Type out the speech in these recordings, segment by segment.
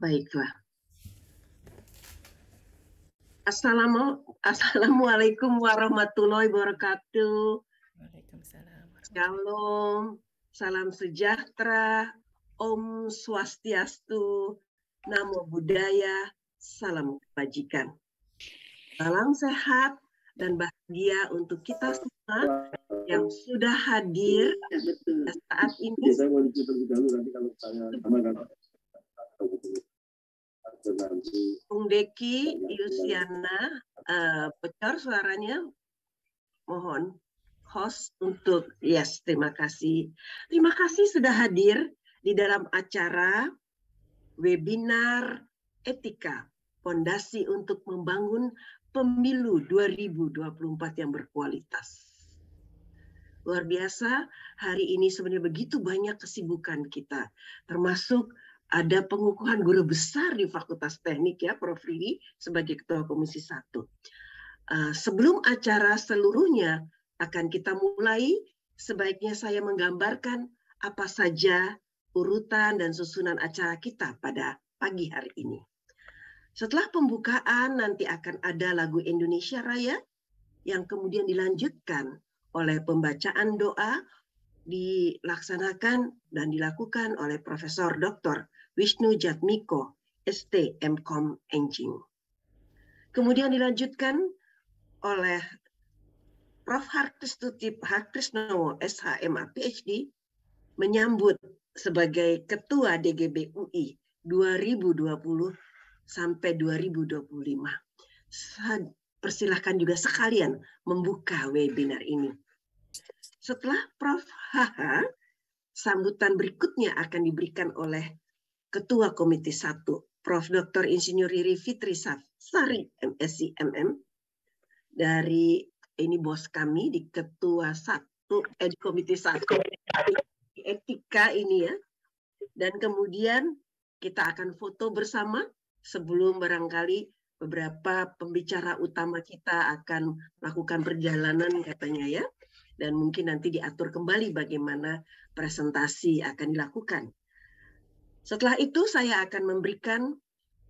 Baiklah. Assalamualaikum warahmatullahi wabarakatuh. Waalaikumsalam. Shalom, salam sejahtera, Om Swastiastu, Namo Buddhaya, salam kebajikan. Salam sehat dan bahagia untuk kita semua yang sudah hadir saat ini. Bung Deki, Yusiana, uh, pecor suaranya, mohon host untuk yes terima kasih terima kasih sudah hadir di dalam acara webinar etika fondasi untuk membangun pemilu 2024 yang berkualitas luar biasa hari ini sebenarnya begitu banyak kesibukan kita termasuk ada pengukuhan guru besar di Fakultas Teknik ya, Prof. Rili sebagai Ketua Komisi 1. Eh, sebelum acara seluruhnya akan kita mulai, sebaiknya saya menggambarkan apa saja urutan dan susunan acara kita pada pagi hari ini. Setelah pembukaan nanti akan ada lagu Indonesia Raya yang kemudian dilanjutkan oleh pembacaan doa dilaksanakan dan dilakukan oleh Profesor Dr. Wisnu Jatmiko, ST MCOM Engine. Kemudian dilanjutkan oleh Prof. Harkristuti Harkrisnowo, SHM PhD, menyambut sebagai Ketua DGB UI 2020 sampai 2025. Saya persilahkan juga sekalian membuka webinar ini. Setelah Prof. Haha, sambutan berikutnya akan diberikan oleh Ketua Komite 1, Prof. Dr. Insinyur Riri Fitri Sari, MSc MM, dari ini bos kami di Ketua 1, eh, Komite 1, etika ini ya. Dan kemudian kita akan foto bersama sebelum barangkali beberapa pembicara utama kita akan melakukan perjalanan katanya ya. Dan mungkin nanti diatur kembali bagaimana presentasi akan dilakukan. Setelah itu saya akan memberikan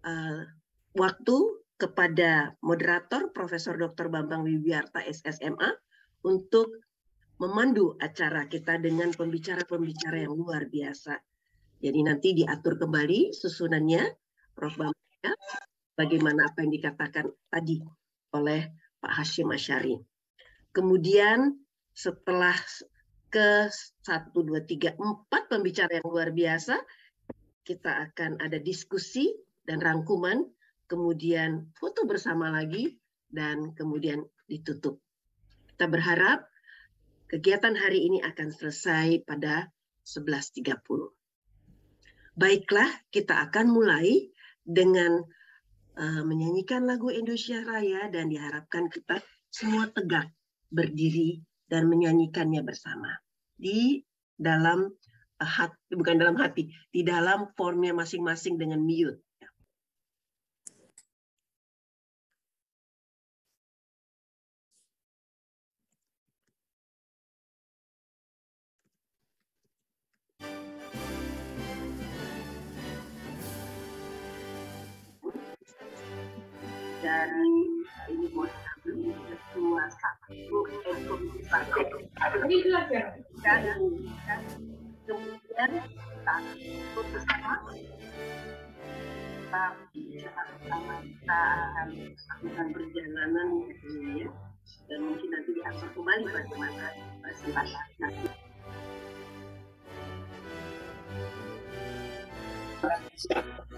uh, waktu kepada moderator Profesor Dr. Bambang Wibiarta SSMA untuk memandu acara kita dengan pembicara-pembicara yang luar biasa. Jadi nanti diatur kembali susunannya, Prof. Bambang, bagaimana apa yang dikatakan tadi oleh Pak Hashim Asyari. Kemudian setelah ke 1, 2, 3, 4 pembicara yang luar biasa, kita akan ada diskusi dan rangkuman, kemudian foto bersama lagi, dan kemudian ditutup. Kita berharap kegiatan hari ini akan selesai pada 11.30. Baiklah, kita akan mulai dengan uh, menyanyikan lagu Indonesia Raya dan diharapkan kita semua tegak berdiri dan menyanyikannya bersama di dalam hati, bukan dalam hati, di dalam formnya masing-masing dengan mute. dari ini dan saat itu bersama kita bicara bersama kita akan melakukan perjalanan ya dan mungkin nanti diatur kembali bagaimana kesempatan nanti. Thank you.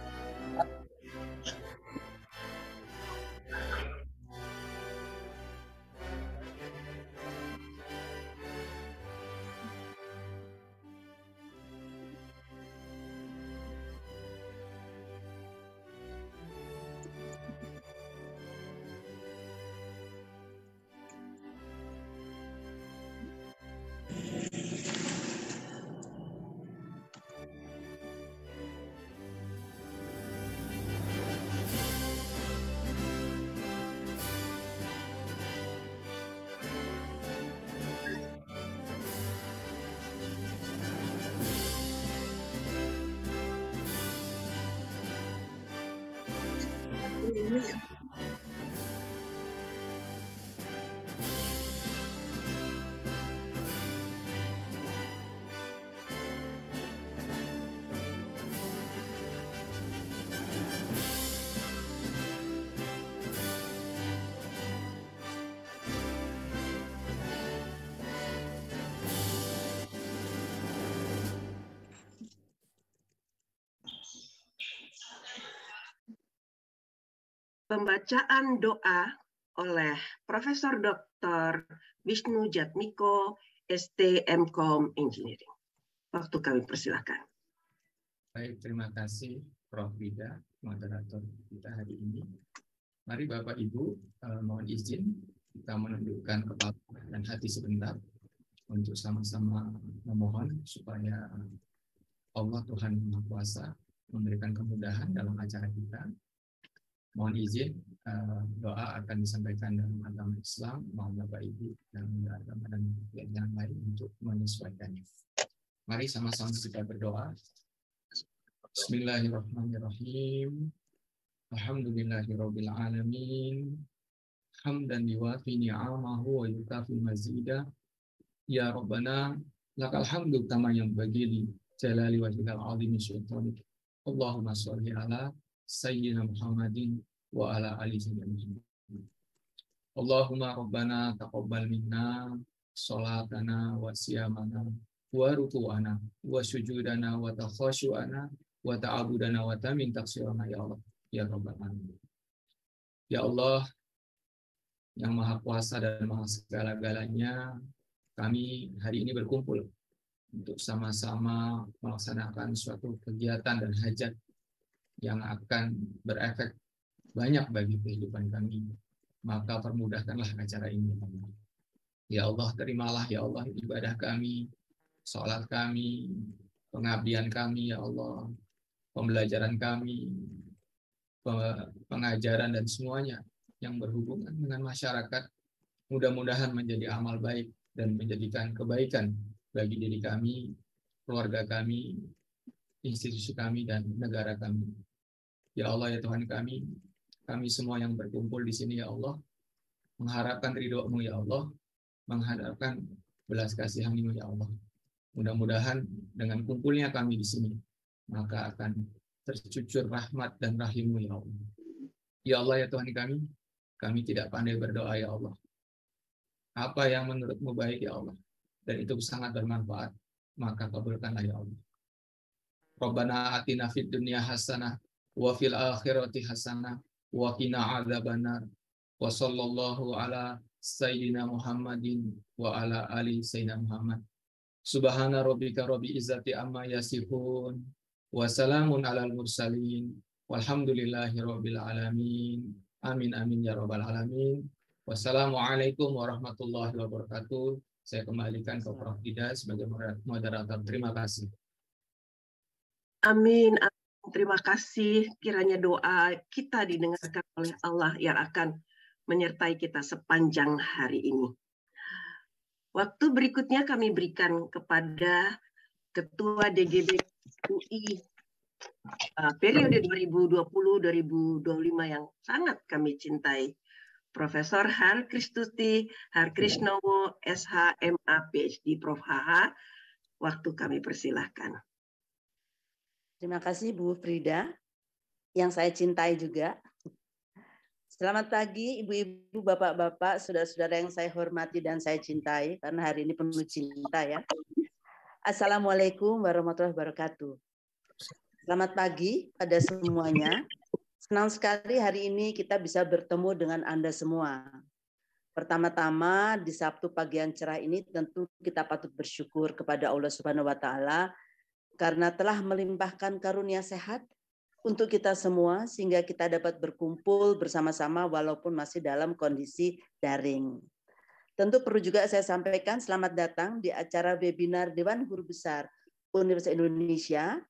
pembacaan doa oleh Profesor Dr. Wisnu Jatmiko, ST MKOM Engineering. Waktu kami persilahkan. Baik, terima kasih Prof. Wida, moderator kita hari ini. Mari Bapak Ibu, eh, mohon izin kita menundukkan kepala dan hati sebentar untuk sama-sama memohon supaya Allah Tuhan Maha Kuasa memberikan kemudahan dalam acara kita Mohon izin eh, doa akan disampaikan dalam agama Islam, mohon Bapak Ibu dalam agama dan yang lain untuk menyesuaikannya. Mari sama-sama kita berdoa. Bismillahirrahmanirrahim. Alhamdulillahirobbilalamin Hamdan liwafi ni'amahu wa yukafi mazidah Ya Rabbana, lakal hamdu kama yang bagili jalali wajhikal azimi sultanik. Allahumma sholli ala sayyidina Muhammadin wa ala ali sayyidina Allahumma rabbana taqabbal minna salatana wa siyamana wa ruku'ana wa sujudana wa takhashu'ana wa ta'abudana wa tamin taksirana ya Allah ya rabbal alamin ya Allah yang maha kuasa dan maha segala-galanya kami hari ini berkumpul untuk sama-sama melaksanakan suatu kegiatan dan hajat yang akan berefek banyak bagi kehidupan kami. Maka permudahkanlah acara ini. Ya Allah, ya terimalah ya Allah ibadah kami, sholat kami, pengabdian kami ya Allah, pembelajaran kami, pengajaran dan semuanya yang berhubungan dengan masyarakat mudah-mudahan menjadi amal baik dan menjadikan kebaikan bagi diri kami, keluarga kami, institusi kami, dan negara kami. Ya Allah, ya Tuhan kami, kami semua yang berkumpul di sini, ya Allah, mengharapkan ridho-Mu, ya Allah, mengharapkan belas kasihan-Mu, ya Allah. Mudah-mudahan dengan kumpulnya kami di sini, maka akan tercucur rahmat dan rahimmu, ya Allah. Ya Allah, ya Tuhan kami, kami tidak pandai berdoa, ya Allah. Apa yang menurutmu baik, ya Allah, dan itu sangat bermanfaat, maka kabulkanlah, ya Allah. Rabbana atina fid dunia hasanah wa fil akhirati hasanah wa qina adzabannar wa sallallahu ala sayyidina Muhammadin wa ala ali sayyidina Muhammad subhana rabbika rabbi izzati amma yasifun wa salamun alal mursalin walhamdulillahi rabbil alamin amin amin ya rabbal alamin wassalamualaikum warahmatullahi wabarakatuh saya kembalikan ke Prof. Ida sebagai moderator. Terima kasih. Amin. Terima kasih kiranya doa kita didengarkan oleh Allah yang akan menyertai kita sepanjang hari ini. Waktu berikutnya kami berikan kepada Ketua DGB UI uh, periode 2020-2025 yang sangat kami cintai, Profesor Har Kristuti Har Krishnowo SHMA PhD Prof HH. Waktu kami persilahkan. Terima kasih Bu Frida yang saya cintai juga. Selamat pagi ibu-ibu, bapak-bapak, saudara-saudara yang saya hormati dan saya cintai karena hari ini penuh cinta ya. Assalamualaikum warahmatullahi wabarakatuh. Selamat pagi pada semuanya. Senang sekali hari ini kita bisa bertemu dengan Anda semua. Pertama-tama di Sabtu pagi yang cerah ini tentu kita patut bersyukur kepada Allah Subhanahu wa taala karena telah melimpahkan karunia sehat untuk kita semua sehingga kita dapat berkumpul bersama-sama walaupun masih dalam kondisi daring. Tentu perlu juga saya sampaikan selamat datang di acara webinar Dewan Guru Besar Universitas Indonesia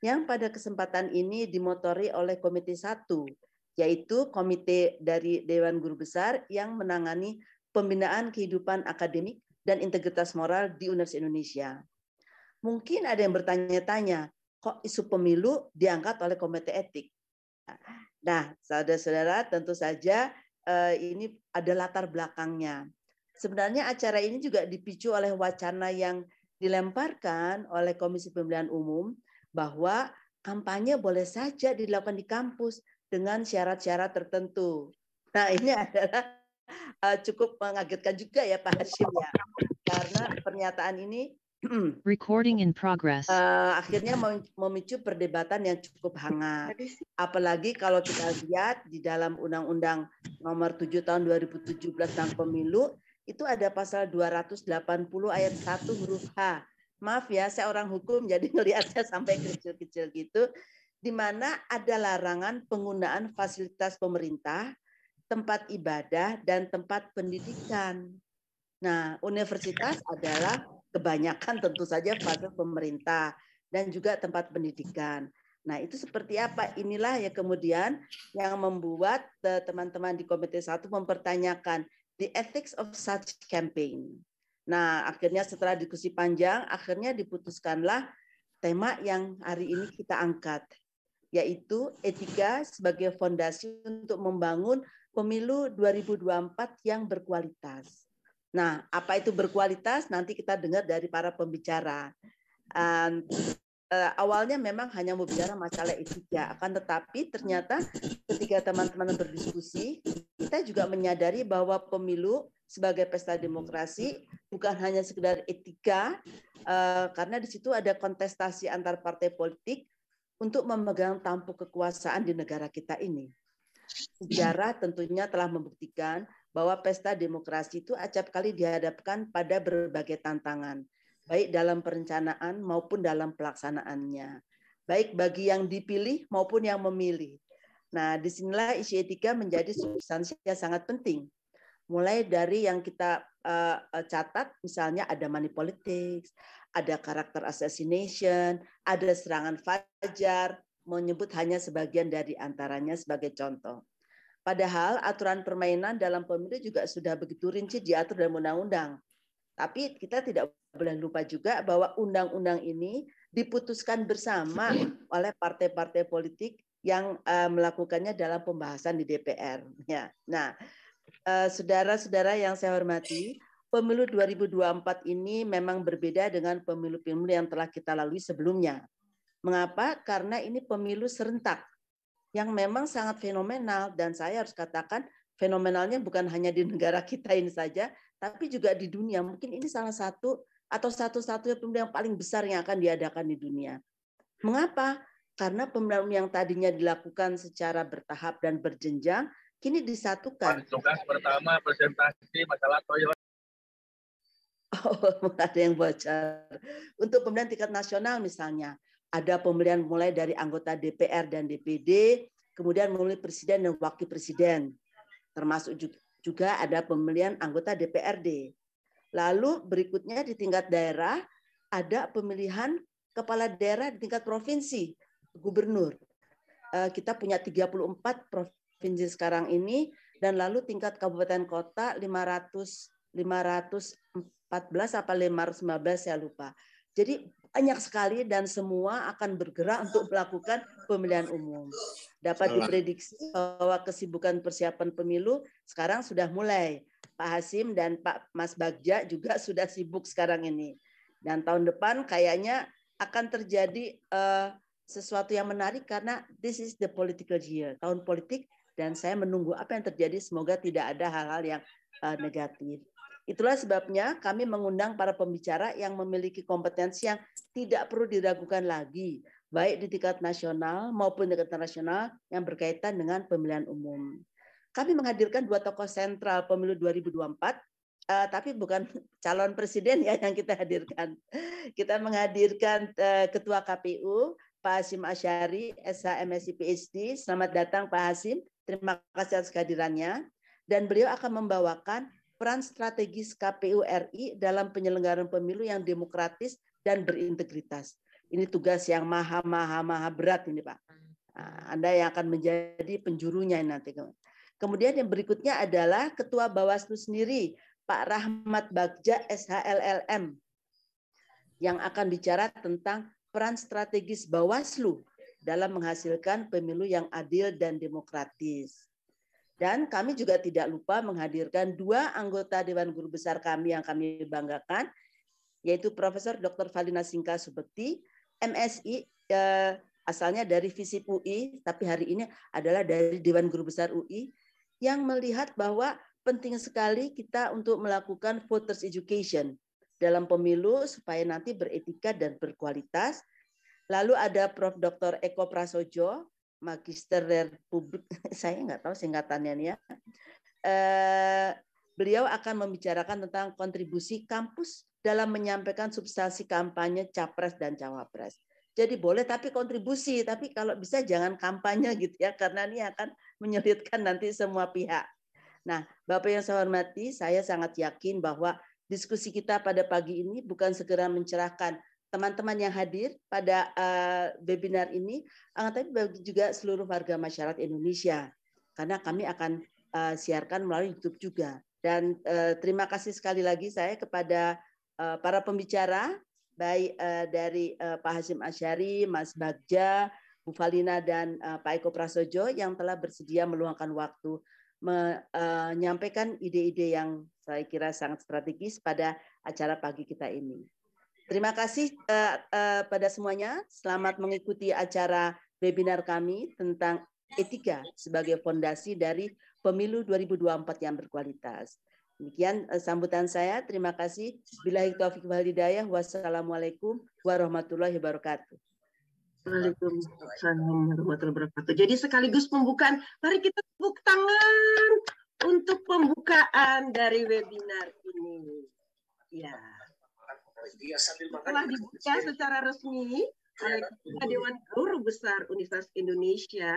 yang pada kesempatan ini dimotori oleh Komite 1 yaitu komite dari Dewan Guru Besar yang menangani pembinaan kehidupan akademik dan integritas moral di Universitas Indonesia. Mungkin ada yang bertanya-tanya, kok isu pemilu diangkat oleh komite etik? Nah, saudara-saudara, tentu saja eh, ini ada latar belakangnya. Sebenarnya acara ini juga dipicu oleh wacana yang dilemparkan oleh Komisi Pemilihan Umum bahwa kampanye boleh saja dilakukan di kampus dengan syarat-syarat tertentu. Nah, ini adalah eh, cukup mengagetkan juga ya Pak Hashim ya. Karena pernyataan ini Recording in progress. Uh, akhirnya memicu perdebatan yang cukup hangat. Apalagi kalau kita lihat di dalam Undang-Undang Nomor 7 Tahun 2017 tentang Pemilu itu ada pasal 280 ayat 1 huruf H. Maaf ya, saya orang hukum jadi ngelihatnya sampai kecil-kecil gitu. Di mana ada larangan penggunaan fasilitas pemerintah, tempat ibadah dan tempat pendidikan. Nah, universitas adalah kebanyakan tentu saja pada pemerintah dan juga tempat pendidikan. Nah, itu seperti apa? Inilah ya kemudian yang membuat eh, teman-teman di Komite 1 mempertanyakan the ethics of such campaign. Nah, akhirnya setelah diskusi panjang, akhirnya diputuskanlah tema yang hari ini kita angkat, yaitu etika sebagai fondasi untuk membangun pemilu 2024 yang berkualitas. Nah, apa itu berkualitas? Nanti kita dengar dari para pembicara. And, ehm, uh, eh, awalnya memang hanya bicara masalah etika, akan tetapi ternyata ketika teman-teman berdiskusi, kita juga menyadari bahwa pemilu sebagai pesta demokrasi bukan hanya sekedar etika, uh, karena di situ ada kontestasi antar partai politik untuk memegang tampuk kekuasaan di negara kita ini. Sejarah tentunya telah membuktikan bahwa pesta demokrasi itu acap kali dihadapkan pada berbagai tantangan, baik dalam perencanaan maupun dalam pelaksanaannya, baik bagi yang dipilih maupun yang memilih. Nah, disinilah isu etika menjadi substansi yang sangat penting. Mulai dari yang kita uh, catat, misalnya ada money politics, ada karakter assassination, ada serangan fajar, menyebut hanya sebagian dari antaranya sebagai contoh. Padahal aturan permainan dalam pemilu juga sudah begitu rinci diatur dalam undang-undang. Tapi kita tidak boleh lupa juga bahwa undang-undang ini diputuskan bersama oleh partai-partai politik yang eh, melakukannya dalam pembahasan di DPR. Ya. Nah, eh, saudara-saudara yang saya hormati, pemilu 2024 ini memang berbeda dengan pemilu-pemilu yang telah kita lalui sebelumnya. Mengapa? Karena ini pemilu serentak yang memang sangat fenomenal dan saya harus katakan fenomenalnya bukan hanya di negara kita ini saja, tapi juga di dunia. Mungkin ini salah satu atau satu-satunya pemilihan yang paling besar yang akan diadakan di dunia. Mengapa? Karena pemilihan yang tadinya dilakukan secara bertahap dan berjenjang, kini disatukan. Tugas pertama presentasi masalah Toyota. Oh, ada yang bocor. Untuk pemilihan tingkat nasional misalnya, ada pemilihan mulai dari anggota DPR dan DPD, kemudian melalui presiden dan wakil presiden. Termasuk juga ada pemilihan anggota DPRD. Lalu berikutnya di tingkat daerah ada pemilihan kepala daerah di tingkat provinsi, gubernur. Eh, kita punya 34 provinsi sekarang ini dan lalu tingkat kabupaten kota 500 514 apa 515 saya lupa. Jadi banyak sekali dan semua akan bergerak untuk melakukan pemilihan umum. Dapat diprediksi bahwa kesibukan persiapan pemilu sekarang sudah mulai. Pak Hasim dan Pak Mas Bagja juga sudah sibuk sekarang ini. Dan tahun depan kayaknya akan terjadi uh, sesuatu yang menarik karena this is the political year, tahun politik dan saya menunggu apa yang terjadi semoga tidak ada hal-hal yang uh, negatif. Itulah sebabnya kami mengundang para pembicara yang memiliki kompetensi yang tidak perlu diragukan lagi, baik di tingkat nasional maupun di tingkat nasional yang berkaitan dengan pemilihan umum. Kami menghadirkan dua tokoh sentral pemilu 2024, Uh, eh, tapi bukan calon presiden ya yang kita hadirkan. Kita menghadirkan uh, Ketua KPU Pak Hasim Asyari, SH PhD. Selamat datang Pak Hasim. Terima kasih atas kehadirannya. Dan beliau akan membawakan peran strategis KPU RI dalam penyelenggaraan pemilu yang demokratis dan berintegritas. Ini tugas yang maha maha maha berat ini Pak. Nah, Anda yang akan menjadi penjurunya nanti. Kemudian yang berikutnya adalah Ketua Bawaslu sendiri, Pak Rahmat Bagja SHLLM, yang akan bicara tentang peran strategis Bawaslu dalam menghasilkan pemilu yang adil dan demokratis. Dan kami juga tidak lupa menghadirkan dua anggota Dewan Guru Besar kami yang kami banggakan, yaitu Profesor Dr. Valina Singka Subekti, MSI eh, asalnya dari FISIP UI, tapi hari ini adalah dari Dewan Guru Besar UI, yang melihat bahwa penting sekali kita untuk melakukan voters education dalam pemilu supaya nanti beretika dan berkualitas. Lalu ada Prof. Dr. Eko Prasojo, Magister Republik, saya nggak tahu singkatannya nih ya. Eh, beliau akan membicarakan tentang kontribusi kampus dalam menyampaikan substansi kampanye capres dan cawapres. Jadi boleh tapi kontribusi, tapi kalau bisa jangan kampanye gitu ya, karena ini akan menyulitkan nanti semua pihak. Nah, Bapak yang saya hormati, saya sangat yakin bahwa diskusi kita pada pagi ini bukan segera mencerahkan teman-teman yang hadir pada uh, webinar ini, angkat tapi bagi juga seluruh warga masyarakat Indonesia, karena kami akan uh, siarkan melalui YouTube juga. Dan uh, terima kasih sekali lagi saya kepada uh, para pembicara, baik uh, dari uh, Pak Hasim Asyari, Mas Bagja, Bu Falina dan uh, Pak Eko Prasojo yang telah bersedia meluangkan waktu menyampaikan ide-ide yang saya kira sangat strategis pada acara pagi kita ini. Terima kasih uh, uh, pada semuanya. Selamat mengikuti acara webinar kami tentang etika sebagai fondasi dari pemilu 2024 yang berkualitas. Demikian uh, sambutan saya. Terima kasih. Bila taufiq wal hidayah. Wassalamualaikum warahmatullahi wabarakatuh. Waalaikumsalam warahmatullahi wabarakatuh. Jadi sekaligus pembukaan, mari kita tepuk tangan untuk pembukaan dari webinar ini. Ya. Iya, Setelah dibuka secara resmi oleh iya. Dewan Guru Besar Universitas Indonesia.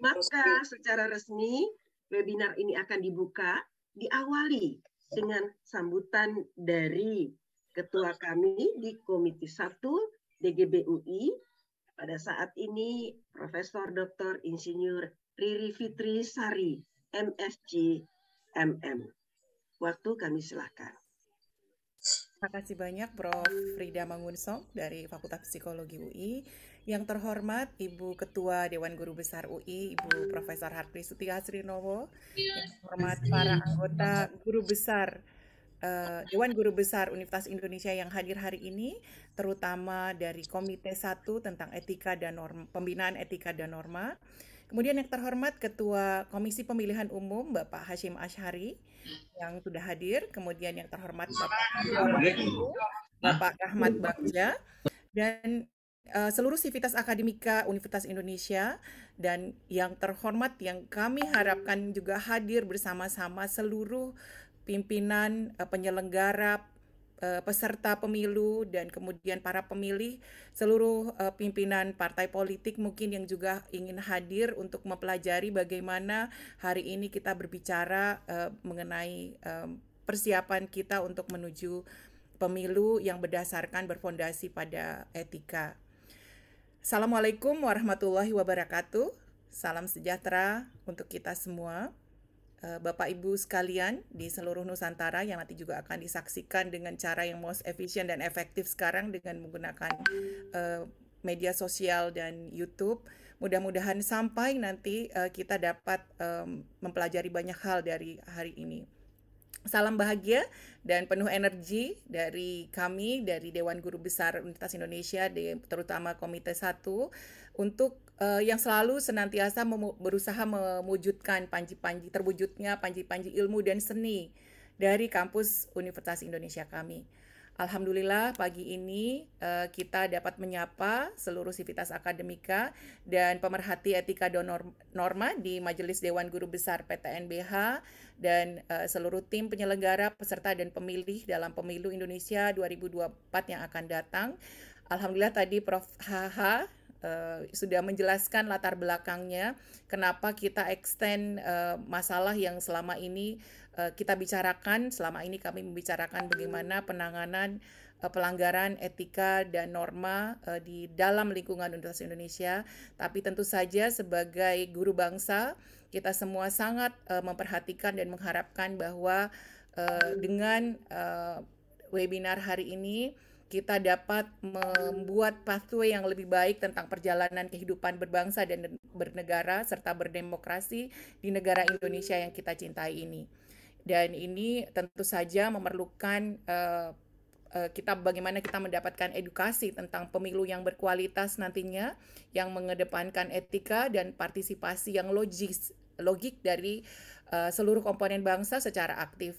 Maka secara resmi webinar ini akan dibuka diawali dengan sambutan dari ketua kami di Komite 1 DGBUI pada saat ini Profesor Dr. Insinyur Riri Fitri Sari, MSG MM. Waktu kami silakan. Terima kasih banyak Prof. Frida Mangunsong dari Fakultas Psikologi UI. Yang terhormat Ibu Ketua Dewan Guru Besar UI, Ibu Profesor Hartri Sutia iya. Novo, Yang terhormat para anggota Guru Besar uh, Dewan Guru Besar Universitas Indonesia yang hadir hari ini, terutama dari Komite 1 tentang Etika dan Norma, Pembinaan Etika dan Norma. Kemudian yang terhormat Ketua Komisi Pemilihan Umum Bapak Hashim Ashari yang sudah hadir, kemudian yang terhormat Bapak Bapak Rahmat Bagja dan uh, seluruh sivitas akademika Universitas Indonesia dan yang terhormat yang kami harapkan juga hadir bersama-sama seluruh pimpinan uh, penyelenggara Eh, peserta pemilu dan kemudian para pemilih seluruh eh, pimpinan partai politik mungkin yang juga ingin hadir untuk mempelajari bagaimana hari ini kita berbicara eh, mengenai persiapan kita untuk menuju pemilu yang berdasarkan berfondasi pada etika. Assalamualaikum warahmatullahi wabarakatuh. Salam sejahtera untuk kita semua. Eh, Bapak Ibu sekalian di seluruh Nusantara yang nanti juga akan disaksikan dengan cara yang most efisien dan efektif sekarang dengan menggunakan uh, media sosial dan YouTube. Mudah-mudahan sampai nanti uh, kita dapat um, mempelajari banyak hal dari hari ini. Salam bahagia dan penuh energi dari kami dari Dewan Guru Besar Universitas Indonesia terutama Komite 1 untuk uh, yang selalu senantiasa berusaha mewujudkan panji-panji terwujudnya panji-panji ilmu dan seni dari kampus Universitas Indonesia kami. Alhamdulillah pagi ini uh, kita dapat menyapa seluruh sivitas akademika dan pemerhati etika dan norma di Majelis Dewan Guru Besar PTNBH dan uh, seluruh tim penyelenggara peserta dan pemilih dalam Pemilu Indonesia 2024 yang akan datang. Alhamdulillah tadi Prof. HH Eh, sudah menjelaskan latar belakangnya kenapa kita extend uh, masalah yang selama ini uh, kita bicarakan selama ini kami membicarakan bagaimana penanganan uh, pelanggaran etika dan norma uh, di dalam lingkungan Universitas Indonesia tapi tentu saja sebagai guru bangsa kita semua sangat uh, memperhatikan dan mengharapkan bahwa uh, dengan uh, webinar hari ini kita dapat membuat pathway yang lebih baik tentang perjalanan kehidupan berbangsa dan bernegara serta berdemokrasi di negara Indonesia yang kita cintai ini. Dan ini tentu saja memerlukan uh, kita bagaimana kita mendapatkan edukasi tentang pemilu yang berkualitas nantinya yang mengedepankan etika dan partisipasi yang logis logik dari uh, seluruh komponen bangsa secara aktif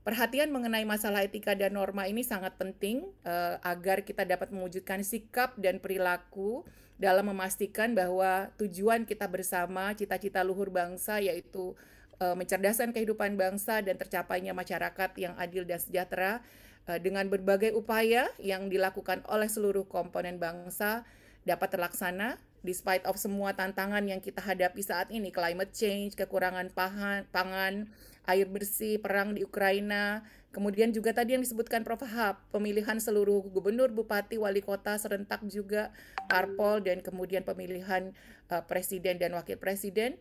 Perhatian mengenai masalah etika dan norma ini sangat penting eh, agar kita dapat mewujudkan sikap dan perilaku dalam memastikan bahwa tujuan kita bersama, cita-cita luhur bangsa yaitu eh, mencerdaskan kehidupan bangsa dan tercapainya masyarakat yang adil dan sejahtera eh, dengan berbagai upaya yang dilakukan oleh seluruh komponen bangsa dapat terlaksana despite of semua tantangan yang kita hadapi saat ini climate change, kekurangan pangan, pangan air bersih, perang di Ukraina, kemudian juga tadi yang disebutkan Prof. Hab, pemilihan seluruh gubernur, bupati, wali kota serentak juga, parpol, dan kemudian pemilihan uh, presiden dan wakil presiden.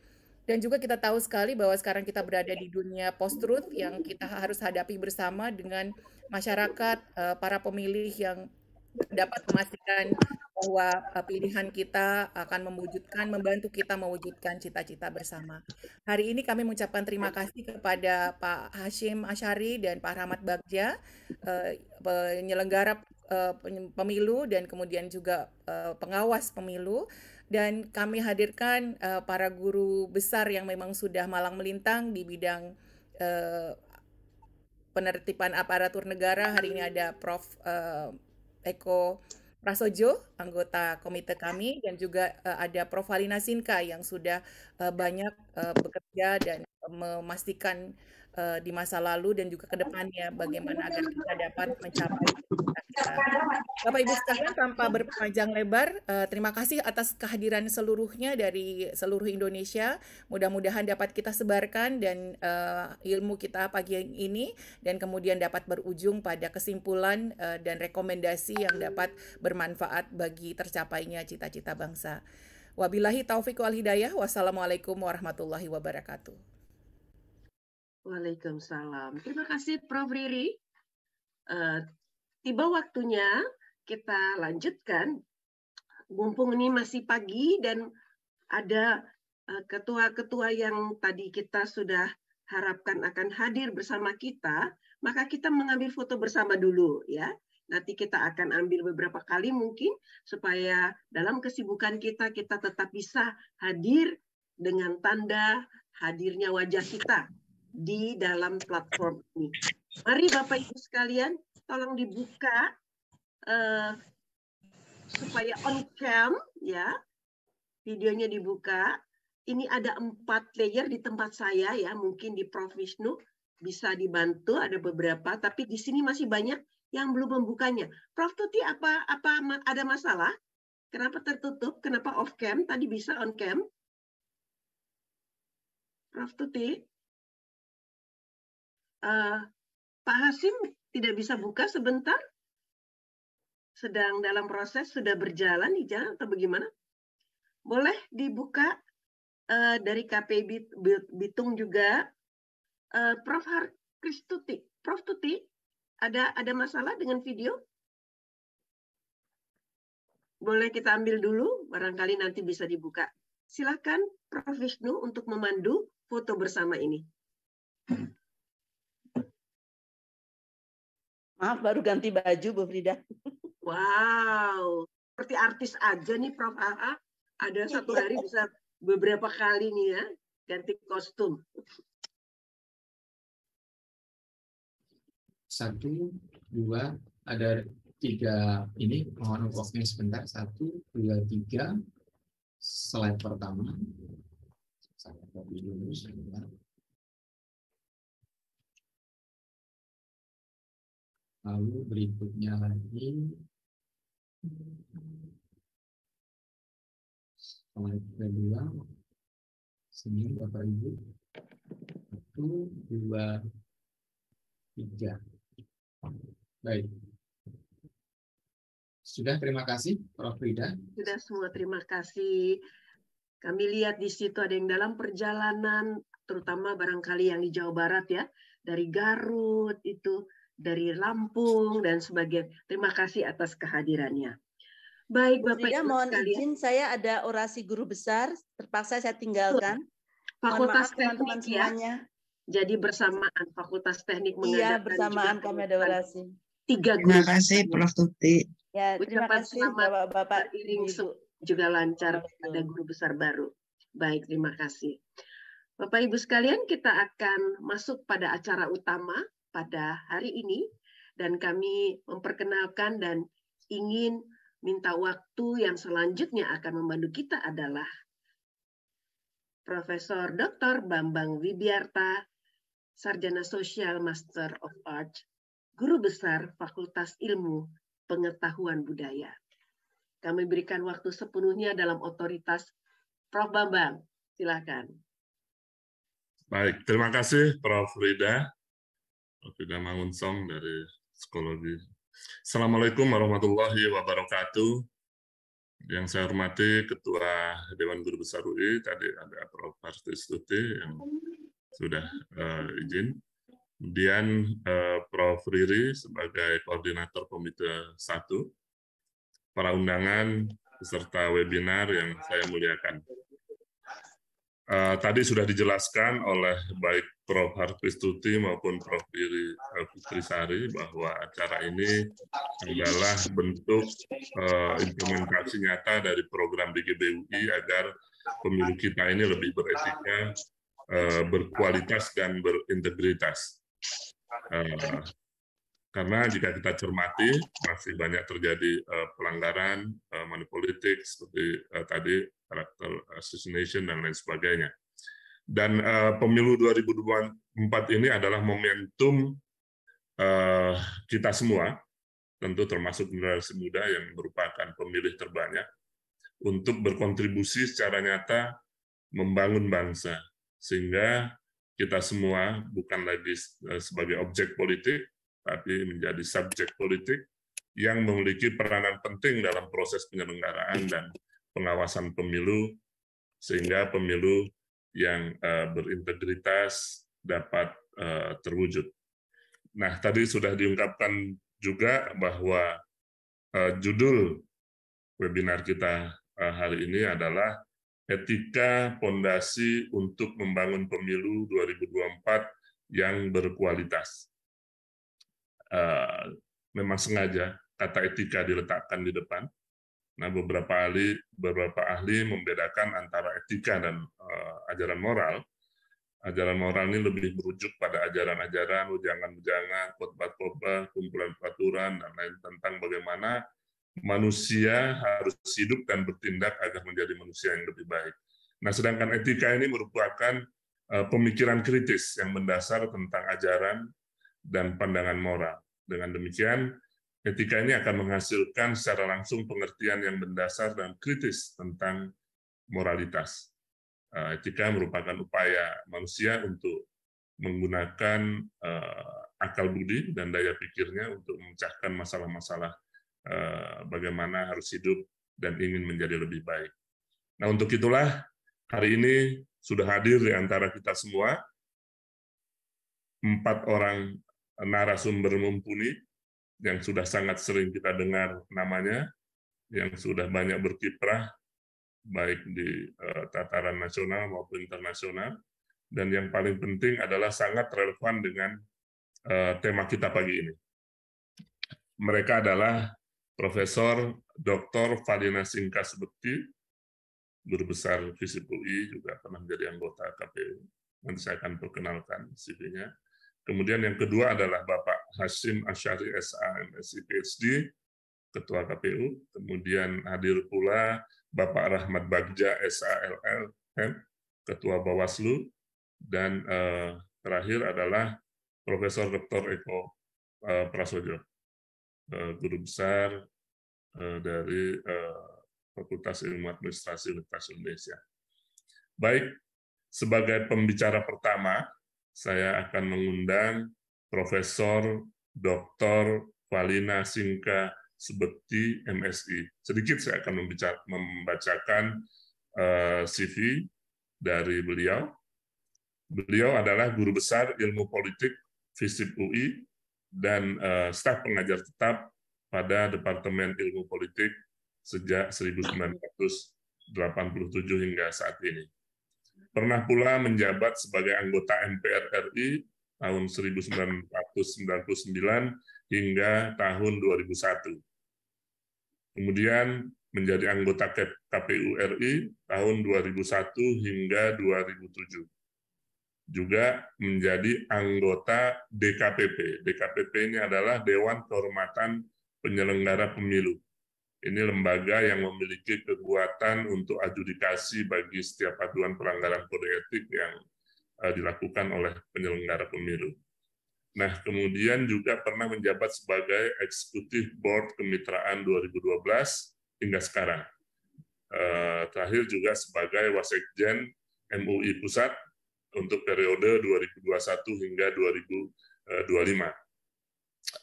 Dan juga kita tahu sekali bahwa sekarang kita berada di dunia post-truth yang kita harus hadapi bersama dengan masyarakat, eh, para pemilih yang dapat memastikan bahwa uh, pilihan kita akan mewujudkan, membantu kita mewujudkan cita-cita bersama. Hari ini kami mengucapkan terima kasih kepada Pak Hashim Ashari dan Pak Rahmat Bagja, uh, penyelenggara uh, pemilu dan kemudian juga pengawas pemilu dan kami hadirkan para guru besar yang memang sudah malang melintang di bidang penertiban aparatur negara. Hari ini ada Prof Eko Prasojo, anggota komite kami, dan juga uh, ada Prof. Halina Sinka yang sudah uh, banyak uh, bekerja dan memastikan Eh, di masa lalu dan juga ke depannya bagaimana agar kita dapat mencapai Bapak Ibu sekalian tanpa berpanjang lebar eh, terima kasih atas kehadiran seluruhnya dari seluruh Indonesia mudah-mudahan dapat kita sebarkan dan eh, ilmu kita pagi ini dan kemudian dapat berujung pada kesimpulan dan rekomendasi yang dapat bermanfaat bagi tercapainya cita-cita bangsa. Wabillahi taufiq wal hidayah. Wassalamualaikum warahmatullahi wabarakatuh. Waalaikumsalam. Terima kasih Prof. Riri. Uh, tiba waktunya kita lanjutkan. Mumpung ini masih pagi dan ada eh, ketua-ketua uh, yang tadi kita sudah harapkan akan hadir bersama kita, maka kita mengambil foto bersama dulu ya. Nanti kita akan ambil beberapa kali mungkin supaya dalam kesibukan kita kita tetap bisa hadir dengan tanda hadirnya wajah kita di dalam platform ini. Mari Bapak Ibu sekalian, tolong dibuka uh, supaya on cam ya. Videonya dibuka. Ini ada empat layer di tempat saya ya, mungkin di Prof Wisnu bisa dibantu ada beberapa, tapi di sini masih banyak yang belum membukanya. Prof Tuti apa apa ada masalah? Kenapa tertutup? Kenapa off cam? Tadi bisa on cam? Prof Tuti? Eh, Pak Hasim tidak bisa buka sebentar? Sedang dalam proses, sudah berjalan nih, atau bagaimana? Boleh dibuka uh, dari KP Bitung juga. Uh, Prof. Har Kristuti. Prof. Tuti, ada, ada masalah dengan video? Boleh kita ambil dulu, barangkali nanti bisa dibuka. Silakan Prof. Vishnu untuk memandu foto bersama ini. Hmm. Maaf baru ganti baju Bu Frida. Wow, seperti artis aja nih Prof AA. Ada satu hari bisa beberapa kali nih ya ganti kostum. Satu, dua, ada tiga ini mohon waktunya sebentar satu dua tiga slide pertama saya copy dulu sebentar Lalu berikutnya lagi slide kedua. Sini Bapak Ibu. Satu, dua, tiga. Baik. Sudah terima kasih Prof. Rida. Sudah semua terima kasih. Kami lihat di situ ada yang dalam perjalanan, terutama barangkali yang di Jawa Barat ya, dari Garut itu dari Lampung dan sebagainya. Terima kasih atas kehadirannya. Baik Bapak Ibu mohon sekalian. izin saya ada orasi guru besar, terpaksa saya tinggalkan. Fakultas mohon maaf, Teknik teman -teman ya. Jadi bersamaan Fakultas Teknik iya, mengadakan Iya, bersamaan kami ada orasi. Tiga guru. Terima kasih Prof Tuti. Ya, terima Ucapan kasih Bapak-bapak iring juga lancar ada guru besar baru. Baik, terima kasih. Bapak Ibu sekalian, kita akan masuk pada acara utama pada hari ini dan kami memperkenalkan dan ingin minta waktu yang selanjutnya akan membantu kita adalah Profesor Dr. Bambang Widiarta, Sarjana Sosial Master of Arts, Guru Besar Fakultas Ilmu Pengetahuan Budaya. Kami berikan waktu sepenuhnya dalam otoritas Prof. Bambang. Silakan. Baik, terima kasih Prof. Rida. Oke, Mangunsong Song dari Psikologi. Assalamualaikum warahmatullahi wabarakatuh. Yang saya hormati Ketua Dewan Guru Besar UI, tadi ada Prof. Harti Stuti yang sudah uh, izin. Kemudian uh, Prof. Riri sebagai Koordinator Komite 1, para undangan, peserta webinar yang saya muliakan. Eh, tadi sudah dijelaskan oleh baik Prof. Tuti maupun Prof. Fitri eh, Sari bahwa acara ini adalah bentuk uh, implementasi nyata dari program DGBUI agar pemilu kita ini lebih beretika, uh, berkualitas, dan berintegritas. Uh, karena jika kita cermati, masih banyak terjadi uh, pelanggaran, uh, manipolitik, seperti uh, tadi, karakter assassination, dan lain sebagainya. Dan uh, pemilu 2024 ini adalah momentum uh, kita semua, tentu termasuk generasi muda yang merupakan pemilih terbanyak, untuk berkontribusi secara nyata membangun bangsa. Sehingga kita semua bukan lagi sebagai objek politik, tapi menjadi subjek politik yang memiliki peranan penting dalam proses penyelenggaraan dan pengawasan pemilu, sehingga pemilu yang eh, berintegritas dapat eh, terwujud. Nah, tadi sudah diungkapkan juga bahwa eh, judul webinar kita hari ini adalah etika pondasi untuk membangun pemilu 2024 yang berkualitas. Eh, memang sengaja kata etika diletakkan di depan. Nah, beberapa ahli beberapa ahli membedakan antara etika dan uh, ajaran moral. Ajaran moral ini lebih merujuk pada ajaran-ajaran ujangan-ujangan, khotbah-khotbah, kumpulan peraturan dan lain tentang bagaimana manusia harus hidup dan bertindak agar menjadi manusia yang lebih baik. Nah, sedangkan etika ini merupakan eh, pemikiran kritis yang mendasar tentang ajaran dan pandangan moral. Dengan demikian, etika ini akan menghasilkan secara langsung pengertian yang mendasar dan kritis tentang moralitas. Eh, etika merupakan upaya manusia untuk menggunakan eh, akal budi dan daya pikirnya untuk memecahkan masalah-masalah eh, bagaimana harus hidup dan ingin menjadi lebih baik. Nah, untuk itulah hari ini sudah hadir di antara kita semua empat orang narasumber mumpuni yang sudah sangat sering kita dengar namanya, yang sudah banyak berkiprah baik di eh, tataran nasional maupun internasional, dan yang paling penting adalah sangat relevan dengan eh, tema kita pagi ini. Mereka adalah Profesor Dr. Fadina Singkas Bekti, guru besar FISIP UI, juga pernah menjadi anggota KPU. Nanti saya akan perkenalkan CV-nya Kemudian yang kedua adalah Bapak Hashim Asyari SA, MSI PhD, Ketua KPU. Kemudian hadir pula Bapak Rahmat Bagja SALL, Ketua Bawaslu. Dan eh, terakhir adalah Profesor Dr. Eko eh, Prasojo, eh, Guru Besar eh, dari eh, Fakultas Ilmu Administrasi Universitas Indonesia. Baik, sebagai pembicara pertama, saya akan mengundang Profesor Dr. Valina Singka Sebeti MSI. Sedikit saya akan membacakan eh, CV dari beliau. Beliau adalah guru besar ilmu politik FISIP UI dan eh, staf pengajar tetap pada Departemen Ilmu Politik sejak 1987 hingga saat ini. Pernah pula menjabat sebagai anggota MPR RI tahun 1999 hingga tahun 2001. Kemudian menjadi anggota KPU RI tahun 2001 hingga 2007. Juga menjadi anggota DKPP. DKPP ini adalah Dewan Kehormatan Penyelenggara Pemilu ini lembaga yang memiliki kekuatan untuk adjudikasi bagi setiap aduan pelanggaran kode etik yang eh, dilakukan oleh penyelenggara pemilu. Nah, kemudian juga pernah menjabat sebagai eksekutif board kemitraan 2012 hingga sekarang. Eh, terakhir juga sebagai wasekjen MUI Pusat untuk periode 2021 hingga 2025.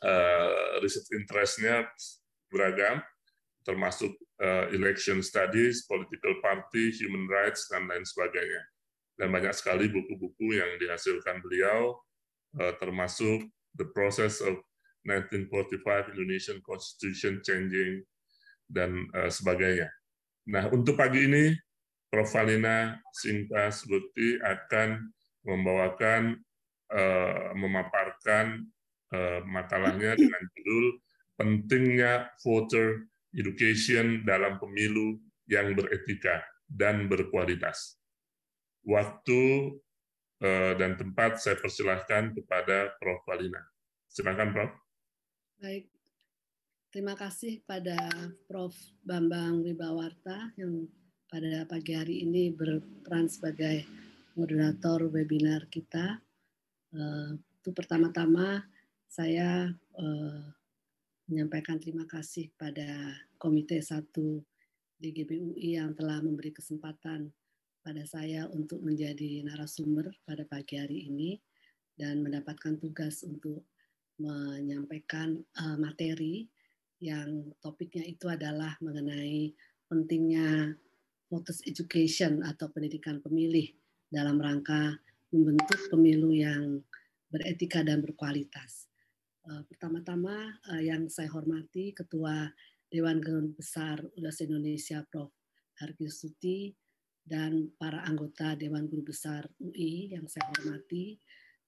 Eh, riset interestnya beragam, termasuk eh, election studies, political party, human rights, dan lain sebagainya. Dan banyak sekali buku-buku yang dihasilkan beliau, eh, termasuk The Process of 1945 Indonesian Constitution Changing, dan eh, sebagainya. Nah, untuk pagi ini, Prof. Valina Sinta Subuti akan membawakan, memaparkan uh, makalahnya dengan judul Pentingnya Voter education dalam pemilu yang beretika dan berkualitas. Waktu eh, dan tempat saya persilahkan kepada Prof. Valina. Silakan, Prof. Baik. Terima kasih pada Prof. Bambang Wibawarta yang pada pagi hari ini berperan sebagai moderator webinar kita. Eh, itu pertama-tama saya eh, menyampaikan terima kasih pada Komite 1 Gbui yang telah memberi kesempatan pada saya untuk menjadi narasumber pada pagi hari ini dan mendapatkan tugas untuk menyampaikan eh, materi yang topiknya itu adalah mengenai pentingnya voters education atau pendidikan pemilih dalam rangka membentuk pemilu yang beretika dan berkualitas. Eh, pertama-tama eh, yang saya hormati Ketua Dewan Guru Besar Ulas Indonesia Prof. Hargi Suti dan para anggota Dewan Guru Besar UI yang saya hormati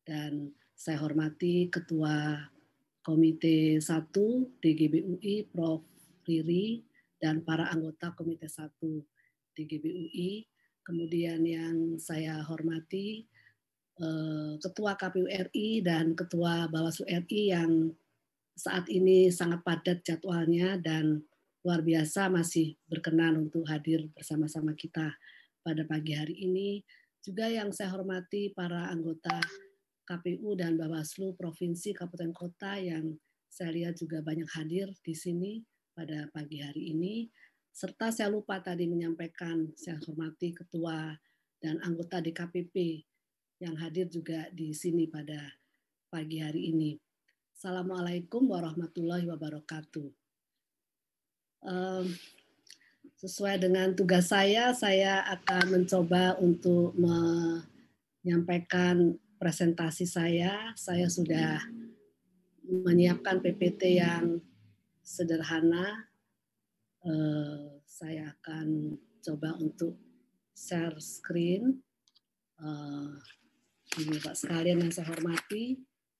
dan saya hormati Ketua Komite 1 UI Prof. Riri dan para anggota Komite 1 UI Kemudian yang saya hormati Eh, ketua KPU RI dan Ketua Bawaslu RI yang saat ini sangat padat jadwalnya dan luar biasa masih berkenan untuk hadir bersama-sama kita pada pagi hari ini. Juga yang saya hormati para anggota KPU dan Bawaslu Provinsi Kabupaten Kota yang saya lihat juga banyak hadir di sini pada pagi hari ini. Serta saya lupa tadi menyampaikan, saya hormati Ketua dan anggota DKPP yang hadir juga di sini pada pagi hari ini. Assalamualaikum warahmatullahi wabarakatuh. sesuai dengan tugas saya, saya akan mencoba untuk menyampaikan presentasi saya. Saya sudah menyiapkan PPT yang sederhana. Eh, saya akan coba untuk share screen. Eh, Bapak sekalian yang saya hormati,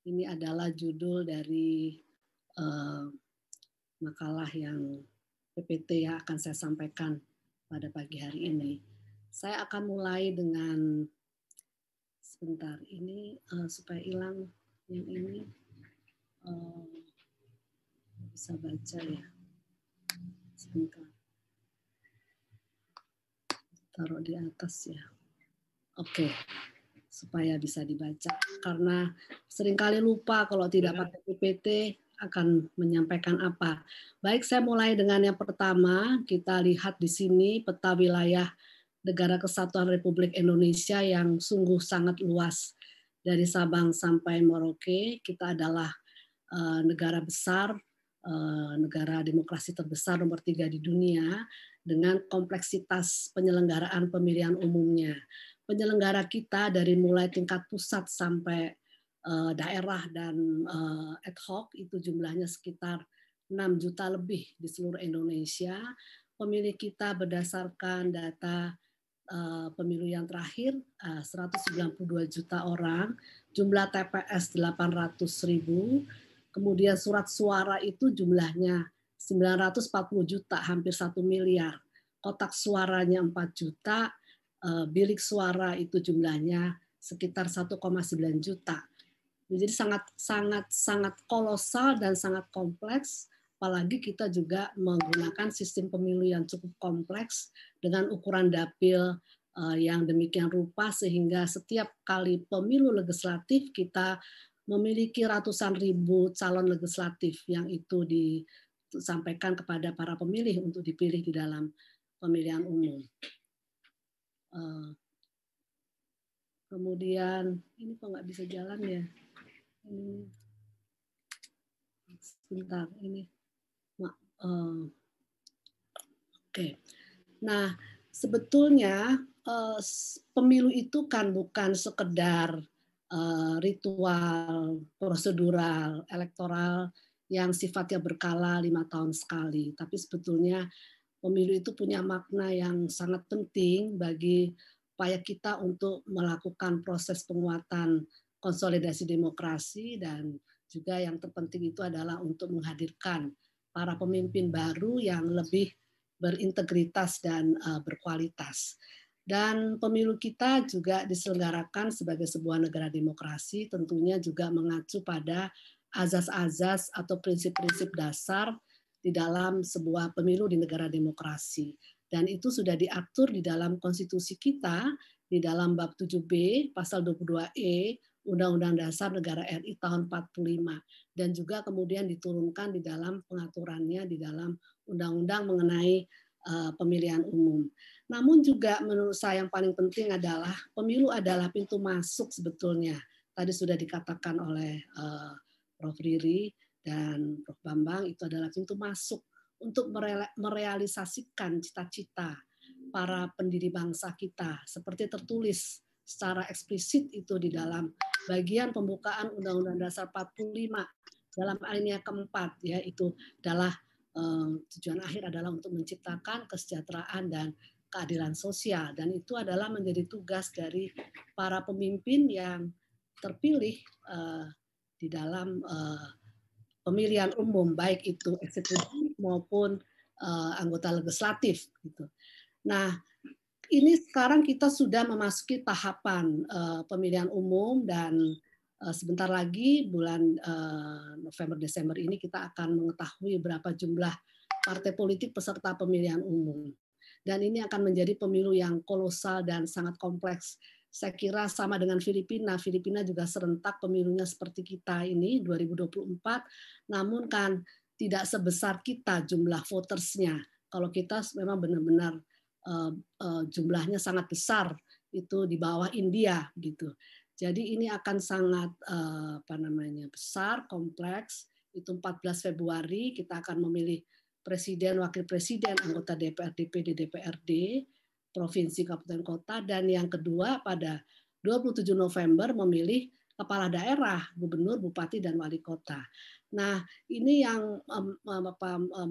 ini adalah judul dari uh, makalah yang PPT yang akan saya sampaikan pada pagi hari ini. Saya akan mulai dengan sebentar ini uh, supaya hilang yang ini uh, bisa baca ya sebentar taruh di atas ya oke okay supaya bisa dibaca karena seringkali lupa kalau tidak pakai PPT akan menyampaikan apa. Baik, saya mulai dengan yang pertama. Kita lihat di sini peta wilayah Negara Kesatuan Republik Indonesia yang sungguh sangat luas. Dari Sabang sampai Merauke, kita adalah eh, negara besar, eh, negara demokrasi terbesar nomor tiga di dunia, dengan kompleksitas penyelenggaraan pemilihan umumnya. Penyelenggara kita dari mulai tingkat pusat sampai eh, daerah dan eh, ad hoc itu jumlahnya sekitar 6 juta lebih di seluruh Indonesia. Pemilih kita berdasarkan data eh, pemilu yang terakhir uh, 192 juta orang, jumlah TPS 800 ribu, kemudian surat suara itu jumlahnya 940 juta, hampir 1 miliar. Kotak suaranya 4 juta, eh, bilik suara itu jumlahnya sekitar 1,9 juta. Jadi sangat sangat sangat kolosal dan sangat kompleks apalagi kita juga menggunakan sistem pemilu yang cukup kompleks dengan ukuran dapil eh, yang demikian rupa sehingga setiap kali pemilu legislatif kita memiliki ratusan ribu calon legislatif yang itu di sampaikan kepada para pemilih untuk dipilih di dalam pemilihan umum. Eh, kemudian ini kok nggak bisa jalan ya? Ini sebentar ini. Eh, oke. Okay. Nah sebetulnya eh, pemilu itu kan bukan sekedar ritual prosedural elektoral yang sifatnya berkala lima tahun sekali. Tapi sebetulnya pemilu itu punya makna yang sangat penting bagi upaya kita untuk melakukan proses penguatan konsolidasi demokrasi dan juga yang terpenting itu adalah untuk menghadirkan para pemimpin baru yang lebih berintegritas dan eh, berkualitas. Dan pemilu kita juga diselenggarakan sebagai sebuah negara demokrasi, tentunya juga mengacu pada azas-azas atau prinsip-prinsip dasar di dalam sebuah pemilu di negara demokrasi. Dan itu sudah diatur di dalam konstitusi kita di dalam bab 7B pasal 22E Undang-Undang Dasar Negara RI tahun 45 dan juga kemudian diturunkan di dalam pengaturannya di dalam undang-undang mengenai eh, pemilihan umum. Namun juga menurut saya yang paling penting adalah pemilu adalah pintu masuk sebetulnya. Tadi sudah dikatakan oleh uh, Prof. Riri dan Prof. Bambang itu adalah pintu masuk untuk merealisasikan cita-cita para pendiri bangsa kita seperti tertulis secara eksplisit itu di dalam bagian pembukaan Undang-Undang Dasar 45 dalam alinea keempat ya itu adalah um, tujuan akhir adalah untuk menciptakan kesejahteraan dan keadilan sosial dan itu adalah menjadi tugas dari para pemimpin yang terpilih uh, di dalam uh, pemilihan umum baik itu eksekutif maupun uh, anggota legislatif gitu. Nah, ini sekarang kita sudah memasuki tahapan uh, pemilihan umum dan uh, sebentar lagi bulan uh, November Desember ini kita akan mengetahui berapa jumlah partai politik peserta pemilihan umum. Dan ini akan menjadi pemilu yang kolosal dan sangat kompleks saya kira sama dengan Filipina. Filipina juga serentak pemilunya seperti kita ini 2024. Namun kan tidak sebesar kita jumlah votersnya. Kalau kita memang benar-benar uh, uh, jumlahnya sangat besar itu di bawah India gitu. Jadi ini akan sangat uh, apa namanya besar, kompleks. Itu 14 Februari kita akan memilih presiden, wakil presiden, anggota DPR, DPD, DPRD provinsi kabupaten kota dan yang kedua pada 27 November memilih kepala daerah, gubernur, bupati dan wali kota. Nah, ini yang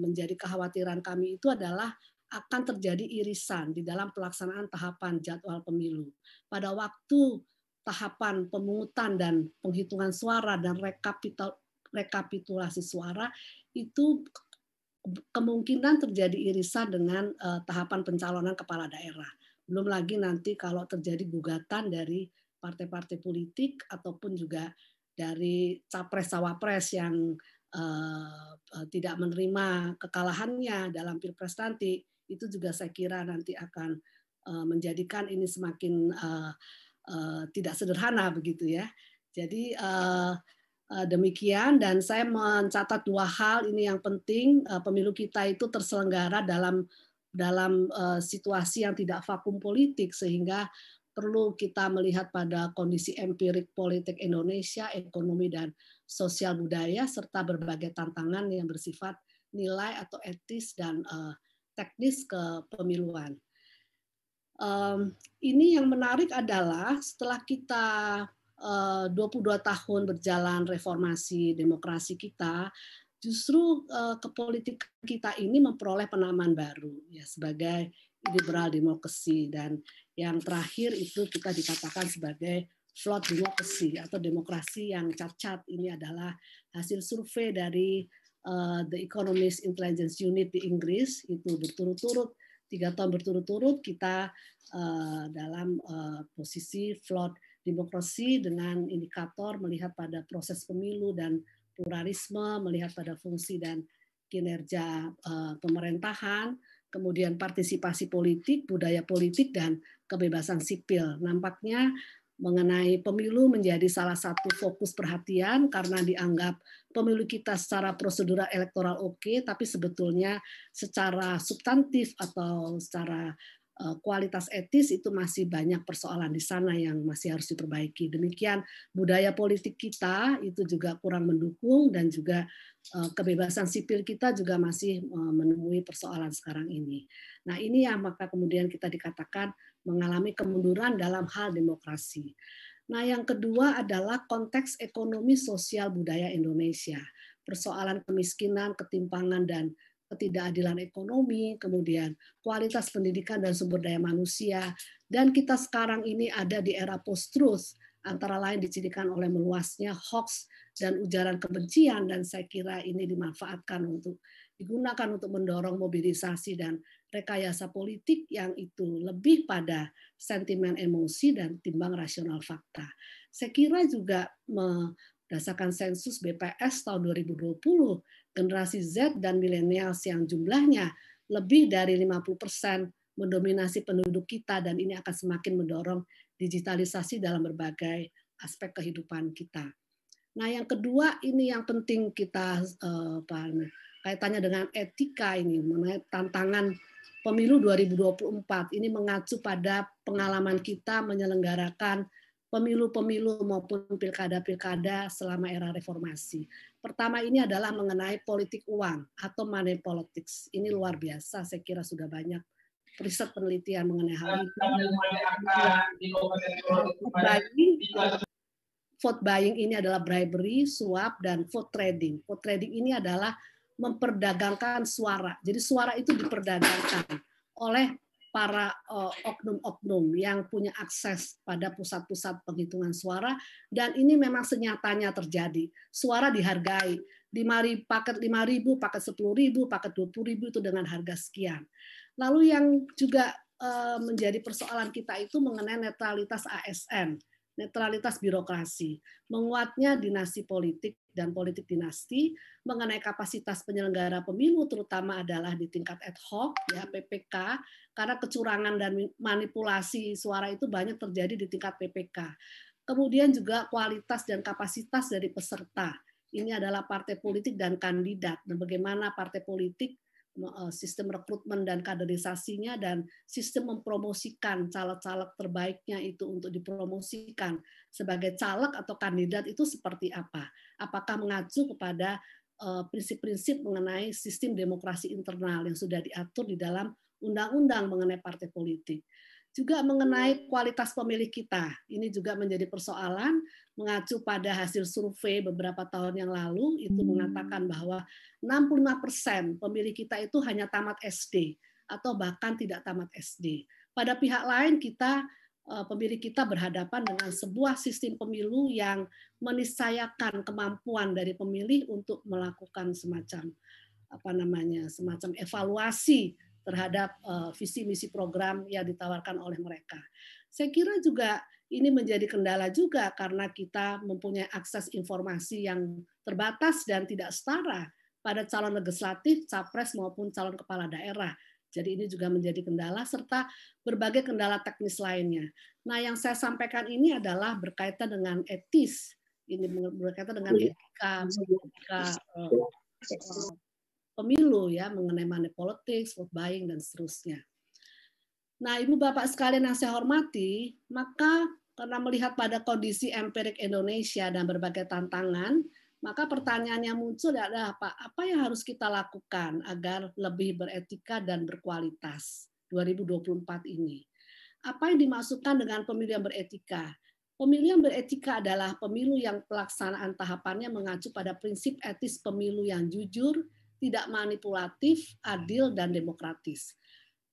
menjadi kekhawatiran kami itu adalah akan terjadi irisan di dalam pelaksanaan tahapan jadwal pemilu. Pada waktu tahapan pemungutan dan penghitungan suara dan rekapitulasi suara itu kemungkinan terjadi irisan dengan uh, tahapan pencalonan kepala daerah. Belum lagi nanti kalau terjadi gugatan dari partai-partai politik ataupun juga dari capres-cawapres yang uh, uh, tidak menerima kekalahannya dalam pilpres nanti, itu juga saya kira nanti akan uh, menjadikan ini semakin uh, uh, tidak sederhana begitu ya. Jadi uh, Eh, demikian dan saya mencatat dua hal ini yang penting eh, pemilu kita itu terselenggara dalam dalam eh, situasi yang tidak vakum politik sehingga perlu kita melihat pada kondisi empirik politik Indonesia, ekonomi dan sosial budaya serta berbagai tantangan yang bersifat nilai atau etis dan teknis kepemiluan. ini yang menarik adalah setelah kita 22 eh, tahun berjalan reformasi demokrasi kita, justru eh, kepolitikan kita ini memperoleh penamaan baru ya sebagai liberal demokrasi dan yang terakhir itu kita dikatakan sebagai flawed demokrasi atau demokrasi yang cacat ini adalah hasil survei dari uh, The Economist Intelligence Unit di Inggris itu berturut-turut tiga tahun berturut-turut kita uh, dalam uh, posisi flawed demokrasi dengan indikator melihat pada proses pemilu dan pluralisme, melihat pada fungsi dan kinerja uh, pemerintahan, kemudian partisipasi politik, budaya politik dan kebebasan sipil. Nampaknya mengenai pemilu menjadi salah satu fokus perhatian karena dianggap pemilu kita secara prosedural elektoral oke, okay, tapi sebetulnya secara substantif atau secara Eh, kualitas etis itu masih banyak persoalan di sana yang masih harus diperbaiki. Demikian budaya politik kita itu juga kurang mendukung dan juga eh, kebebasan sipil kita juga masih eh, menemui persoalan sekarang ini. Nah, ini yang maka kemudian kita dikatakan mengalami kemunduran dalam hal demokrasi. Nah, yang kedua adalah konteks ekonomi sosial budaya Indonesia. Persoalan kemiskinan, ketimpangan dan ketidakadilan ekonomi, kemudian kualitas pendidikan dan sumber daya manusia. Dan kita sekarang ini ada di era post-truth, antara lain dicirikan oleh meluasnya hoax dan ujaran kebencian, dan saya kira ini dimanfaatkan untuk digunakan untuk mendorong mobilisasi dan rekayasa politik yang itu lebih pada sentimen emosi dan timbang rasional fakta. Saya kira juga berdasarkan sensus BPS tahun 2020 generasi Z dan millennials yang jumlahnya lebih dari 50% mendominasi penduduk kita dan ini akan semakin mendorong digitalisasi dalam berbagai aspek kehidupan kita. Nah, yang kedua ini yang penting kita eh, apa, kaitannya dengan etika ini mengenai tantangan pemilu 2024 ini mengacu pada pengalaman kita menyelenggarakan pemilu-pemilu maupun pilkada-pilkada selama era reformasi. Pertama ini adalah mengenai politik uang atau money politics. Ini luar biasa, saya kira sudah banyak riset penelitian mengenai hal ini. Vote vote buying ini adalah bribery, suap, dan vote trading. Vote trading ini adalah memperdagangkan suara. Jadi suara itu diperdagangkan oleh para eh, oknum-oknum yang punya akses pada pusat-pusat penghitungan suara dan ini memang senyatanya terjadi. Suara dihargai. 5 paket 5.000, paket 10.000, paket 20.000 itu dengan harga sekian. Lalu yang juga eh, menjadi persoalan kita itu mengenai netralitas ASN netralitas birokrasi, menguatnya dinasti politik dan politik dinasti, mengenai kapasitas penyelenggara pemilu terutama adalah di tingkat ad hoc ya PPK karena kecurangan dan manipulasi suara itu banyak terjadi di tingkat PPK. Kemudian juga kualitas dan kapasitas dari peserta. Ini adalah partai politik dan kandidat dan bagaimana partai politik Eh, sistem rekrutmen dan kaderisasinya dan sistem mempromosikan caleg-caleg terbaiknya itu untuk dipromosikan sebagai caleg atau kandidat itu seperti apa? Apakah mengacu kepada eh, prinsip-prinsip mengenai sistem demokrasi internal yang sudah diatur di dalam undang-undang mengenai partai politik? juga mengenai kualitas pemilih kita. Ini juga menjadi persoalan mengacu pada hasil survei beberapa tahun yang lalu itu hmm. mengatakan bahwa 65% pemilih kita itu hanya tamat SD atau bahkan tidak tamat SD. Pada pihak lain kita eh, pemilih kita berhadapan dengan sebuah sistem pemilu yang menisayakan kemampuan dari pemilih untuk melakukan semacam apa namanya semacam evaluasi terhadap eh, visi misi program yang ditawarkan oleh mereka. Saya kira juga ini menjadi kendala juga karena kita mempunyai akses informasi yang terbatas dan tidak setara pada calon legislatif, capres maupun calon kepala daerah. Jadi ini juga menjadi kendala serta berbagai kendala teknis lainnya. Nah, yang saya sampaikan ini adalah berkaitan dengan etis, ini berkaitan dengan oh, iya. etika, etika pemilu ya mengenai money politics, vote buying dan seterusnya. Nah, Ibu Bapak sekalian yang saya hormati, maka karena melihat pada kondisi empirik Indonesia dan berbagai tantangan, maka pertanyaan yang muncul adalah apa? Apa yang harus kita lakukan agar lebih beretika dan berkualitas 2024 ini? Apa yang dimaksudkan dengan pemilu yang beretika? Pemilu yang beretika adalah pemilu yang pelaksanaan tahapannya mengacu pada prinsip etis pemilu yang jujur, tidak manipulatif, adil, dan demokratis.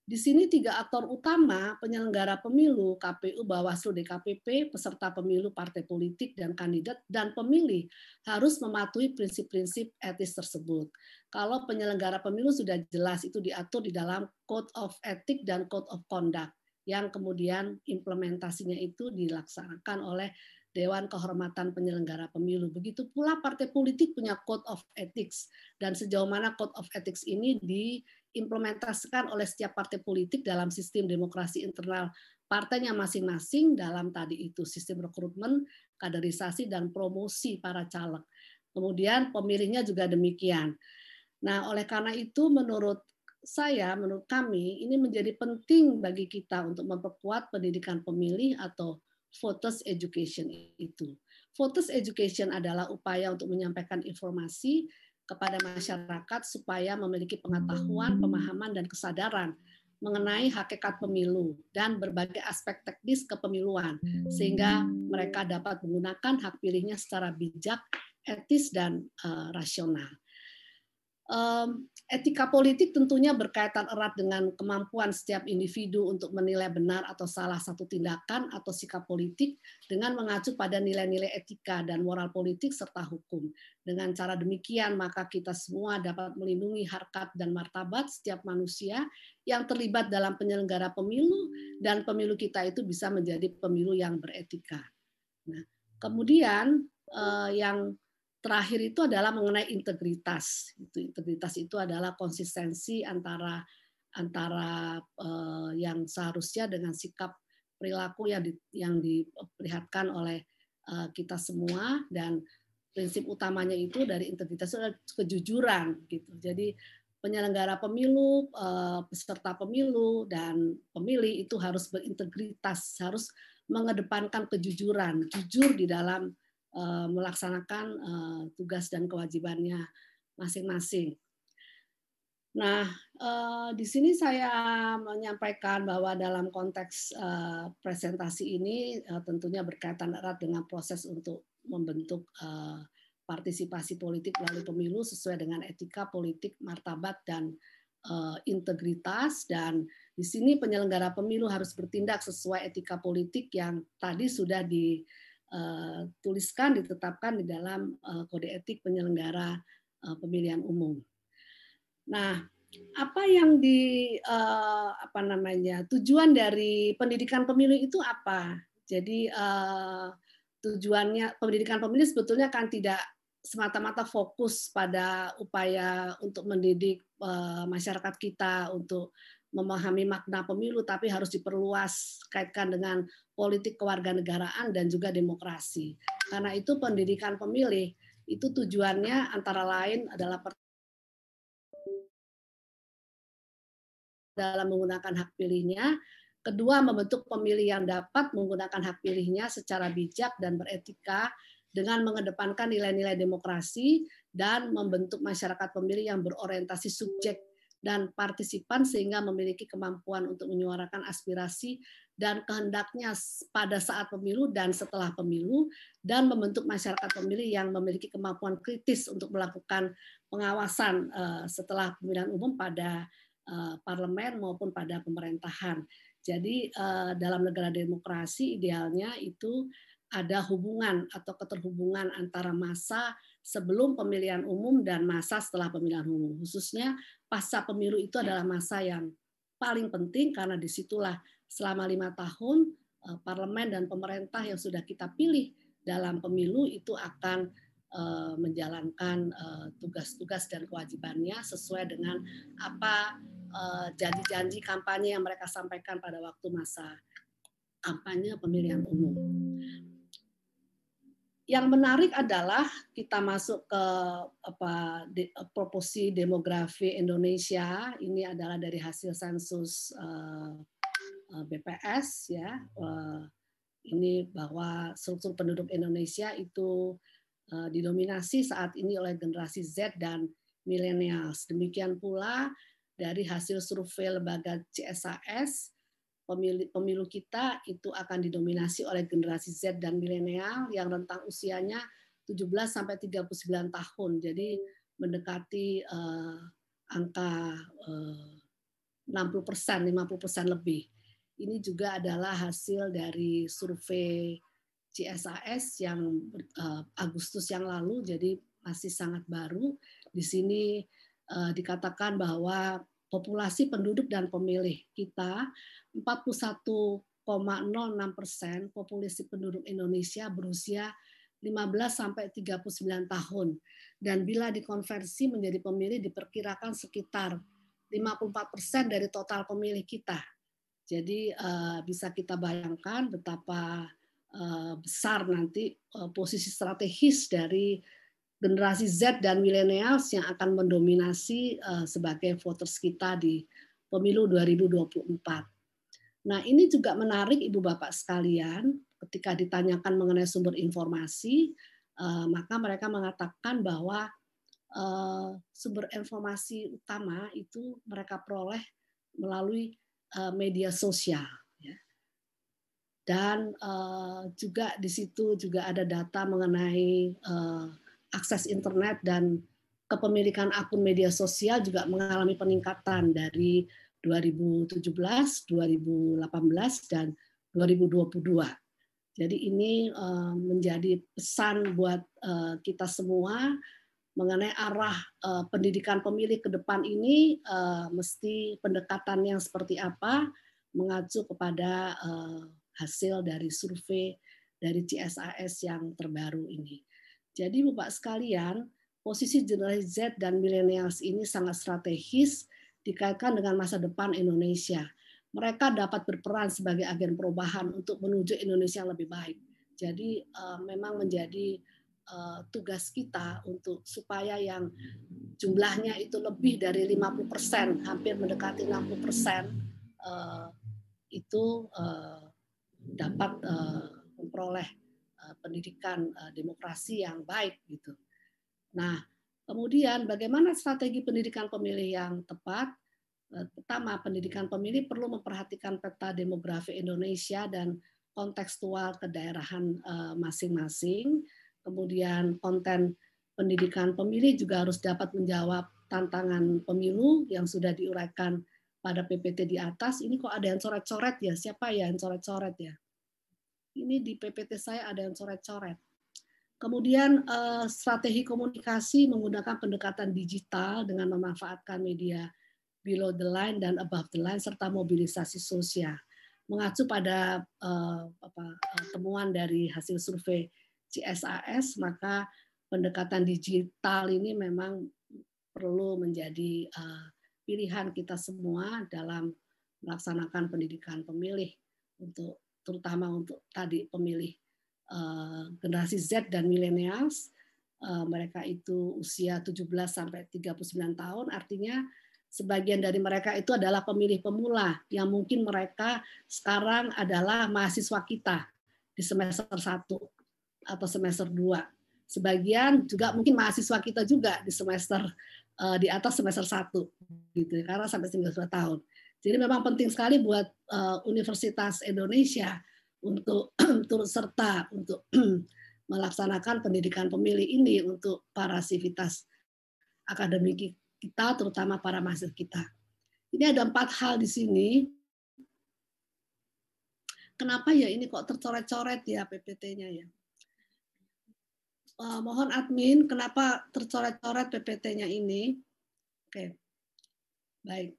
Di sini tiga aktor utama penyelenggara pemilu, KPU, Bawaslu, DKPP, peserta pemilu, partai politik, dan kandidat, dan pemilih harus mematuhi prinsip-prinsip etis tersebut. Kalau penyelenggara pemilu sudah jelas itu diatur di dalam Code of Ethic dan Code of Conduct yang kemudian implementasinya itu dilaksanakan oleh Dewan Kehormatan Penyelenggara Pemilu. Begitu pula partai politik punya Code of Ethics dan sejauh mana Code of Ethics ini diimplementasikan oleh setiap partai politik dalam sistem demokrasi internal partainya masing-masing dalam tadi itu sistem rekrutmen, kaderisasi dan promosi para caleg. Kemudian pemilihnya juga demikian. Nah, oleh karena itu menurut saya, menurut kami, ini menjadi penting bagi kita untuk memperkuat pendidikan pemilih atau voters education itu. Voters education adalah upaya untuk menyampaikan informasi kepada masyarakat supaya memiliki pengetahuan, hmm. pemahaman, dan kesadaran mengenai hakikat pemilu dan berbagai aspek teknis kepemiluan, sehingga mereka dapat menggunakan hak pilihnya secara bijak, etis, dan uh, rasional etika politik tentunya berkaitan erat dengan kemampuan setiap individu untuk menilai benar atau salah satu tindakan atau sikap politik dengan mengacu pada nilai-nilai etika dan moral politik serta hukum. Dengan cara demikian, maka kita semua dapat melindungi harkat dan martabat setiap manusia yang terlibat dalam penyelenggara pemilu dan pemilu kita itu bisa menjadi pemilu yang beretika. Nah, kemudian eh, yang terakhir itu adalah mengenai integritas. Itu integritas itu adalah konsistensi antara antara uh, yang seharusnya dengan sikap perilaku yang di, yang diperlihatkan oleh uh, kita semua dan prinsip utamanya itu dari integritas itu adalah kejujuran gitu. Jadi penyelenggara pemilu, uh, peserta pemilu dan pemilih itu harus berintegritas, harus mengedepankan kejujuran, jujur di dalam Eh, melaksanakan eh, tugas dan kewajibannya masing-masing. Nah, eh, di sini saya menyampaikan bahwa dalam konteks presentasi ini tentunya berkaitan erat dengan proses untuk membentuk partisipasi politik melalui pemilu sesuai dengan etika politik, martabat, dan integritas. Dan di sini penyelenggara pemilu harus bertindak sesuai etika politik yang tadi sudah di Eh, tuliskan ditetapkan di dalam eh, kode etik penyelenggara eh, pemilihan umum. Nah, apa yang di apa namanya tujuan dari pendidikan pemilu itu apa? Jadi tujuannya pendidikan pemilu sebetulnya kan tidak semata-mata fokus pada upaya untuk mendidik masyarakat kita untuk memahami makna pemilu tapi harus diperluas kaitkan dengan politik kewarganegaraan dan juga demokrasi. Karena itu pendidikan pemilih itu tujuannya antara lain adalah dalam menggunakan hak pilihnya, kedua membentuk pemilih yang dapat menggunakan hak pilihnya secara bijak dan beretika dengan mengedepankan nilai-nilai demokrasi dan membentuk masyarakat pemilih yang berorientasi subjek dan partisipan sehingga memiliki kemampuan untuk menyuarakan aspirasi dan kehendaknya pada saat pemilu dan setelah pemilu dan membentuk masyarakat pemilih yang memiliki kemampuan kritis untuk melakukan pengawasan eh, setelah pemilihan umum pada eh, parlemen maupun pada pemerintahan. Jadi eh, dalam negara demokrasi idealnya itu ada hubungan atau keterhubungan antara massa sebelum pemilihan umum dan masa setelah pemilihan umum. Khususnya pasca pemilu itu adalah masa yang paling penting karena disitulah selama lima tahun eh, parlemen dan pemerintah yang sudah kita pilih dalam pemilu itu akan eh, menjalankan eh, tugas-tugas dan kewajibannya sesuai dengan apa janji-janji kampanye yang mereka sampaikan pada waktu masa kampanye pemilihan umum yang menarik adalah kita masuk ke apa de, proposi demografi Indonesia ini adalah dari hasil sensus uh, eh, eh, BPS ya uh, ini bahwa struktur penduduk Indonesia itu uh, didominasi saat ini oleh generasi Z dan milenials demikian pula dari hasil survei lembaga CSAS pemilu, kita itu akan didominasi oleh generasi Z dan milenial yang rentang usianya 17 sampai 39 tahun. Jadi mendekati uh, angka eh, uh, 60 persen, 50 persen lebih. Ini juga adalah hasil dari survei CSAS yang uh, Agustus yang lalu, jadi masih sangat baru. Di sini uh, dikatakan bahwa populasi penduduk dan pemilih kita 41,06 persen populasi penduduk Indonesia berusia 15 sampai 39 tahun dan bila dikonversi menjadi pemilih diperkirakan sekitar 54 persen dari total pemilih kita. Jadi eh, bisa kita bayangkan betapa eh, besar nanti eh, posisi strategis dari generasi Z dan millennials yang akan mendominasi eh, sebagai voters kita di pemilu 2024. Nah, ini juga menarik Ibu Bapak sekalian ketika ditanyakan mengenai sumber informasi, eh, maka mereka mengatakan bahwa eh, sumber informasi utama itu mereka peroleh melalui media sosial ya. dan juga di situ juga ada data mengenai akses internet dan kepemilikan akun media sosial juga mengalami peningkatan dari 2017, 2018 dan 2022. Jadi ini eh, menjadi pesan buat eh, kita semua mengenai arah eh, pendidikan pemilih ke depan ini mesti pendekatan yang seperti apa mengacu kepada hasil dari survei dari CSIS yang terbaru ini. Jadi Bapak sekalian, posisi generasi Z dan millennials ini sangat strategis dikaitkan dengan masa depan Indonesia. Mereka dapat berperan sebagai agen perubahan untuk menuju Indonesia yang lebih baik. Jadi uh, memang menjadi uh, tugas kita untuk supaya yang jumlahnya itu lebih dari 50%, persen, hampir mendekati 60% uh, eh, itu uh, dapat uh, memperoleh pendidikan uh, demokrasi yang baik gitu. Nah, kemudian bagaimana strategi pendidikan pemilih yang tepat? Eh, pertama, pendidikan pemilih perlu memperhatikan peta demografi Indonesia dan kontekstual kedaerahan eh, masing-masing. Kemudian konten pendidikan pemilih juga harus dapat menjawab tantangan pemilu yang sudah diuraikan pada PPT di atas. Ini kok ada yang coret-coret ya? Siapa ya yang coret-coret ya? ini di PPT saya ada yang coret-coret. Kemudian eh, strategi komunikasi menggunakan pendekatan digital dengan memanfaatkan media below the line dan above the line serta mobilisasi sosial mengacu pada eh, eh, temuan dari hasil survei CSAS maka pendekatan digital ini memang perlu menjadi pilihan kita semua dalam melaksanakan pendidikan pemilih untuk terutama untuk tadi pemilih eh, generasi Z dan millennials. Eh, mereka itu usia 17 sampai 39 tahun, artinya sebagian dari mereka itu adalah pemilih pemula yang mungkin mereka sekarang adalah mahasiswa kita di semester 1 atau semester 2. Sebagian juga mungkin mahasiswa kita juga di semester eh, di atas semester 1 gitu ya, karena sampai semester 2 tahun. Jadi memang penting sekali buat eh, Universitas Indonesia untuk turut serta untuk melaksanakan pendidikan pemilih ini untuk para sivitas akademik kita, terutama para mahasiswa kita. Ini ada empat hal di sini. Kenapa ya ini kok tercoret-coret ya PPT-nya ya? Uh, mohon admin, kenapa tercoret-coret PPT-nya ini? Oke, okay. baik.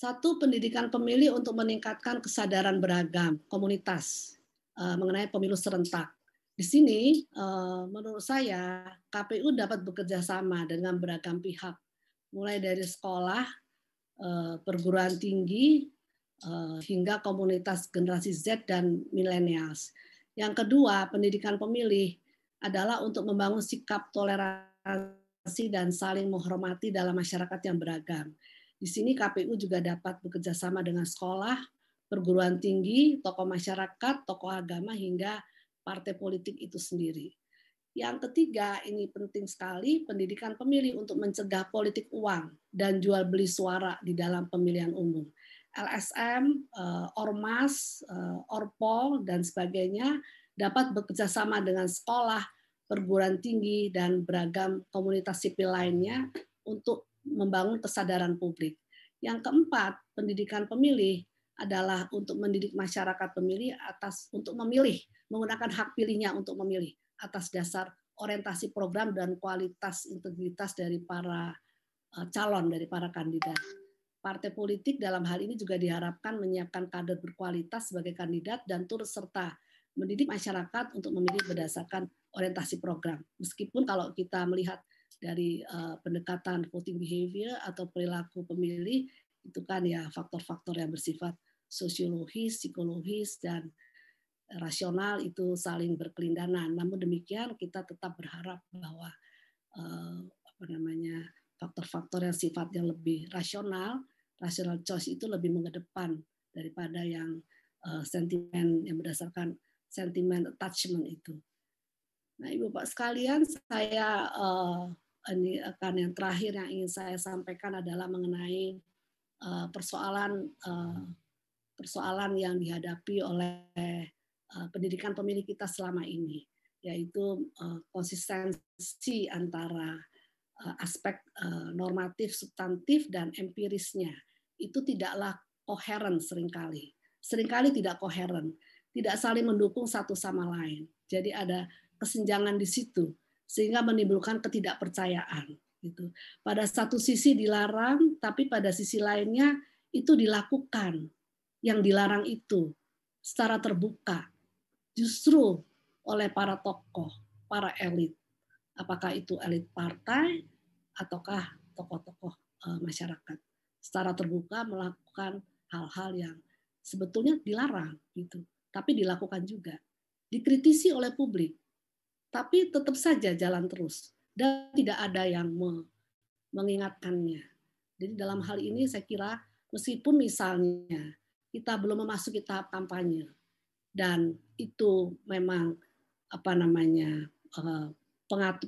Satu, pendidikan pemilih untuk meningkatkan kesadaran beragam komunitas eh, mengenai pemilu serentak. Di sini, eh, menurut saya, KPU dapat bekerja sama dengan beragam pihak, mulai dari sekolah, eh, perguruan tinggi, hingga komunitas generasi Z dan milenials. Yang kedua, pendidikan pemilih adalah untuk membangun sikap toleransi dan saling menghormati dalam masyarakat yang beragam. Di sini KPU juga dapat bekerja sama dengan sekolah, perguruan tinggi, tokoh masyarakat, tokoh agama hingga partai politik itu sendiri. Yang ketiga, ini penting sekali pendidikan pemilih untuk mencegah politik uang dan jual beli suara di dalam pemilihan umum. LSM, eh, Ormas, eh, Orpol, dan sebagainya dapat bekerjasama dengan sekolah, perguruan tinggi, dan beragam komunitas sipil lainnya untuk membangun kesadaran publik. Yang keempat, pendidikan pemilih adalah untuk mendidik masyarakat pemilih atas untuk memilih, menggunakan hak pilihnya untuk memilih atas dasar orientasi program dan kualitas integritas dari para eh, calon dari para kandidat. Partai politik dalam hal ini juga diharapkan menyiapkan kader berkualitas sebagai kandidat dan turut serta mendidik masyarakat untuk memilih berdasarkan orientasi program. Meskipun kalau kita melihat dari uh, pendekatan voting behavior atau perilaku pemilih itu kan ya faktor-faktor yang bersifat sosiologis, psikologis dan eh, rasional itu saling berkelindanan. Namun demikian kita tetap berharap bahwa uh, apa namanya faktor-faktor yang sifatnya lebih rasional, rational choice itu lebih mengedepan daripada yang uh, sentimen yang berdasarkan sentimen attachment itu. Nah, Ibu Pak sekalian, saya uh, ini akan yang terakhir yang ingin saya sampaikan adalah mengenai eh, persoalan eh, persoalan yang dihadapi oleh eh, pendidikan pemilih kita selama ini yaitu konsistensi antara aspek normatif substantif dan empirisnya itu tidaklah koheren seringkali seringkali tidak koheren tidak saling mendukung satu sama lain jadi ada kesenjangan di situ sehingga menimbulkan ketidakpercayaan gitu. Pada satu sisi dilarang, tapi pada sisi lainnya itu dilakukan yang dilarang itu secara terbuka justru oleh para tokoh, para elit. Apakah itu elit partai ataukah tokoh-tokoh eh, masyarakat secara terbuka melakukan hal-hal yang sebetulnya dilarang gitu, tapi dilakukan juga. Dikritisi oleh publik tapi tetap saja jalan terus dan tidak ada yang mengingatkannya. Jadi dalam hal ini saya kira meskipun misalnya kita belum memasuki tahap kampanye dan itu memang apa namanya eh,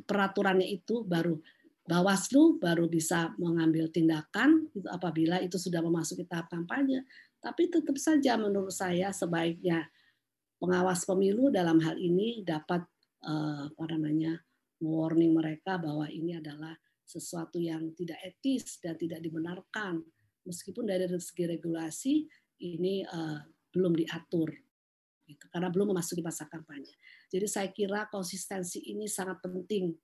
peraturannya itu baru Bawaslu baru bisa mengambil tindakan itu apabila itu sudah memasuki tahap kampanye. Tapi tetap saja menurut saya sebaiknya pengawas pemilu dalam hal ini dapat Eh, apa namanya warning mereka bahwa ini adalah sesuatu yang tidak etis dan tidak dibenarkan meskipun dari segi regulasi ini uh, belum diatur gitu, karena belum memasuki masa kampanye jadi saya kira konsistensi ini sangat penting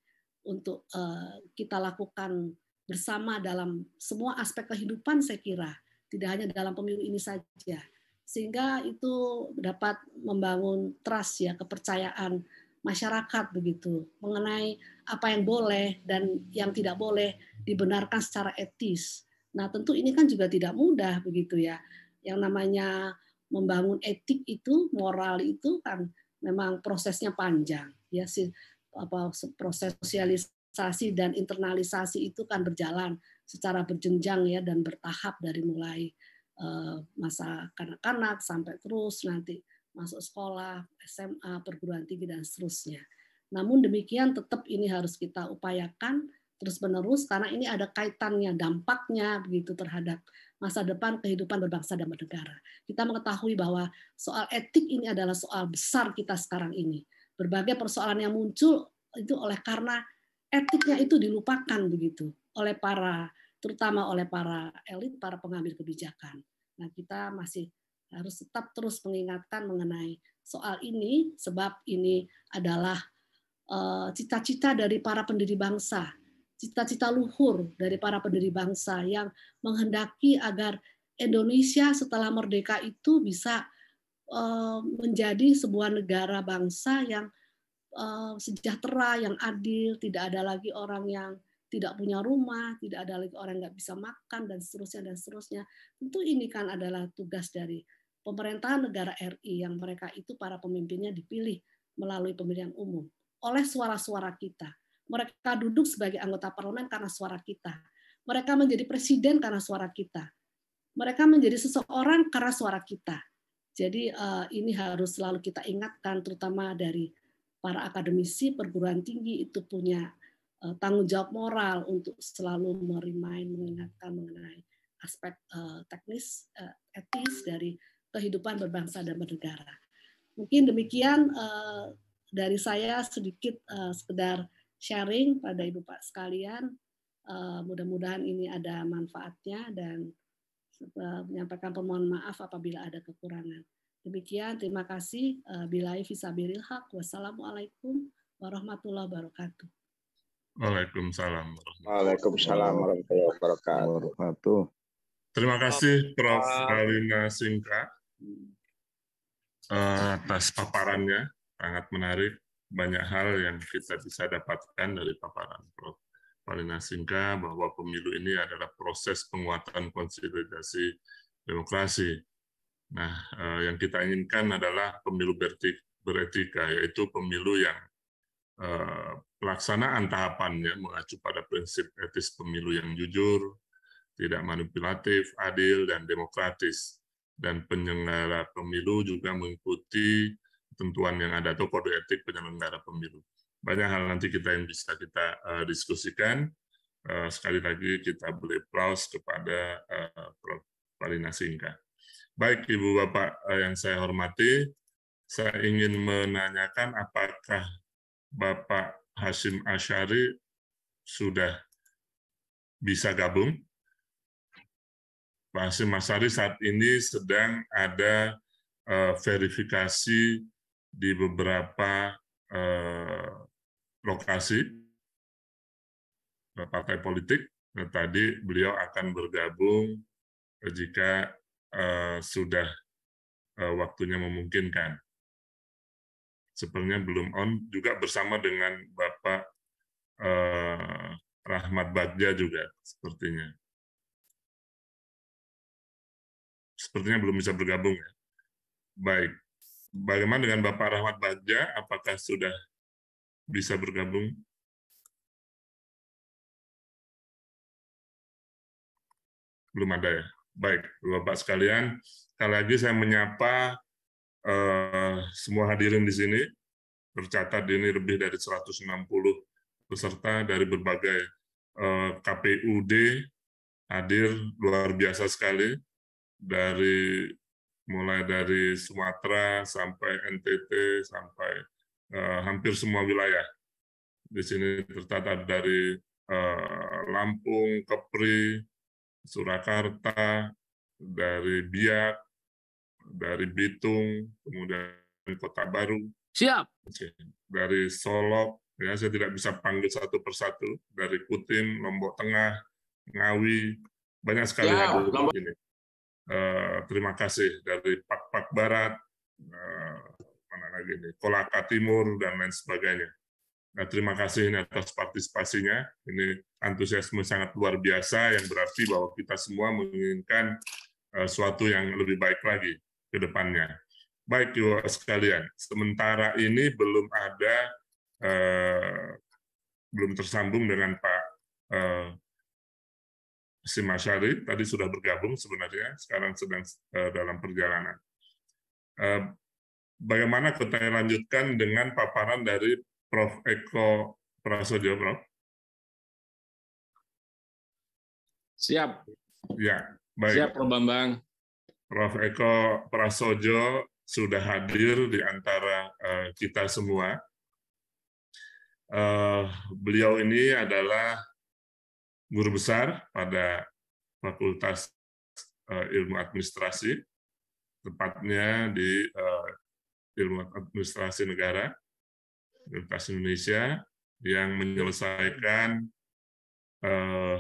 untuk uh, kita lakukan bersama dalam semua aspek kehidupan saya kira tidak hanya dalam pemilu ini saja sehingga itu dapat membangun trust ya kepercayaan masyarakat begitu mengenai apa yang boleh dan yang tidak boleh dibenarkan secara etis. Nah, tentu ini kan juga tidak mudah begitu ya. Yang namanya membangun etik itu, moral itu kan memang prosesnya panjang ya sih apa proses sosialisasi dan internalisasi itu kan berjalan secara berjenjang ya dan bertahap dari mulai eh, masa kanak-kanak sampai terus nanti masuk sekolah, SMA, perguruan tinggi, dan seterusnya. Namun demikian tetap ini harus kita upayakan terus-menerus karena ini ada kaitannya, dampaknya begitu terhadap masa depan kehidupan berbangsa dan bernegara. Kita mengetahui bahwa soal etik ini adalah soal besar kita sekarang ini. Berbagai persoalan yang muncul itu oleh karena etiknya itu dilupakan begitu oleh para terutama oleh para elit, para pengambil kebijakan. Nah, kita masih harus tetap terus mengingatkan mengenai soal ini sebab ini adalah eh, cita-cita dari para pendiri bangsa, cita-cita luhur dari para pendiri bangsa yang menghendaki agar Indonesia setelah merdeka itu bisa eh, menjadi sebuah negara bangsa yang eh, sejahtera, yang adil, tidak ada lagi orang yang tidak punya rumah, tidak ada lagi orang yang nggak bisa makan dan seterusnya dan seterusnya. Tentu ini kan adalah tugas dari pemerintahan negara RI yang mereka itu para pemimpinnya dipilih melalui pemilihan umum oleh suara-suara kita. Mereka duduk sebagai anggota parlemen karena suara kita. Mereka menjadi presiden karena suara kita. Mereka menjadi seseorang karena suara kita. Jadi eh, ini harus selalu kita ingatkan terutama dari para akademisi perguruan tinggi itu punya eh, tanggung jawab moral untuk selalu merimain mengingatkan mengenai aspek eh, teknis etis dari kehidupan berbangsa dan bernegara. Mungkin demikian uh, dari saya sedikit uh, sekedar sharing pada Ibu Pak sekalian. Uh, Mudah-mudahan ini ada manfaatnya dan uh, menyampaikan permohon maaf apabila ada kekurangan. Demikian, terima kasih. Uh, Bilai Fisabiril Haq. Wassalamualaikum warahmatullahi wabarakatuh. Waalaikumsalam. Waalaikumsalam warahmatullahi wabarakatuh. Terima kasih Prof. Alina Singka. Eh, atas paparannya sangat menarik banyak hal yang kita bisa dapatkan dari paparan Prof. Palina Singka bahwa pemilu ini adalah proses penguatan konsolidasi demokrasi. Nah, eh, yang kita inginkan adalah pemilu beretika, yaitu pemilu yang eh, pelaksanaan tahapannya mengacu pada prinsip etis pemilu yang jujur, tidak manipulatif, adil, dan demokratis dan penyelenggara pemilu juga mengikuti ketentuan yang ada atau kode etik penyelenggara pemilu. Banyak hal nanti kita yang bisa kita uh, diskusikan. Uh, sekali lagi kita beri applause kepada uh, Prof. Singka. Baik Ibu Bapak uh, yang saya hormati, saya ingin menanyakan apakah Bapak Hasim Ashari sudah bisa gabung? Pak Asim Masari saat ini sedang ada eh, verifikasi di beberapa eh, lokasi eh, partai politik. tadi beliau akan bergabung jika sudah waktunya memungkinkan. Sepertinya belum on juga bersama dengan Bapak Rahmat Bagja juga sepertinya. sepertinya belum bisa bergabung ya. Baik. Bagaimana dengan Bapak Rahmat Bajja? Apakah sudah bisa bergabung? Belum ada ya. Baik, Bapak sekalian, sekali lagi saya menyapa eh, semua hadirin di sini. Tercatat ini lebih dari 160 peserta dari berbagai eh, KPUD hadir luar biasa sekali dari mulai dari Sumatera sampai NTT sampai uh, hampir semua wilayah. Di sini tertata dari uh, Lampung, Kepri, Surakarta, dari Biak, dari Bitung, kemudian Kota Baru. Siap. Dari Solok, ya saya tidak bisa panggil satu persatu. Dari Kutim, Lombok Tengah, Ngawi, banyak sekali ya, Lombok. di Eh, terima kasih dari Pak-Pak Barat, eh, mana lagi ini, Kolaka Timur, dan lain sebagainya. Nah, terima kasih atas partisipasinya. Ini antusiasme sangat luar biasa yang berarti bahwa kita semua menginginkan eh, suatu yang lebih baik lagi ke depannya. Baik, juga sekalian. Sementara ini belum ada, eh, belum tersambung dengan Pak eh, Sim Masyari tadi sudah bergabung sebenarnya, sekarang sedang eh, dalam perjalanan. Eh, bagaimana kita lanjutkan dengan paparan dari Prof. Eko Prasojo, Prof? Siap. Ya, baik. Siap, Prof. Bambang. Prof. Eko Prasojo sudah hadir di antara eh, kita semua. beliau ini adalah guru besar pada Fakultas eh, Ilmu Administrasi, tepatnya di eh, Ilmu Administrasi Negara, Universitas Indonesia, yang menyelesaikan eh,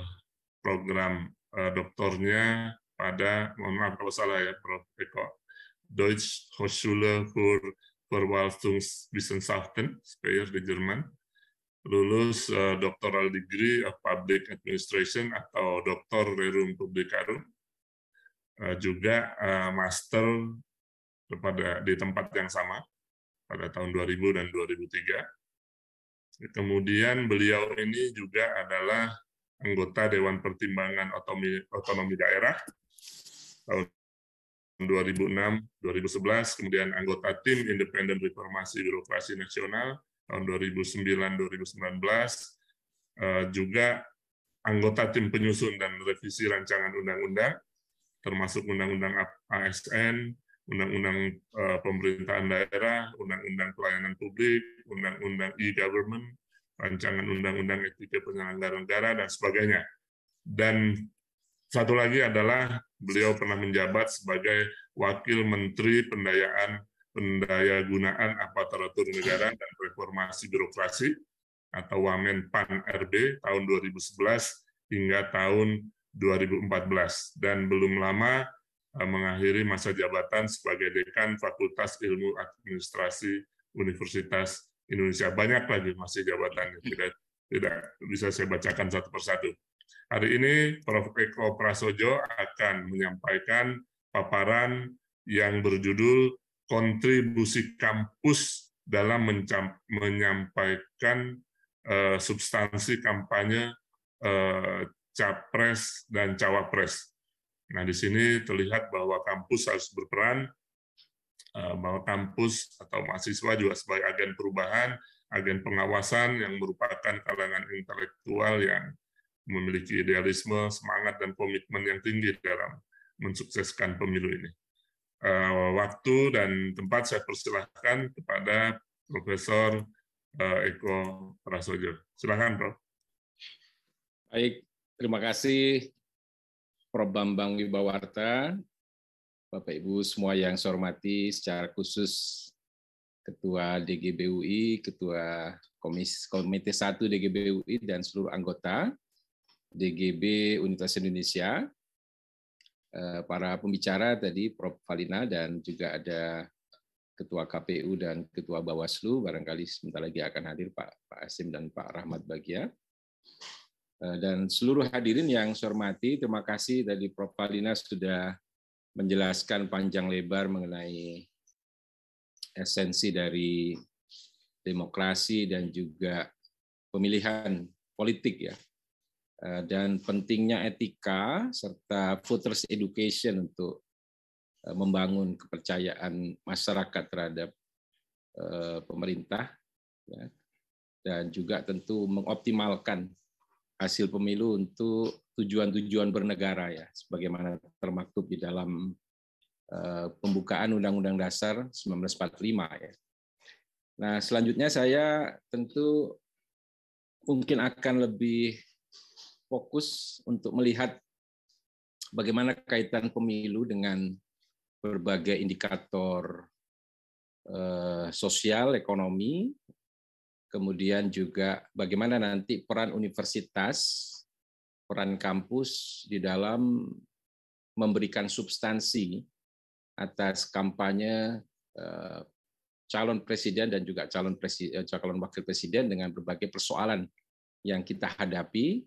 program doktornya pada, mohon maaf kalau salah ya, Prof. Eko, Deutsche Hochschule für Verwaltungswissenschaften, Speyer di Jerman, lulus uh, eh, doctoral degree of public administration atau doktor rerum publicarum uh, eh, juga uh, master kepada di tempat yang sama pada tahun 2000 dan 2003. Kemudian beliau ini juga adalah anggota Dewan Pertimbangan Otomi, Otonomi Daerah tahun 2006, 2011, kemudian anggota tim Independen Reformasi Birokrasi Nasional tahun 2009-2019 eh, juga anggota tim penyusun dan revisi rancangan undang-undang termasuk undang-undang ASN, undang-undang eh, pemerintahan daerah, undang-undang pelayanan publik, undang-undang e-government, rancangan undang-undang etika penyelenggara negara dan sebagainya. Dan satu lagi adalah beliau pernah menjabat sebagai Wakil Menteri Pendayaan Pendaya gunaan aparatur negara dan reformasi birokrasi atau Wamen PAN RB tahun 2011 hingga tahun 2014 dan belum lama eh, mengakhiri masa jabatan sebagai dekan Fakultas Ilmu Administrasi Universitas Indonesia. Banyak lagi masih jabatannya tidak tidak bisa saya bacakan satu persatu. Hari ini Prof. Eko Prasojo akan menyampaikan paparan yang berjudul kontribusi kampus dalam menyampaikan eh, substansi kampanye eh, capres dan cawapres. Nah, di sini terlihat bahwa kampus harus berperan, eh, bahwa kampus atau mahasiswa juga sebagai agen perubahan, agen pengawasan yang merupakan kalangan intelektual yang memiliki idealisme, semangat, dan komitmen yang tinggi dalam mensukseskan pemilu ini. Eh, waktu dan tempat saya persilahkan kepada Profesor eh, Eko Prasojo. Silakan, Prof. Baik, terima kasih Prof. Bambang Wibawarta, Bapak Ibu semua yang saya hormati, secara khusus Ketua DGBUI, Ketua Komisi, Komite 1 DGBUI, dan seluruh anggota DGB Universitas Indonesia. Eh, para pembicara tadi Prof. Valina dan juga ada Ketua KPU dan Ketua Bawaslu, barangkali sebentar lagi akan hadir Pak, Pak Asim dan Pak Rahmat Bagia. Eh, dan seluruh hadirin yang saya hormati, terima kasih tadi Prof. Valina sudah menjelaskan panjang lebar mengenai esensi dari demokrasi dan juga pemilihan politik ya Eh, dan pentingnya etika serta voters education untuk eh, membangun kepercayaan masyarakat terhadap eh, pemerintah ya. dan juga tentu mengoptimalkan hasil pemilu untuk tujuan-tujuan bernegara ya sebagaimana termaktub di dalam pembukaan Undang-Undang Dasar 1945 ya. Nah, selanjutnya saya tentu mungkin akan lebih fokus untuk melihat bagaimana kaitan pemilu dengan berbagai indikator eh, sosial, ekonomi, kemudian juga bagaimana nanti peran universitas, peran kampus di dalam memberikan substansi atas kampanye eh, calon presiden dan juga calon presiden, eh, calon wakil presiden dengan berbagai persoalan yang kita hadapi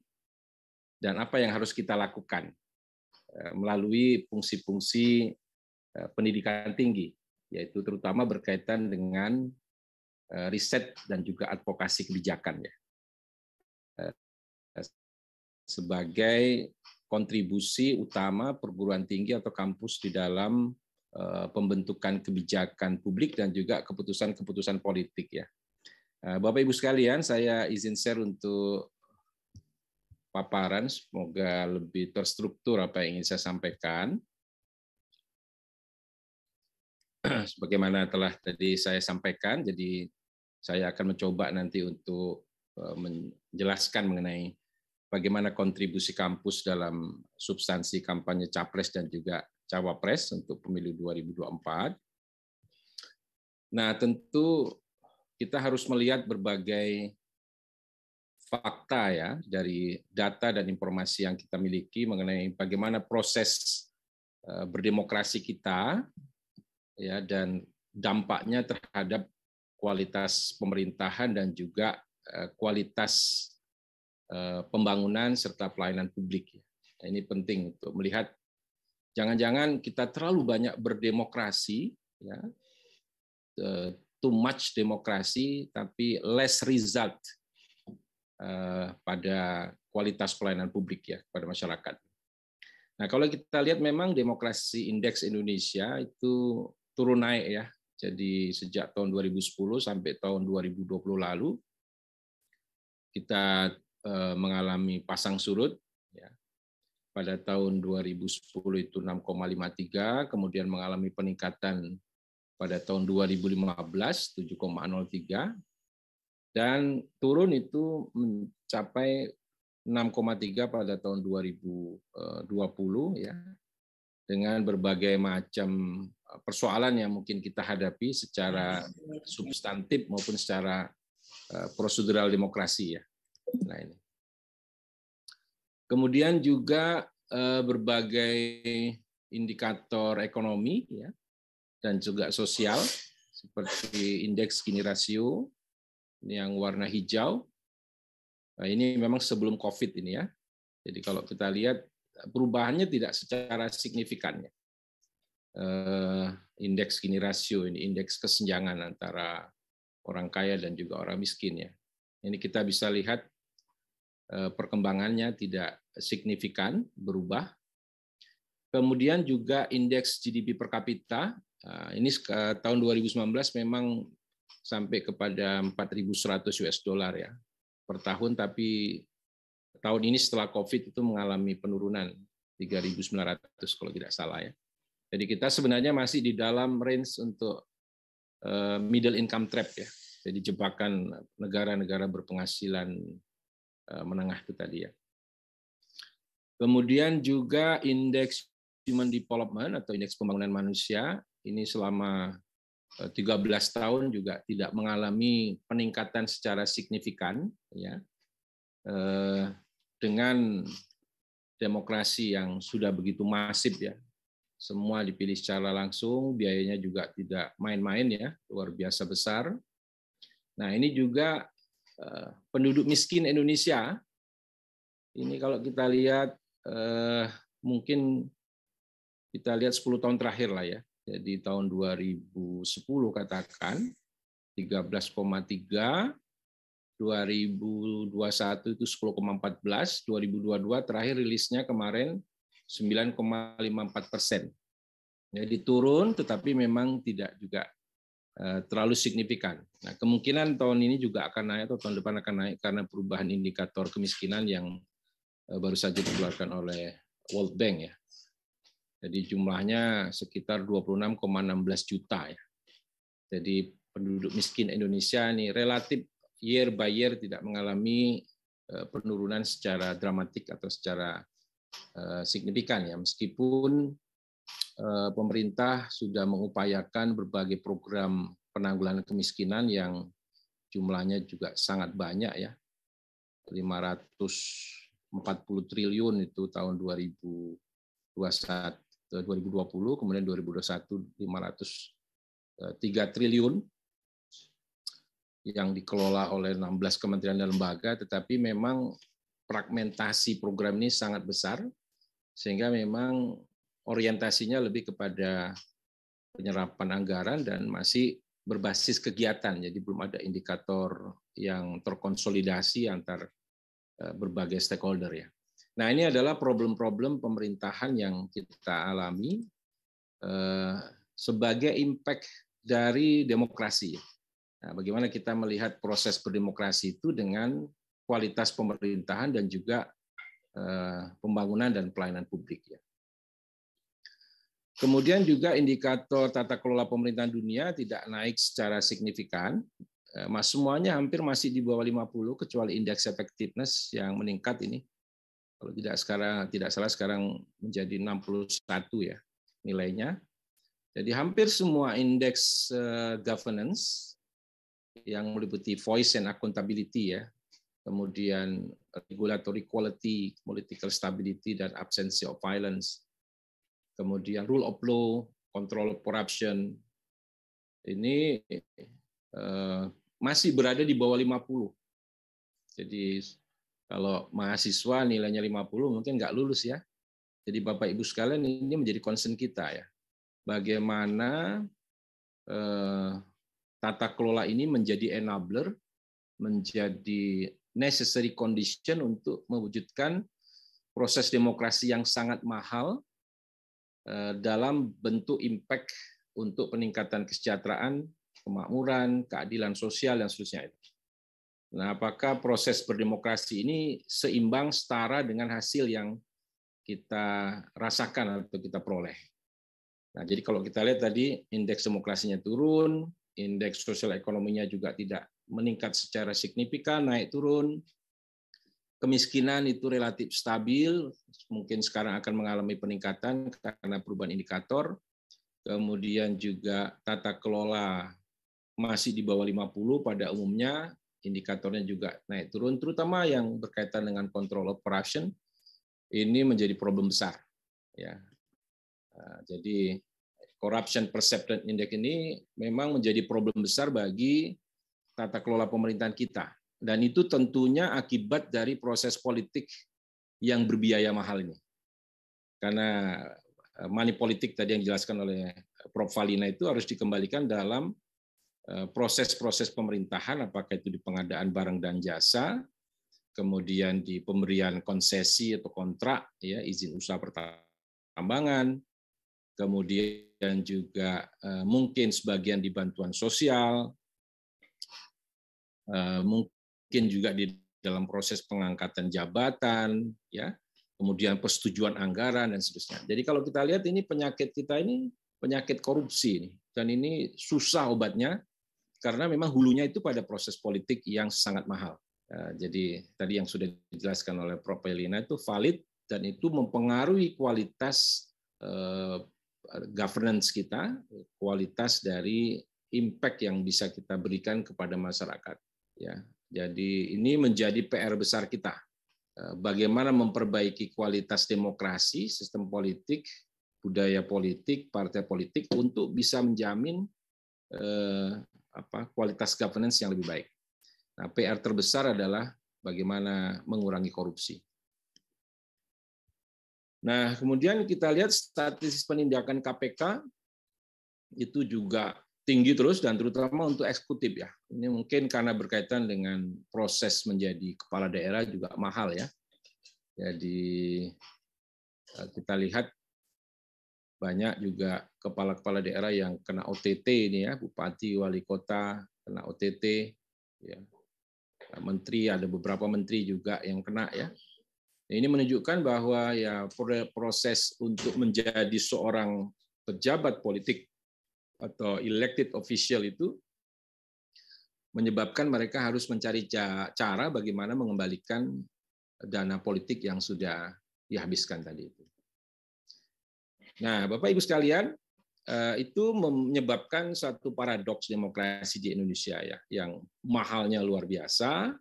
dan apa yang harus kita lakukan eh, melalui fungsi-fungsi eh, pendidikan tinggi, yaitu terutama berkaitan dengan eh, riset dan juga advokasi kebijakan ya. Sebagai kontribusi utama perguruan tinggi atau kampus di dalam pembentukan kebijakan publik dan juga keputusan-keputusan politik ya. Bapak Ibu sekalian, saya izin share untuk paparan, semoga lebih terstruktur apa yang ingin saya sampaikan. Sebagaimana telah tadi saya sampaikan, jadi saya akan mencoba nanti untuk eh, menjelaskan mengenai bagaimana kontribusi kampus dalam substansi kampanye capres dan juga cawapres untuk pemilu 2024. Nah, tentu kita harus melihat berbagai fakta ya dari data dan informasi yang kita miliki mengenai bagaimana proses eh, berdemokrasi kita ya dan dampaknya terhadap kualitas pemerintahan dan juga eh, kualitas eh, pembangunan serta pelayanan publik. Ya. Nah, ini penting untuk melihat jangan-jangan kita terlalu banyak berdemokrasi ya too much demokrasi tapi less result Eh, pada kualitas pelayanan publik ya kepada masyarakat. Nah, kalau kita lihat memang demokrasi indeks Indonesia itu turun naik ya. Jadi sejak tahun 2010 sampai tahun 2020 lalu kita eh, mengalami pasang surut ya. Pada tahun 2010 itu 6,53, kemudian mengalami peningkatan pada tahun 2015 7,03, dan turun itu mencapai 6,3 pada tahun 2020 eh, ya dengan berbagai macam eh, persoalan yang mungkin kita hadapi secara substantif maupun secara eh, prosedural demokrasi ya. Nah ini. Kemudian juga berbagai indikator ekonomi ya dan juga sosial seperti indeks Gini rasio, ini yang warna hijau. Nah, ini memang sebelum COVID ini ya. Jadi kalau kita lihat perubahannya tidak secara signifikan ya. Uh, indeks gini rasio ini indeks kesenjangan antara orang kaya dan juga orang miskin ya. Ini kita bisa lihat uh, perkembangannya tidak signifikan berubah. Kemudian juga indeks GDP per kapita uh, ini eh, tahun 2019 memang sampai kepada 4.100 US dollar ya per tahun tapi tahun ini setelah Covid itu mengalami penurunan 3.900 kalau tidak salah ya. Jadi kita sebenarnya masih di dalam range untuk eh, middle income trap ya. Jadi jebakan negara-negara berpenghasilan eh, menengah itu tadi ya. Kemudian juga indeks human development atau indeks pembangunan manusia ini selama 13 eh, tahun juga tidak mengalami peningkatan secara signifikan ya eh, dengan demokrasi yang sudah begitu masif ya semua dipilih secara langsung biayanya juga tidak main-main ya luar biasa besar nah ini juga eh, penduduk miskin Indonesia ini kalau kita lihat mungkin kita lihat 10 tahun terakhir lah ya jadi tahun 2010 katakan 13,3 2021 itu 10,14, 2022 terakhir rilisnya kemarin 9,54 persen. Jadi turun, tetapi memang tidak juga eh, terlalu signifikan. Nah, kemungkinan tahun ini juga akan naik atau tahun depan akan naik karena perubahan indikator kemiskinan yang eh, baru saja dikeluarkan oleh World Bank ya. Jadi jumlahnya sekitar 26,16 juta ya. Jadi penduduk miskin Indonesia ini relatif year by year tidak mengalami eh, penurunan secara dramatik atau secara eh, signifikan ya meskipun eh, pemerintah sudah mengupayakan berbagai program penanggulangan kemiskinan yang jumlahnya juga sangat banyak ya 540 triliun itu tahun 2021 2020, kemudian 2021 503 eh, triliun yang dikelola oleh 16 kementerian dan lembaga, tetapi memang fragmentasi program ini sangat besar, sehingga memang orientasinya lebih kepada penyerapan anggaran dan masih berbasis kegiatan, jadi belum ada indikator yang terkonsolidasi antar eh, berbagai stakeholder ya. Nah, ini adalah problem-problem pemerintahan yang kita alami eh, sebagai impact dari demokrasi. Nah, bagaimana kita melihat proses berdemokrasi itu dengan kualitas pemerintahan dan juga eh, pembangunan dan pelayanan publik ya. Kemudian juga indikator tata kelola pemerintahan dunia tidak naik secara signifikan. Eh, mas semuanya hampir masih di bawah 50 kecuali indeks efektivitas yang meningkat ini kalau tidak sekarang tidak salah sekarang menjadi 61 ya nilainya. Jadi hampir semua indeks eh, governance yang meliputi voice and accountability ya, kemudian regulatory quality, political stability dan absence of violence, kemudian rule of law, control of corruption. Ini eh, masih berada di bawah 50. Jadi kalau mahasiswa nilainya 50 mungkin nggak lulus ya. Jadi Bapak Ibu sekalian ini menjadi concern kita ya. Bagaimana eh, tata kelola ini menjadi enabler, menjadi necessary condition untuk mewujudkan proses demokrasi yang sangat mahal eh, dalam bentuk impact untuk peningkatan kesejahteraan, kemakmuran, keadilan sosial dan seterusnya itu. Nah, apakah proses berdemokrasi ini seimbang setara dengan hasil yang kita rasakan atau kita peroleh? Nah, jadi kalau kita lihat tadi indeks demokrasinya turun, indeks sosial ekonominya juga tidak meningkat secara signifikan, naik turun. Kemiskinan itu relatif stabil, mungkin sekarang akan mengalami peningkatan karena perubahan indikator. Kemudian juga tata kelola masih di bawah 50 pada umumnya, indikatornya juga naik turun, terutama yang berkaitan dengan kontrol operation ini menjadi problem besar. Ya, ah, jadi corruption perception index ini memang menjadi problem besar bagi tata kelola pemerintahan kita, dan itu tentunya akibat dari proses politik yang berbiaya mahal ini. Karena eh, money politik tadi yang dijelaskan oleh eh, Prof. Valina itu harus dikembalikan dalam Eh, proses-proses pemerintahan, apakah itu di pengadaan barang dan jasa, kemudian di pemberian konsesi atau kontrak, ya izin usaha pertambangan, kemudian juga eh, mungkin sebagian di bantuan sosial, eh, mungkin juga di dalam proses pengangkatan jabatan, ya kemudian persetujuan anggaran dan seterusnya. Jadi kalau kita lihat ini penyakit kita ini penyakit korupsi dan ini susah obatnya karena memang hulunya itu pada proses politik yang sangat mahal. Ya, jadi tadi yang sudah dijelaskan oleh Prof. Elina itu valid dan itu mempengaruhi kualitas eh, governance kita, kualitas dari impact yang bisa kita berikan kepada masyarakat. Ya, jadi ini menjadi PR besar kita. Eh, bagaimana memperbaiki kualitas demokrasi, sistem politik, budaya politik, partai politik untuk bisa menjamin eh, apa kualitas governance yang lebih baik. Nah, PR terbesar adalah bagaimana mengurangi korupsi. Nah, kemudian kita lihat statistik penindakan KPK itu juga tinggi terus dan terutama untuk eksekutif ya. Ini mungkin karena berkaitan dengan proses menjadi kepala daerah juga mahal ya. Jadi eh, kita lihat banyak juga kepala-kepala daerah yang kena OTT ini ya, bupati, wali kota kena OTT, ya. menteri ada beberapa menteri juga yang kena ya. Nah, ini menunjukkan bahwa ya proses untuk menjadi seorang pejabat politik atau elected official itu menyebabkan mereka harus mencari cara bagaimana mengembalikan dana politik yang sudah dihabiskan tadi itu. Nah, Bapak Ibu sekalian, eh, itu menyebabkan satu paradoks demokrasi di Indonesia ya, yang mahalnya luar biasa,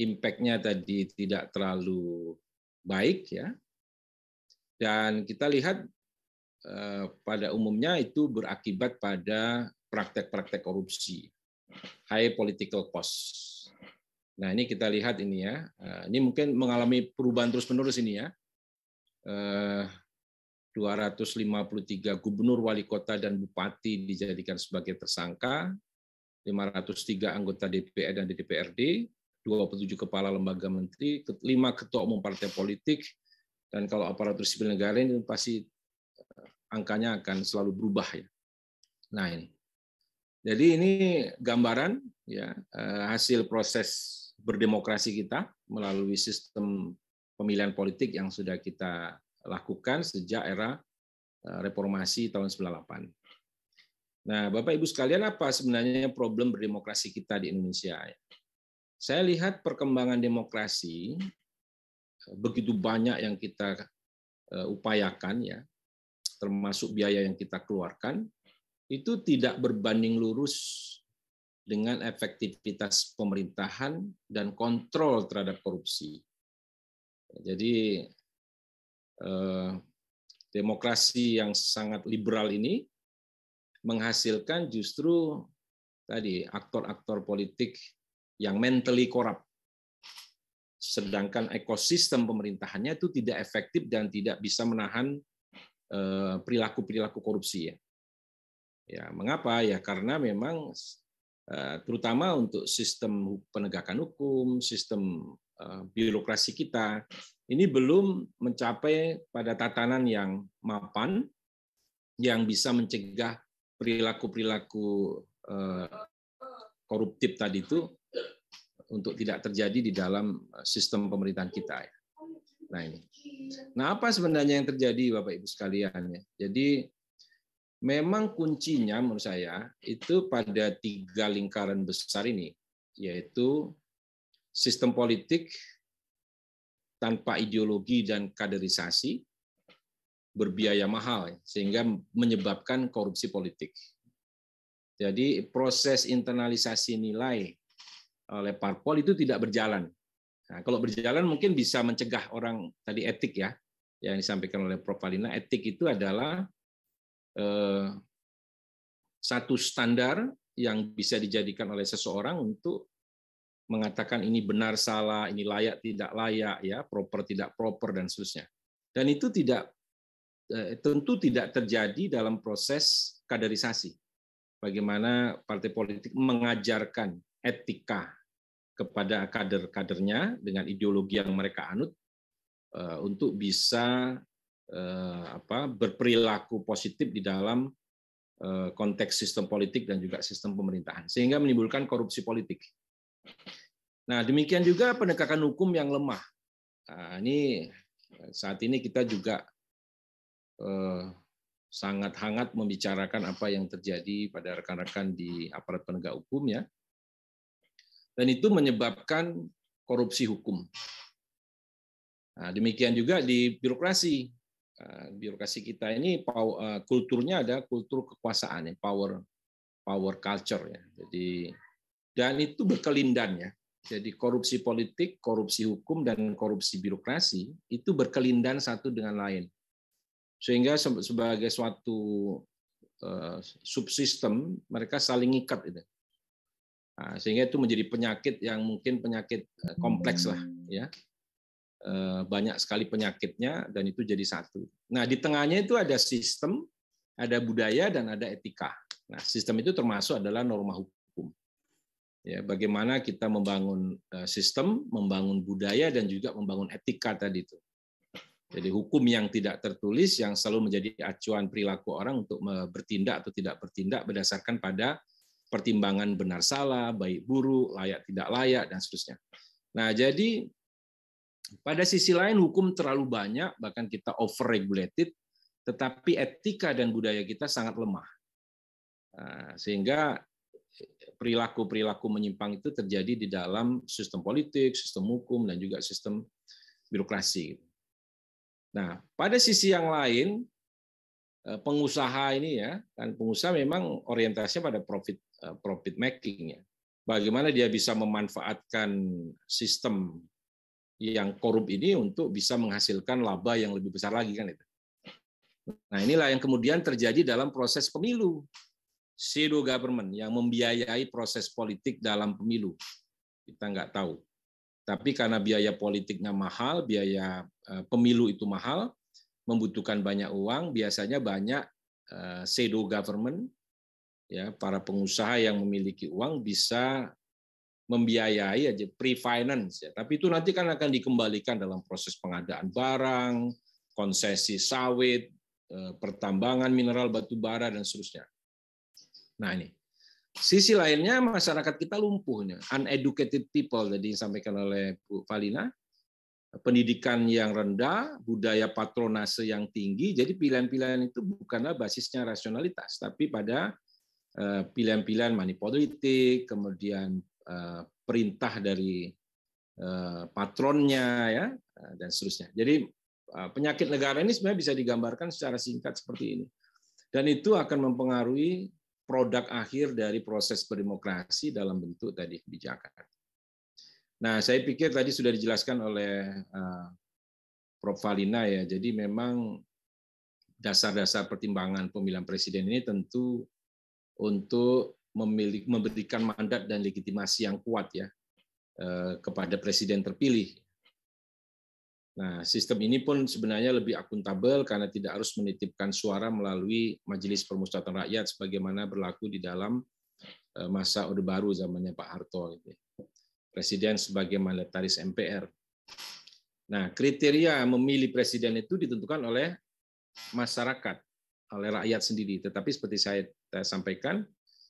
impact-nya tadi tidak terlalu baik ya. Dan kita lihat eh, pada umumnya itu berakibat pada praktek-praktek korupsi, high political cost. Nah ini kita lihat ini ya, eh, ini mungkin mengalami perubahan terus-menerus ini ya. 253 gubernur, wali kota, dan bupati dijadikan sebagai tersangka, 503 anggota DPR dan DPRD, 27 kepala lembaga menteri, 5 ketua umum partai politik, dan kalau aparatur sipil negara ini pasti eh, angkanya akan selalu berubah ya. Nah ini. Jadi ini gambaran ya eh, hasil proses berdemokrasi kita melalui sistem pemilihan politik yang sudah kita lakukan sejak era eh, reformasi tahun 98. Nah, Bapak Ibu sekalian apa sebenarnya problem berdemokrasi kita di Indonesia? Saya lihat perkembangan demokrasi eh, begitu banyak yang kita eh, upayakan ya, termasuk biaya yang kita keluarkan itu tidak berbanding lurus dengan efektivitas pemerintahan dan kontrol terhadap korupsi. Jadi Eh, demokrasi yang sangat liberal ini menghasilkan justru tadi aktor-aktor politik yang mentally korup. Sedangkan ekosistem pemerintahannya itu tidak efektif dan tidak bisa menahan eh, perilaku-perilaku korupsi ya. Ya, mengapa? Ya karena memang eh, terutama untuk sistem penegakan hukum, sistem Eh, birokrasi kita, ini belum mencapai pada tatanan yang mapan, yang bisa mencegah perilaku-perilaku eh, koruptif tadi itu untuk tidak terjadi di dalam eh, sistem pemerintahan kita. Nah ini. Nah apa sebenarnya yang terjadi Bapak Ibu sekalian ya? Jadi memang kuncinya menurut saya itu pada tiga lingkaran besar ini, yaitu sistem politik tanpa ideologi dan kaderisasi berbiaya mahal ya, sehingga menyebabkan korupsi politik. Jadi proses internalisasi nilai eh, oleh parpol itu tidak berjalan. Nah, kalau berjalan mungkin bisa mencegah orang tadi etik ya yang disampaikan oleh Prof. Alina. Etik itu adalah eh, satu standar yang bisa dijadikan oleh seseorang untuk mengatakan ini benar salah, ini layak tidak layak, ya proper tidak proper dan seterusnya. Dan itu tidak eh, tentu tidak terjadi dalam proses kaderisasi. Bagaimana partai politik mengajarkan etika kepada kader-kadernya dengan ideologi yang mereka anut eh, untuk bisa eh, apa berperilaku positif di dalam konteks sistem politik dan juga sistem pemerintahan sehingga menimbulkan korupsi politik Nah, demikian juga penegakan hukum yang lemah. Nah, ini eh, saat ini kita juga eh, sangat hangat membicarakan apa yang terjadi pada rekan-rekan di aparat penegak hukum ya. Dan itu menyebabkan korupsi hukum. Nah, demikian juga di birokrasi. Nah, birokrasi kita ini eh, kulturnya ada kultur kekuasaan, ya, power power culture ya. Jadi dan itu berkelindan ya. Jadi korupsi politik, korupsi hukum, dan korupsi birokrasi itu berkelindan satu dengan lain. Sehingga sebagai suatu eh, subsistem mereka saling ikat itu. Nah, sehingga itu menjadi penyakit yang mungkin penyakit eh, kompleks lah ya. Eh, banyak sekali penyakitnya dan itu jadi satu. Nah, di tengahnya itu ada sistem, ada budaya dan ada etika. Nah, sistem itu termasuk adalah norma hukum ya bagaimana kita membangun eh, sistem, membangun budaya dan juga membangun etika tadi itu. Jadi hukum yang tidak tertulis yang selalu menjadi acuan perilaku orang untuk bertindak atau tidak bertindak berdasarkan pada pertimbangan benar salah, baik buruk, layak tidak layak dan seterusnya. Nah, jadi pada sisi lain hukum terlalu banyak bahkan kita over regulated, tetapi etika dan budaya kita sangat lemah. Nah, sehingga perilaku-perilaku menyimpang itu terjadi di dalam sistem politik, sistem hukum, dan juga sistem birokrasi. Nah, pada sisi yang lain, eh, pengusaha ini ya, kan pengusaha memang orientasinya pada profit eh, profit making ya. Bagaimana dia bisa memanfaatkan sistem yang korup ini untuk bisa menghasilkan laba yang lebih besar lagi kan itu. Nah, inilah yang kemudian terjadi dalam proses pemilu pseudo government yang membiayai proses politik dalam pemilu. Kita nggak tahu. Tapi karena biaya politiknya mahal, biaya eh, pemilu itu mahal, membutuhkan banyak uang, biasanya banyak eh, pseudo government ya para pengusaha yang memiliki uang bisa membiayai aja pre-finance ya. Tapi itu nanti kan akan dikembalikan dalam proses pengadaan barang, konsesi sawit, eh, pertambangan mineral batu bara dan seterusnya. Nah ini. Sisi lainnya masyarakat kita lumpuhnya, uneducated people tadi disampaikan oleh Bu Valina, pendidikan yang rendah, budaya patronase yang tinggi, jadi pilihan-pilihan itu bukanlah basisnya rasionalitas, tapi pada eh, pilihan-pilihan money kemudian eh, perintah dari eh, patronnya ya dan seterusnya. Jadi penyakit negara ini sebenarnya bisa digambarkan secara singkat seperti ini. Dan itu akan mempengaruhi produk akhir dari proses berdemokrasi dalam bentuk tadi kebijakan. Nah, saya pikir tadi sudah dijelaskan oleh eh, Prof. Valina ya. Jadi memang dasar-dasar pertimbangan pemilihan presiden ini tentu untuk memiliki memberikan mandat dan legitimasi yang kuat ya eh, kepada presiden terpilih Nah, sistem ini pun sebenarnya lebih akuntabel karena tidak harus menitipkan suara melalui Majelis Permusyawaratan Rakyat sebagaimana berlaku di dalam eh, masa Orde Baru zamannya Pak Harto gitu. Ya. Presiden sebagai mandataris MPR. Nah, kriteria memilih presiden itu ditentukan oleh masyarakat, oleh rakyat sendiri. Tetapi seperti saya sampaikan,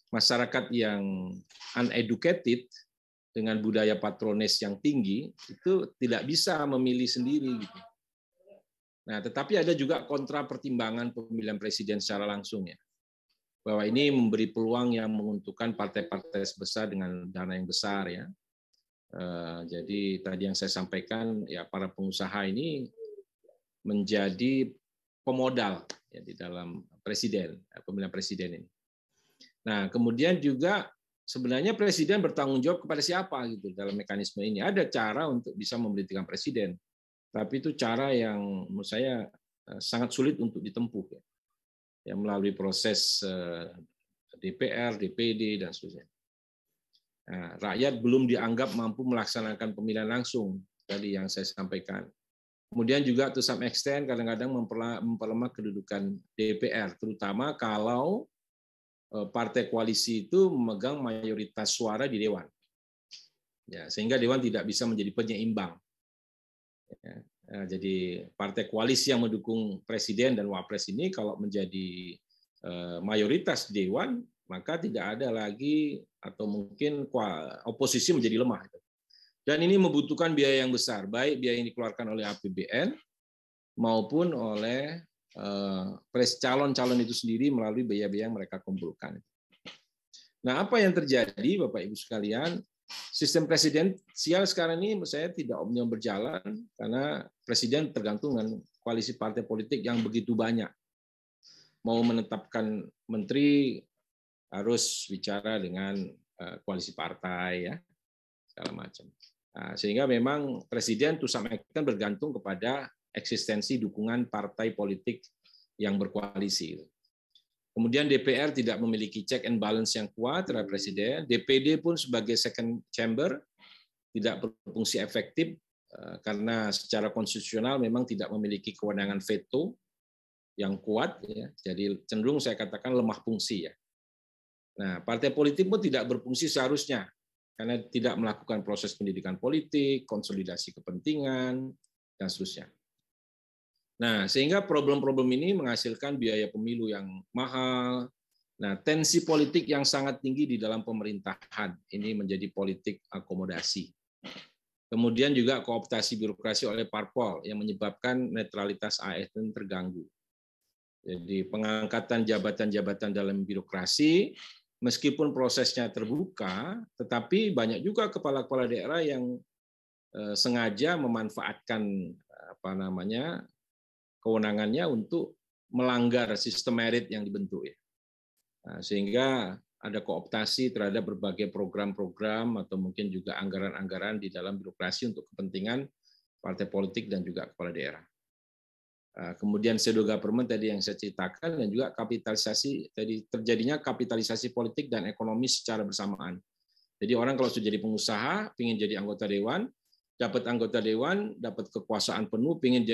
masyarakat yang uneducated dengan budaya patrones yang tinggi itu tidak bisa memilih sendiri gitu. Nah, tetapi ada juga kontra pertimbangan pemilihan presiden secara langsung ya. Bahwa ini memberi peluang yang menguntungkan partai-partai besar dengan dana yang besar ya. Eh, jadi tadi yang saya sampaikan ya para pengusaha ini menjadi pemodal ya di dalam presiden pemilihan presiden ini. Nah, kemudian juga sebenarnya presiden bertanggung jawab kepada siapa gitu dalam mekanisme ini. Ada cara untuk bisa memberhentikan presiden, tapi itu cara yang menurut saya eh, sangat sulit untuk ditempuh ya, ya melalui proses eh, DPR, DPD dan sebagainya. Nah, rakyat belum dianggap mampu melaksanakan pemilihan langsung tadi yang saya sampaikan. Kemudian juga to some extent kadang-kadang memperlemah kedudukan DPR, terutama kalau Eh, partai koalisi itu memegang mayoritas suara di dewan. Ya, sehingga dewan tidak bisa menjadi penyeimbang. Ya, eh, jadi partai koalisi yang mendukung presiden dan wapres ini kalau menjadi eh, mayoritas dewan maka tidak ada lagi atau mungkin oposisi menjadi lemah. Dan ini membutuhkan biaya yang besar, baik biaya yang dikeluarkan oleh APBN maupun oleh Eh, pres calon-calon itu sendiri melalui biaya-biaya yang mereka kumpulkan. Nah, apa yang terjadi, Bapak Ibu sekalian? Sistem presiden sial sekarang ini menurut saya tidak omnya berjalan karena presiden tergantung dengan koalisi partai politik yang begitu banyak. Mau menetapkan menteri harus bicara dengan eh, koalisi partai ya segala macam. Nah, sehingga memang presiden to some extent bergantung kepada eksistensi dukungan partai politik yang berkoalisi. Kemudian DPR tidak memiliki check and balance yang kuat terhadap presiden. DPD pun sebagai second chamber tidak berfungsi efektif eh, karena secara konstitusional memang tidak memiliki kewenangan veto yang kuat. Ya. Jadi cenderung saya katakan lemah fungsi ya. Nah, partai politik pun tidak berfungsi seharusnya karena tidak melakukan proses pendidikan politik, konsolidasi kepentingan, dan seterusnya. Nah, sehingga problem-problem ini menghasilkan biaya pemilu yang mahal. Nah, tensi politik yang sangat tinggi di dalam pemerintahan ini menjadi politik akomodasi. Kemudian juga kooptasi birokrasi oleh parpol yang menyebabkan netralitas ASN terganggu. Jadi pengangkatan jabatan-jabatan dalam birokrasi, meskipun prosesnya terbuka, tetapi banyak juga kepala-kepala daerah yang eh, sengaja memanfaatkan apa namanya kewenangannya untuk melanggar sistem merit yang dibentuk ya. Nah, sehingga ada kooptasi terhadap berbagai program-program atau mungkin juga anggaran-anggaran di dalam birokrasi untuk kepentingan partai politik dan juga kepala daerah. Nah, kemudian shadow government tadi yang saya ceritakan dan juga kapitalisasi tadi terjadinya kapitalisasi politik dan ekonomi secara bersamaan. Jadi orang kalau sudah jadi pengusaha, ingin jadi anggota dewan, dapat anggota dewan, dapat kekuasaan penuh, ingin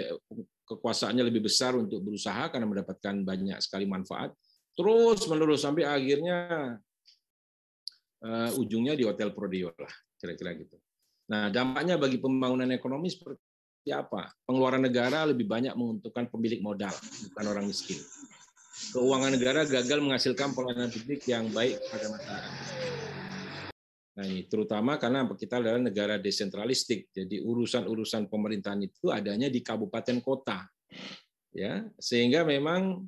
kekuasaannya lebih besar untuk berusaha karena mendapatkan banyak sekali manfaat terus menerus sampai akhirnya uh, ujungnya di Hotel Prodeo lah kira-kira gitu. Nah dampaknya bagi pembangunan ekonomi seperti apa? Pengeluaran negara lebih banyak menguntungkan pemilik modal bukan orang miskin. Keuangan negara gagal menghasilkan pelayanan publik yang baik pada masyarakat. Nah, ini terutama karena kita adalah negara desentralistik, jadi urusan-urusan pemerintahan itu adanya di kabupaten kota. Ya, sehingga memang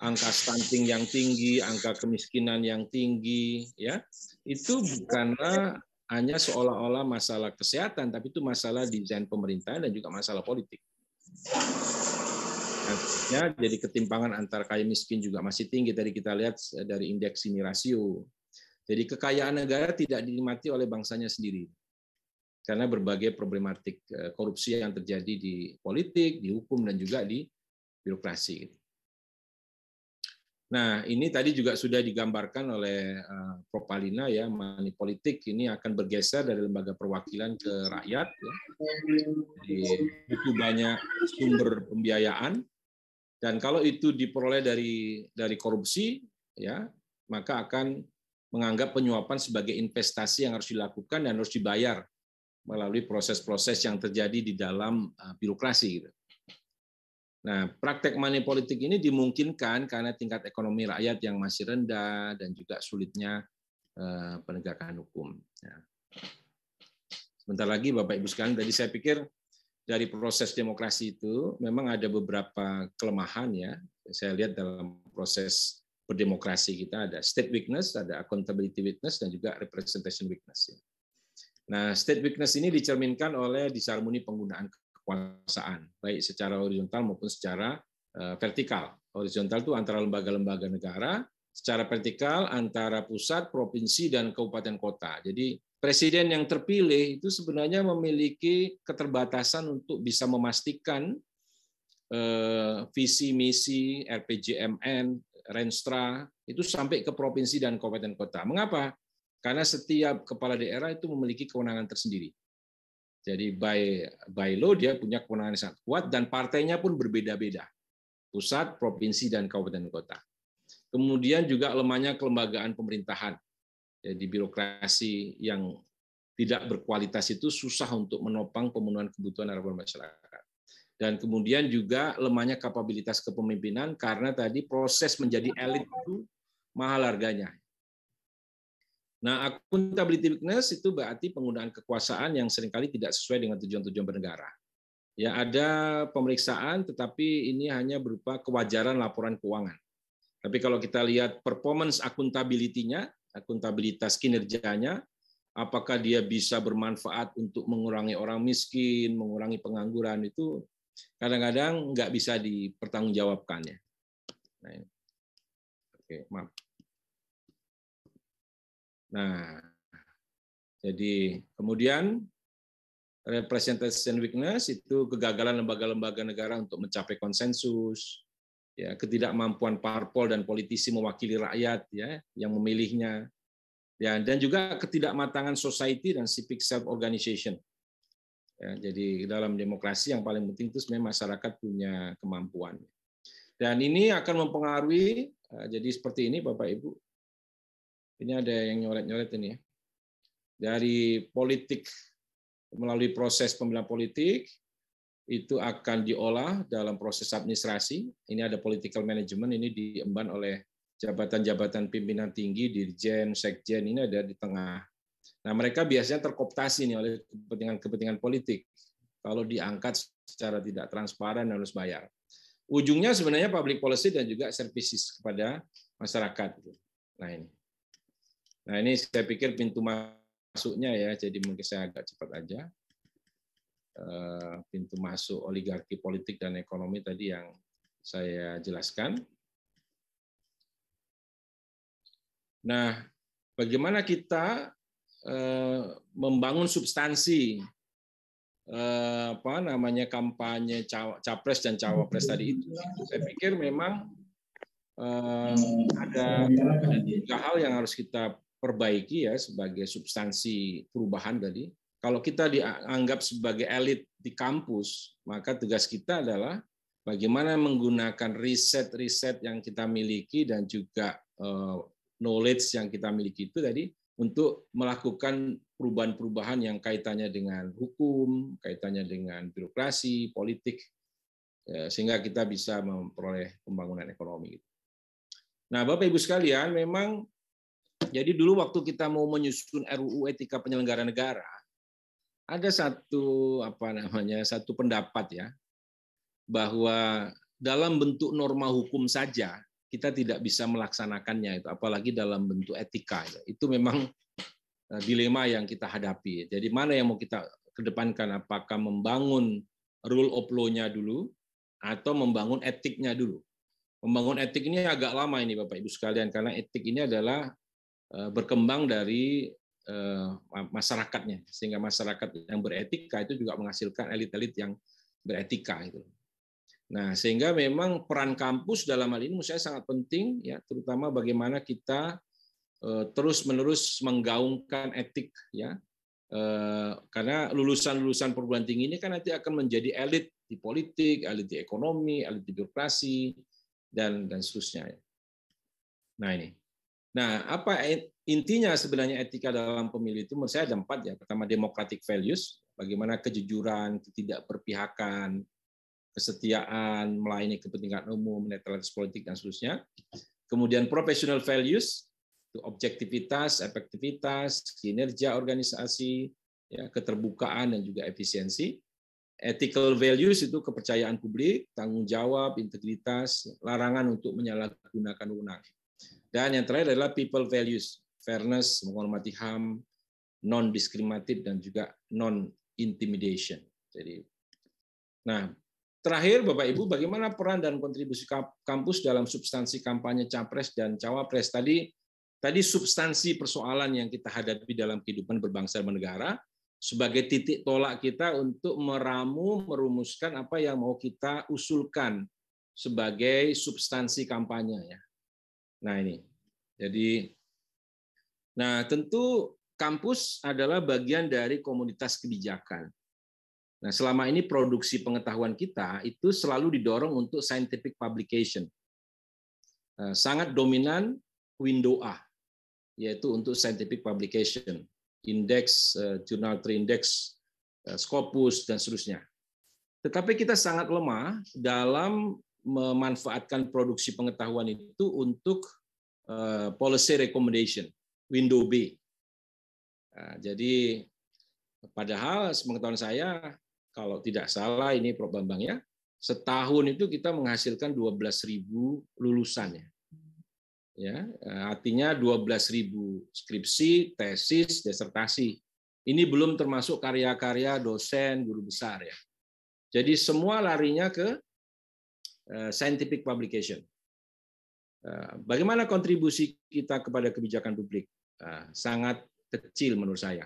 angka stunting yang tinggi, angka kemiskinan yang tinggi, ya, itu bukanlah hanya seolah-olah masalah kesehatan, tapi itu masalah desain pemerintahan dan juga masalah politik. Ya, jadi ketimpangan antar kaya miskin juga masih tinggi. Tadi kita lihat dari indeks ini rasio jadi kekayaan negara tidak dinikmati oleh bangsanya sendiri. Karena berbagai problematik eh, korupsi yang terjadi di politik, di hukum, dan juga di birokrasi. Nah, ini tadi juga sudah digambarkan oleh eh, Propalina ya, mani politik ini akan bergeser dari lembaga perwakilan ke rakyat. Ya. Jadi, butuh banyak sumber pembiayaan dan kalau itu diperoleh dari dari korupsi ya maka akan menganggap penyuapan sebagai investasi yang harus dilakukan dan harus dibayar melalui proses-proses yang terjadi di dalam eh, birokrasi. Gitu. Nah, praktek money politik ini dimungkinkan karena tingkat ekonomi rakyat yang masih rendah dan juga sulitnya eh, penegakan hukum. Ya. Sebentar lagi Bapak Ibu sekalian, tadi saya pikir dari proses demokrasi itu memang ada beberapa kelemahan ya. Saya lihat dalam proses berdemokrasi kita ada state weakness, ada accountability weakness, dan juga representation weakness. Ya. Nah, state weakness ini dicerminkan oleh disharmoni penggunaan kekuasaan, baik secara horizontal maupun secara eh, vertikal. Horizontal itu antara lembaga-lembaga negara, secara vertikal antara pusat, provinsi, dan kabupaten kota. Jadi presiden yang terpilih itu sebenarnya memiliki keterbatasan untuk bisa memastikan eh, visi misi RPJMN Renstra, itu sampai ke provinsi dan kabupaten kota. Mengapa? Karena setiap kepala daerah itu memiliki kewenangan tersendiri. Jadi by, by law dia punya kewenangan yang sangat kuat dan partainya pun berbeda-beda. Pusat, provinsi, dan kabupaten kota. Kemudian juga lemahnya kelembagaan pemerintahan. Jadi birokrasi yang tidak berkualitas itu susah untuk menopang pemenuhan kebutuhan harapan masyarakat dan kemudian juga lemahnya kapabilitas kepemimpinan karena tadi proses menjadi elit itu mahal harganya. Nah, accountability weakness itu berarti penggunaan kekuasaan yang seringkali tidak sesuai dengan tujuan-tujuan bernegara. Ya, ada pemeriksaan tetapi ini hanya berupa kewajaran laporan keuangan. Tapi kalau kita lihat performance akuntabilitinya, akuntabilitas kinerjanya, apakah dia bisa bermanfaat untuk mengurangi orang miskin, mengurangi pengangguran itu kadang-kadang nggak bisa dipertanggungjawabkan nah, ya. Nah, Oke, maaf. Nah, jadi kemudian representation weakness itu kegagalan lembaga-lembaga negara untuk mencapai konsensus, ya ketidakmampuan parpol dan politisi mewakili rakyat ya yang memilihnya, ya dan juga ketidakmatangan society dan civic self organization Ya, jadi dalam demokrasi yang paling penting itu sebenarnya masyarakat punya kemampuan. Dan ini akan mempengaruhi, e, jadi seperti ini Bapak Ibu. Ini ada yang nyoret-nyoret ini ya. Dari politik, melalui proses pemilihan politik, itu akan diolah dalam proses administrasi. Ini ada political management, ini diemban oleh jabatan-jabatan pimpinan tinggi, dirjen, sekjen, ini ada di tengah Nah, mereka biasanya terkooptasi nih oleh kepentingan-kepentingan politik kalau diangkat secara tidak transparan dan harus bayar. Ujungnya sebenarnya public policy dan juga services kepada masyarakat. Nah ini, nah ini saya pikir pintu masuknya ya, jadi mungkin saya agak cepat aja. Eh, pintu masuk oligarki politik dan ekonomi tadi yang saya jelaskan. Nah, bagaimana kita Eh, membangun substansi eh, apa namanya kampanye capres dan cawapres tadi itu saya pikir memang ada, eh, ada tiga hal yang harus kita perbaiki ya sebagai substansi perubahan tadi kalau kita dianggap sebagai elit di kampus maka tugas kita adalah bagaimana menggunakan riset-riset yang kita miliki dan juga knowledge yang kita miliki itu tadi untuk melakukan perubahan-perubahan yang kaitannya dengan hukum, kaitannya dengan birokrasi, politik, ya, sehingga kita bisa memperoleh pembangunan ekonomi. Nah, Bapak Ibu sekalian, memang jadi dulu waktu kita mau menyusun RUU etika penyelenggara negara, ada satu apa namanya satu pendapat ya bahwa dalam bentuk norma hukum saja kita tidak bisa melaksanakannya itu apalagi dalam bentuk etika ya. itu memang eh, dilema yang kita hadapi ya. jadi mana yang mau kita kedepankan apakah membangun rule of law-nya dulu atau membangun etiknya dulu membangun etik ini agak lama ini Bapak Ibu sekalian karena etik ini adalah eh, berkembang dari eh, masyarakatnya sehingga masyarakat yang beretika itu juga menghasilkan elit-elit yang beretika gitu Nah, sehingga memang peran kampus dalam hal ini menurut saya sangat penting ya, terutama bagaimana kita eh, terus-menerus menggaungkan etik ya. Eh, karena lulusan-lulusan perguruan tinggi ini kan nanti akan menjadi elit di politik, elit di ekonomi, elit di birokrasi dan dan seterusnya. Ya. Nah, ini. Nah, apa e, intinya sebenarnya etika dalam pemilu itu menurut saya ada empat ya. Pertama democratic values, bagaimana kejujuran, ketidakberpihakan, kesetiaan, melayani kepentingan umum, netralitas politik, dan seterusnya. Kemudian professional values, itu objektivitas, efektivitas, kinerja organisasi, ya, keterbukaan, dan juga efisiensi. Ethical values itu kepercayaan publik, tanggung jawab, integritas, larangan untuk menyalahgunakan wewenang. Dan yang terakhir adalah people values, fairness, menghormati HAM, non-diskriminatif, dan juga non-intimidation. Jadi, nah Terakhir, Bapak Ibu, bagaimana peran dan kontribusi kampus dalam substansi kampanye capres dan cawapres tadi? Tadi substansi persoalan yang kita hadapi dalam kehidupan berbangsa dan negara sebagai titik tolak kita untuk meramu, merumuskan apa yang mau kita usulkan sebagai substansi kampanye ya. Nah ini. Jadi nah tentu kampus adalah bagian dari komunitas kebijakan. Nah, selama ini produksi pengetahuan kita itu selalu didorong untuk scientific publication. Eh, sangat dominan window A, yaitu untuk scientific publication, index eh, jurnal terindex, eh, Scopus, dan seterusnya. Tetapi kita sangat lemah dalam memanfaatkan produksi pengetahuan itu untuk policy recommendation, window B. Nah, jadi padahal sepengetahuan saya kalau tidak salah ini Prof Bambang ya, setahun itu kita menghasilkan 12.000 ya. Ya, artinya 12.000 skripsi, tesis, disertasi. Ini belum termasuk karya-karya dosen, guru besar ya. Jadi semua larinya ke eh, scientific publication. Eh, bagaimana kontribusi kita kepada kebijakan publik? Sangat kecil menurut saya.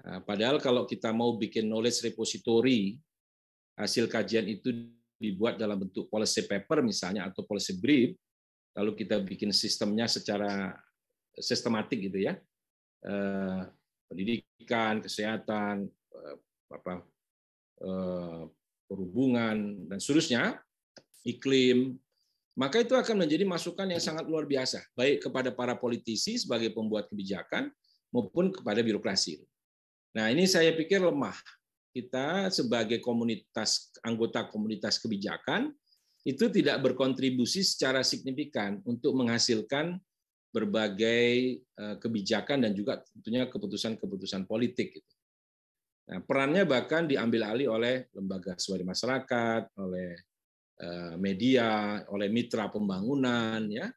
Nah, padahal kalau kita mau bikin knowledge repository, hasil kajian itu dibuat dalam bentuk policy paper misalnya atau policy brief, lalu kita bikin sistemnya secara sistematik gitu ya, eh, pendidikan, kesehatan, eh, apa, eh, perhubungan dan seterusnya, iklim, maka itu akan menjadi masukan yang sangat luar biasa, baik kepada para politisi sebagai pembuat kebijakan maupun kepada birokrasi. Nah, ini saya pikir lemah. Kita sebagai komunitas anggota komunitas kebijakan itu tidak berkontribusi secara signifikan untuk menghasilkan berbagai eh, kebijakan dan juga tentunya keputusan-keputusan politik. Gitu. Nah, perannya bahkan diambil alih oleh lembaga swadaya masyarakat, oleh eh, media, oleh mitra pembangunan, ya,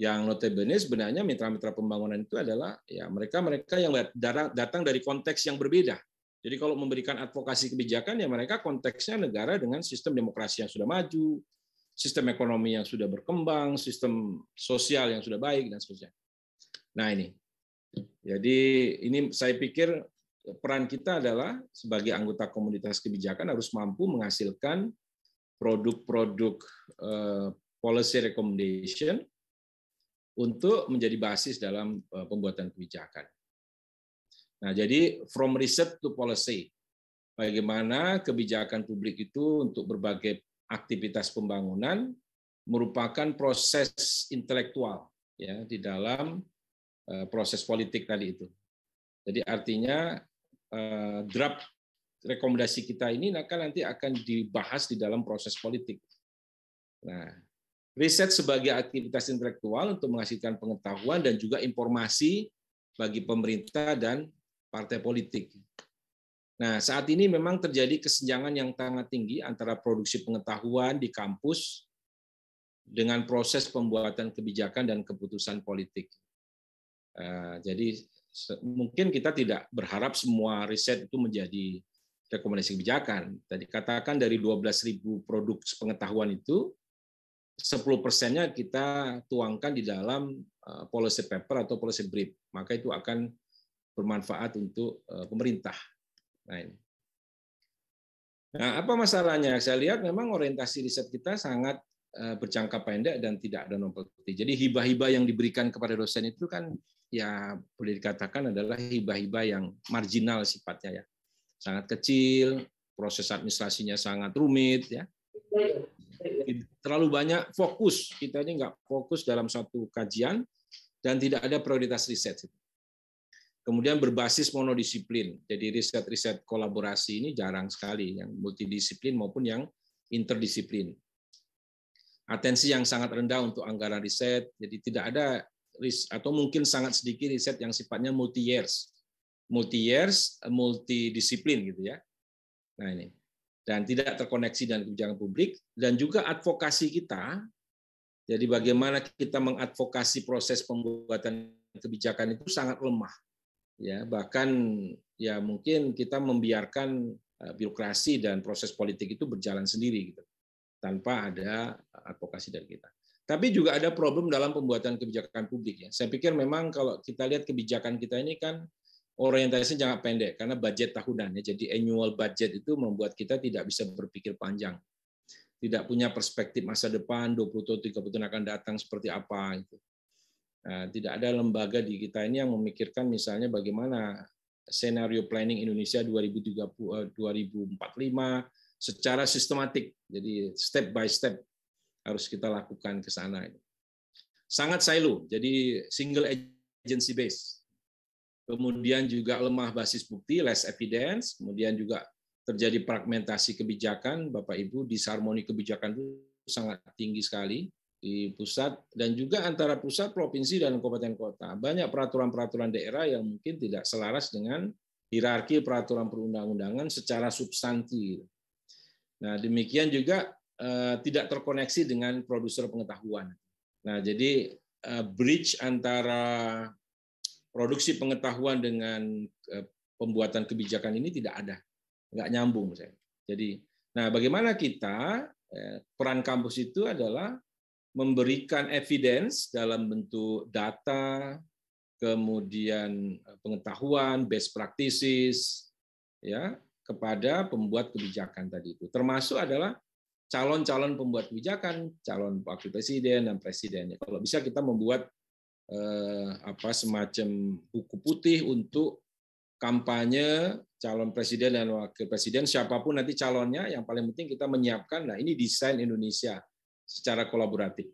yang notabene sebenarnya mitra-mitra pembangunan itu adalah ya mereka-mereka yang datang dari konteks yang berbeda. Jadi kalau memberikan advokasi kebijakan ya mereka konteksnya negara dengan sistem demokrasi yang sudah maju, sistem ekonomi yang sudah berkembang, sistem sosial yang sudah baik dan seterusnya. Nah ini. Jadi ini saya pikir peran kita adalah sebagai anggota komunitas kebijakan harus mampu menghasilkan produk-produk eh, policy recommendation untuk menjadi basis dalam eh, pembuatan kebijakan. Nah, jadi from research to policy. Bagaimana kebijakan publik itu untuk berbagai aktivitas pembangunan merupakan proses intelektual ya di dalam eh, proses politik tadi itu. Jadi artinya eh, draft rekomendasi kita ini akan nanti akan dibahas di dalam proses politik. Nah, Riset sebagai aktivitas intelektual untuk menghasilkan pengetahuan dan juga informasi bagi pemerintah dan partai politik. Nah, saat ini memang terjadi kesenjangan yang sangat tinggi antara produksi pengetahuan di kampus dengan proses pembuatan kebijakan dan keputusan politik. Eh, jadi mungkin kita tidak berharap semua riset itu menjadi rekomendasi kebijakan. Tadi katakan dari 12.000 produk pengetahuan itu, 10 persennya kita tuangkan di dalam eh, policy paper atau policy brief. Maka itu akan bermanfaat untuk eh, pemerintah. Nah, ini. nah apa masalahnya? Saya lihat memang orientasi riset kita sangat eh, berjangka pendek dan tidak ada novelty. Jadi hibah-hibah yang diberikan kepada dosen itu kan ya boleh dikatakan adalah hibah-hibah yang marginal sifatnya ya. Sangat kecil, proses administrasinya sangat rumit ya. Iya. terlalu banyak fokus kita ini nggak fokus dalam satu kajian dan tidak ada prioritas riset kemudian berbasis monodisiplin jadi riset-riset kolaborasi ini jarang sekali yang multidisiplin maupun yang interdisiplin atensi yang sangat rendah untuk anggaran riset jadi tidak ada ris atau mungkin sangat sedikit riset yang sifatnya multi years multi years multidisiplin gitu ya nah ini dan tidak terkoneksi dengan kebijakan publik dan juga advokasi kita jadi bagaimana kita mengadvokasi proses pembuatan kebijakan itu sangat lemah ya bahkan ya mungkin kita membiarkan eh, birokrasi dan proses politik itu berjalan sendiri gitu tanpa ada advokasi dari kita tapi juga ada problem dalam pembuatan kebijakan publik ya. Saya pikir memang kalau kita lihat kebijakan kita ini kan orientasi jangka pendek karena budget tahunan ya. Jadi annual budget itu membuat kita tidak bisa berpikir panjang. Tidak punya perspektif masa depan 20 tahun 30 tahun akan datang seperti apa gitu. Nah, tidak ada lembaga di kita ini yang memikirkan misalnya bagaimana scenario planning Indonesia 2030 2045 eh, secara sistematik. Jadi step by step harus kita lakukan ke sana. Sangat silo, jadi single agency base kemudian juga lemah basis bukti, less evidence, kemudian juga terjadi fragmentasi kebijakan, Bapak Ibu, disharmoni kebijakan itu sangat tinggi sekali di pusat dan juga antara pusat, provinsi, dan kabupaten kota. Banyak peraturan-peraturan daerah yang mungkin tidak selaras dengan hierarki peraturan perundang-undangan secara substansi. Nah, demikian juga eh, tidak terkoneksi dengan produser pengetahuan. Nah, jadi eh, bridge antara produksi pengetahuan dengan eh, pembuatan kebijakan ini tidak ada, nggak nyambung saya. Jadi, nah bagaimana kita eh, peran kampus itu adalah memberikan evidence dalam bentuk data, kemudian eh, pengetahuan, best practices, ya kepada pembuat kebijakan tadi itu. Termasuk adalah calon-calon pembuat kebijakan, calon wakil presiden dan presidennya. Kalau bisa kita membuat Eh, apa semacam buku putih untuk kampanye calon presiden dan wakil presiden siapapun nanti calonnya yang paling penting kita menyiapkan nah ini desain Indonesia secara kolaboratif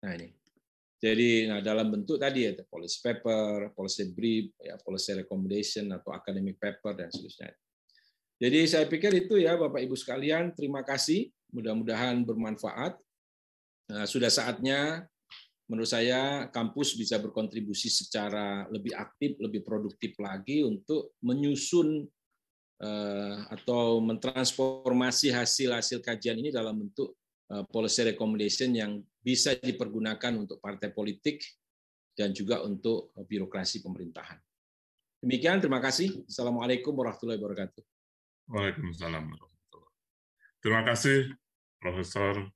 nah ini jadi nah dalam bentuk tadi ya policy paper policy brief ya policy recommendation atau academic paper dan seterusnya jadi saya pikir itu ya bapak ibu sekalian terima kasih mudah-mudahan bermanfaat nah, sudah saatnya menurut saya kampus bisa berkontribusi secara lebih aktif, lebih produktif lagi untuk menyusun eh, atau mentransformasi hasil-hasil kajian ini dalam bentuk eh, policy recommendation yang bisa dipergunakan untuk partai politik dan juga untuk eh, birokrasi pemerintahan. Demikian, terima kasih. Assalamualaikum warahmatullahi wabarakatuh. Waalaikumsalam warahmatullahi wabarakatuh. Terima kasih Profesor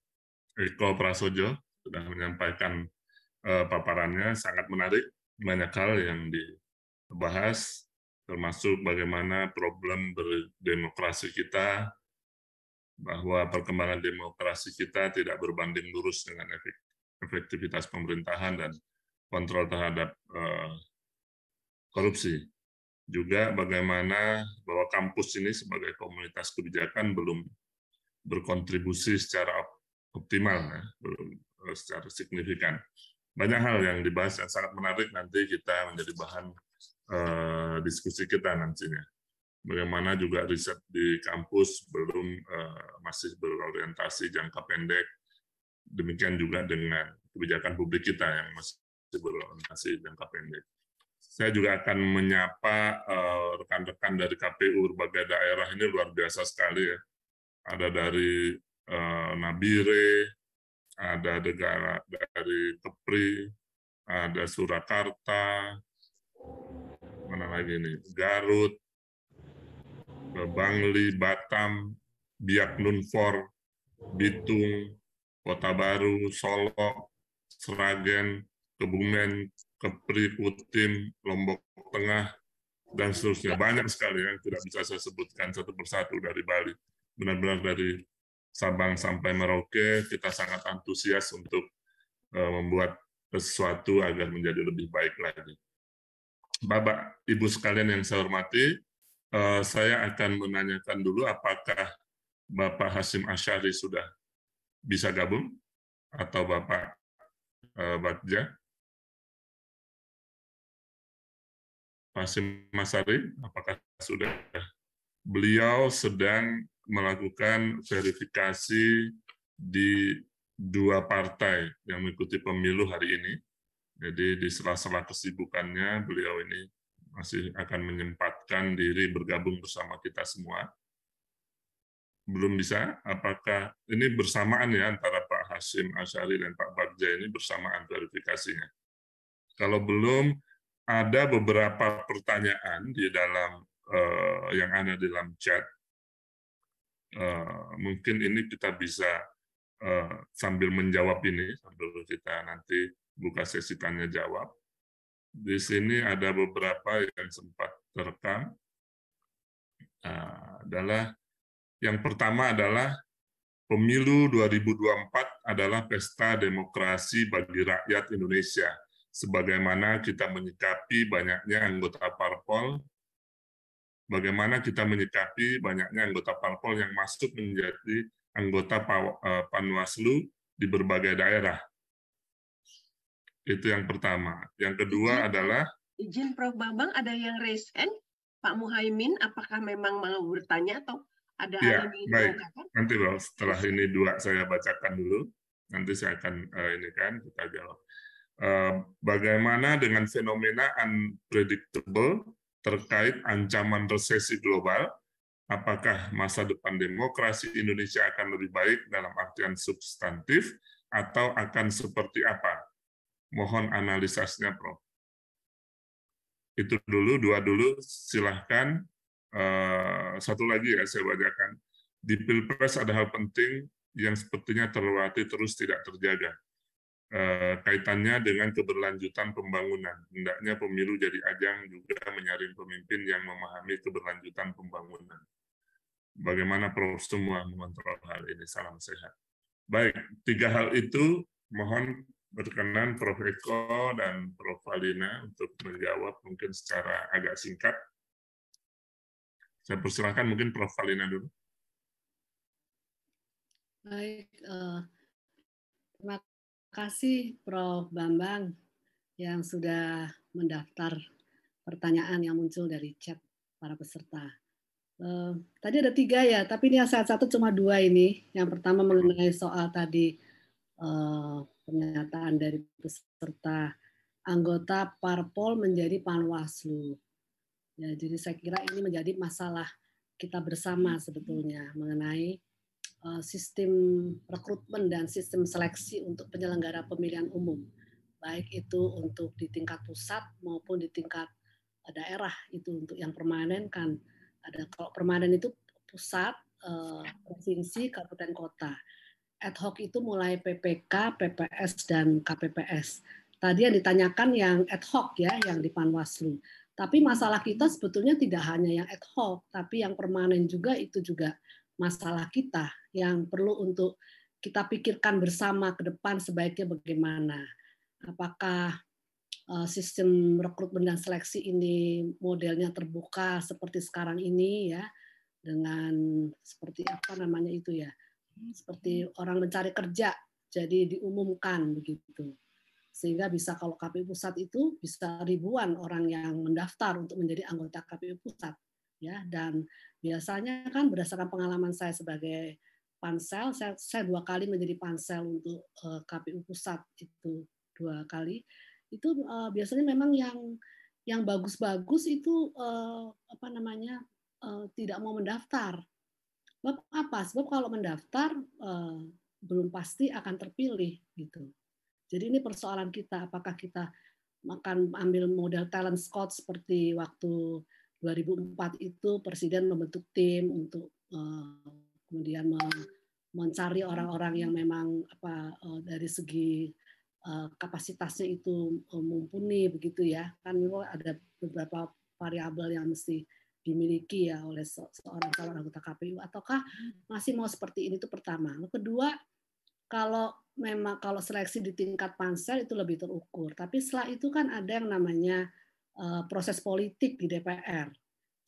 Eko Prasojo sudah menyampaikan Eh, paparannya sangat menarik, banyak hal yang dibahas, termasuk bagaimana problem berdemokrasi kita, bahwa perkembangan demokrasi kita tidak berbanding lurus dengan efektivitas pemerintahan dan kontrol terhadap eh, korupsi. Juga bagaimana bahwa kampus ini sebagai komunitas kebijakan belum berkontribusi secara optimal, ya, belum eh, secara signifikan banyak hal yang dibahas yang sangat menarik nanti kita menjadi bahan uh, diskusi kita nantinya. Bagaimana juga riset di kampus belum uh, masih berorientasi jangka pendek. Demikian juga dengan kebijakan publik kita yang masih berorientasi jangka pendek. Saya juga akan menyapa eh, rekan-rekan uh, dari KPU berbagai daerah ini luar biasa sekali ya. Ada dari Nabire, ada negara dari Kepri, ada Surakarta, mana lagi nih, Garut, Bangli, Batam, Biak Nunfor, Bitung, Kota Baru, Solo, Seragen, Kebumen, Kepri, Kutim, Lombok Tengah, dan seterusnya. Banyak sekali yang tidak bisa saya sebutkan satu persatu dari Bali. Benar-benar dari Sabang sampai Merauke, kita sangat antusias untuk eh, membuat sesuatu agar menjadi lebih baik lagi. Bapak, Ibu sekalian yang saya hormati, eh, saya akan menanyakan dulu apakah Bapak Hasim Asyari sudah bisa gabung atau Bapak eh, Bagja? Hasim Masari, apakah sudah? Beliau sedang melakukan verifikasi di dua partai yang mengikuti pemilu hari ini. Jadi di sela-sela kesibukannya beliau ini masih akan menyempatkan diri bergabung bersama kita semua. Belum bisa, apakah ini bersamaan ya antara Pak Hasim Asyari dan Pak Bagja ini bersamaan verifikasinya. Kalau belum, ada beberapa pertanyaan di dalam eh, yang ada di dalam chat Eh, mungkin ini kita bisa eh, sambil menjawab ini, sambil kita nanti buka sesi tanya jawab. Di sini ada beberapa yang sempat terekam. Eh, adalah yang pertama adalah pemilu 2024 adalah pesta demokrasi bagi rakyat Indonesia. Sebagaimana kita menyikapi banyaknya anggota parpol bagaimana kita menyikapi banyaknya anggota parpol yang masuk menjadi anggota e, Panwaslu di berbagai daerah. Itu yang pertama. Yang kedua izin, adalah izin Prof Bambang ada yang raise hand Pak Muhaimin apakah memang mau bertanya atau ada ya, yang ingin baik. Nanti loh setelah ini dua saya bacakan dulu. Nanti saya akan uh, ini kan kita jawab. Uh, bagaimana dengan fenomena unpredictable terkait ancaman resesi global, apakah masa depan demokrasi Indonesia akan lebih baik dalam artian substantif atau akan seperti apa? Mohon analisasnya, Prof. Itu dulu, dua dulu, silahkan. Eh, satu lagi ya saya bacakan. Di Pilpres ada hal penting yang sepertinya terlewati terus tidak terjaga, Eh, kaitannya dengan keberlanjutan pembangunan. Hendaknya pemilu jadi ajang juga menyaring pemimpin yang memahami keberlanjutan pembangunan. Bagaimana Prof. semua mengontrol hal ini? Salam sehat. Baik, tiga hal itu mohon berkenan Prof. Eko dan Prof. Valina untuk menjawab mungkin secara agak singkat. Saya persilahkan mungkin Prof. Valina dulu. Baik, uh, terima kasih Prof. Bambang yang sudah mendaftar pertanyaan yang muncul dari chat para peserta. Eh, tadi ada tiga ya, tapi ini yang saat satu cuma dua ini. Yang pertama mengenai soal tadi eh, pernyataan dari peserta anggota parpol menjadi panwaslu. Ya, jadi saya kira ini menjadi masalah kita bersama sebetulnya mengenai Eh, sistem rekrutmen dan sistem seleksi untuk penyelenggara pemilihan umum, baik itu untuk di tingkat pusat maupun di tingkat eh, daerah itu untuk yang permanen kan ada kalau permanen itu pusat, eh, provinsi, kabupaten kota. Ad hoc itu mulai PPK, PPS dan KPPS. Tadi yang ditanyakan yang ad hoc ya, yang di Panwaslu. Tapi masalah kita sebetulnya tidak hanya yang ad hoc, tapi yang permanen juga itu juga masalah kita yang perlu untuk kita pikirkan bersama ke depan sebaiknya bagaimana. Apakah eh, sistem rekrutmen dan seleksi ini modelnya terbuka seperti sekarang ini ya dengan seperti apa namanya itu ya seperti hmm. orang mencari kerja jadi diumumkan begitu sehingga bisa kalau KPU pusat itu bisa ribuan orang yang mendaftar untuk menjadi anggota KPU pusat ya dan Biasanya kan berdasarkan pengalaman saya sebagai pansel, saya, saya dua kali menjadi pansel untuk uh, eh, KPU pusat itu dua kali. Itu uh, biasanya memang yang yang bagus-bagus itu uh, apa namanya uh, tidak mau mendaftar. Sebab apa? Sebab kalau mendaftar uh, belum pasti akan terpilih gitu. Jadi ini persoalan kita apakah kita akan ambil model talent scout seperti waktu 2004 itu Presiden membentuk tim untuk uh, kemudian mencari orang-orang yang memang apa uh, dari segi uh, kapasitasnya itu mumpuni begitu ya kan memang ada beberapa variabel yang mesti dimiliki ya oleh se seorang calon anggota KPU ataukah masih mau seperti ini itu pertama lalu kedua kalau memang kalau seleksi di tingkat pansel itu lebih terukur tapi setelah itu kan ada yang namanya Eh, proses politik di DPR.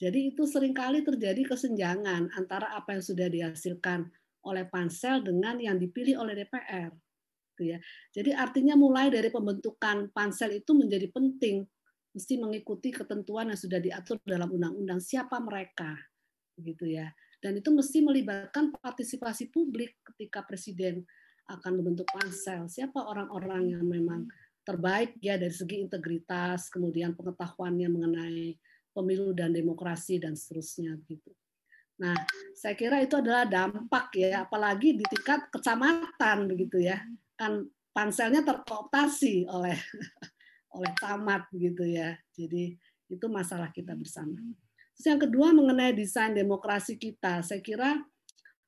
Jadi itu seringkali terjadi kesenjangan antara apa yang sudah dihasilkan oleh pansel dengan yang dipilih oleh DPR. Gitu ya. Jadi artinya mulai dari pembentukan pansel itu menjadi penting mesti mengikuti ketentuan yang sudah diatur dalam undang-undang siapa mereka gitu ya dan itu mesti melibatkan partisipasi publik ketika presiden akan membentuk pansel siapa orang-orang yang memang terbaik ya dari segi integritas, kemudian pengetahuannya mengenai pemilu dan demokrasi dan seterusnya gitu. Nah, saya kira itu adalah dampak ya, apalagi di tingkat kecamatan begitu ya. Kan panselnya terkooptasi oleh oleh camat gitu ya. Jadi itu masalah kita bersama. Terus yang kedua mengenai desain demokrasi kita, saya kira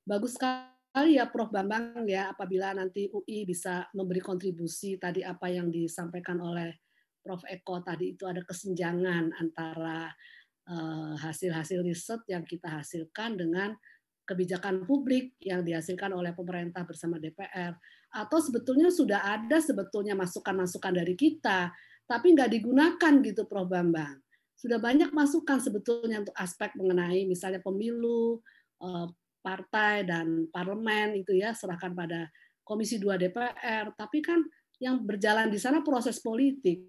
bagus sekali sekali ya Prof Bambang ya apabila nanti UI bisa memberi kontribusi tadi apa yang disampaikan oleh Prof Eko tadi itu ada kesenjangan antara eh, hasil-hasil riset yang kita hasilkan dengan kebijakan publik yang dihasilkan oleh pemerintah bersama DPR atau sebetulnya sudah ada sebetulnya masukan-masukan dari kita tapi nggak digunakan gitu Prof Bambang sudah banyak masukan sebetulnya untuk aspek mengenai misalnya pemilu eh, partai dan parlemen itu ya serahkan pada Komisi 2 DPR, tapi kan yang berjalan di sana proses politik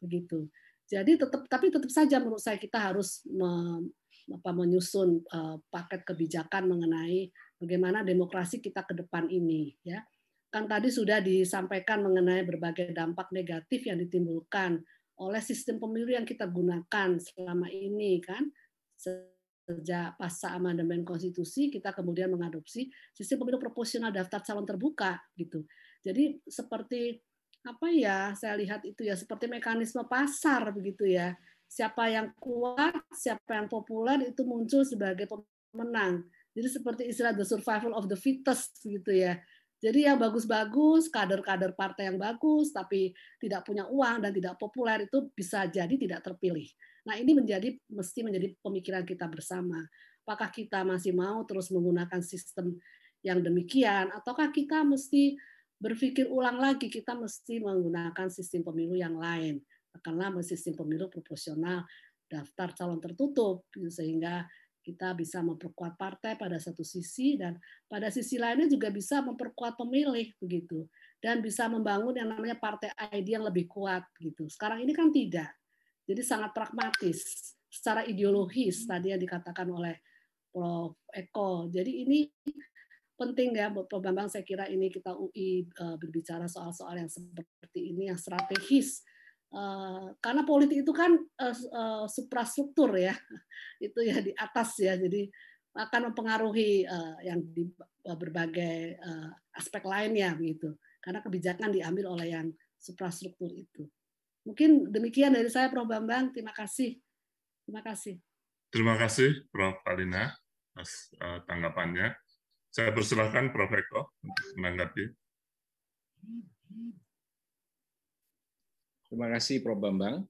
begitu. Jadi tetap tapi tetap saja menurut saya kita harus mem, apa, menyusun uh, paket kebijakan mengenai bagaimana demokrasi kita ke depan ini ya. Kan tadi sudah disampaikan mengenai berbagai dampak negatif yang ditimbulkan oleh sistem pemilu yang kita gunakan selama ini kan Sejak pasca amandemen konstitusi kita kemudian mengadopsi sistem pemilu proporsional daftar calon terbuka gitu. Jadi seperti apa ya saya lihat itu ya seperti mekanisme pasar begitu ya. Siapa yang kuat, siapa yang populer itu muncul sebagai pemenang. Jadi seperti istilah the survival of the fittest gitu ya. Jadi yang bagus-bagus, kader-kader partai yang bagus, tapi tidak punya uang dan tidak populer itu bisa jadi tidak terpilih. Nah, ini menjadi mesti menjadi pemikiran kita bersama. Apakah kita masih mau terus menggunakan sistem yang demikian ataukah kita mesti berpikir ulang lagi kita mesti menggunakan sistem pemilu yang lain karena sistem pemilu proporsional daftar calon tertutup sehingga kita bisa memperkuat partai pada satu sisi dan pada sisi lainnya juga bisa memperkuat pemilih begitu dan bisa membangun yang namanya partai ID yang lebih kuat gitu. Sekarang ini kan tidak. Jadi sangat pragmatis, secara ideologis tadi yang dikatakan oleh Prof. Eko. Jadi ini penting ya buat Prof. Bambang, saya kira ini kita UI eh, berbicara soal-soal yang seperti ini, yang strategis. Eh, karena politik itu kan eh, suprastruktur ya, itu ya di atas ya, jadi akan mempengaruhi yang di berbagai aspek lainnya begitu. Karena kebijakan diambil oleh yang suprastruktur itu. Mungkin demikian dari saya Prof. Bambang. Terima kasih. Terima kasih. Terima kasih Prof. Alina atas eh, tanggapannya. Saya persilahkan Prof. Eko untuk menanggapi. Terima kasih Prof. Bambang.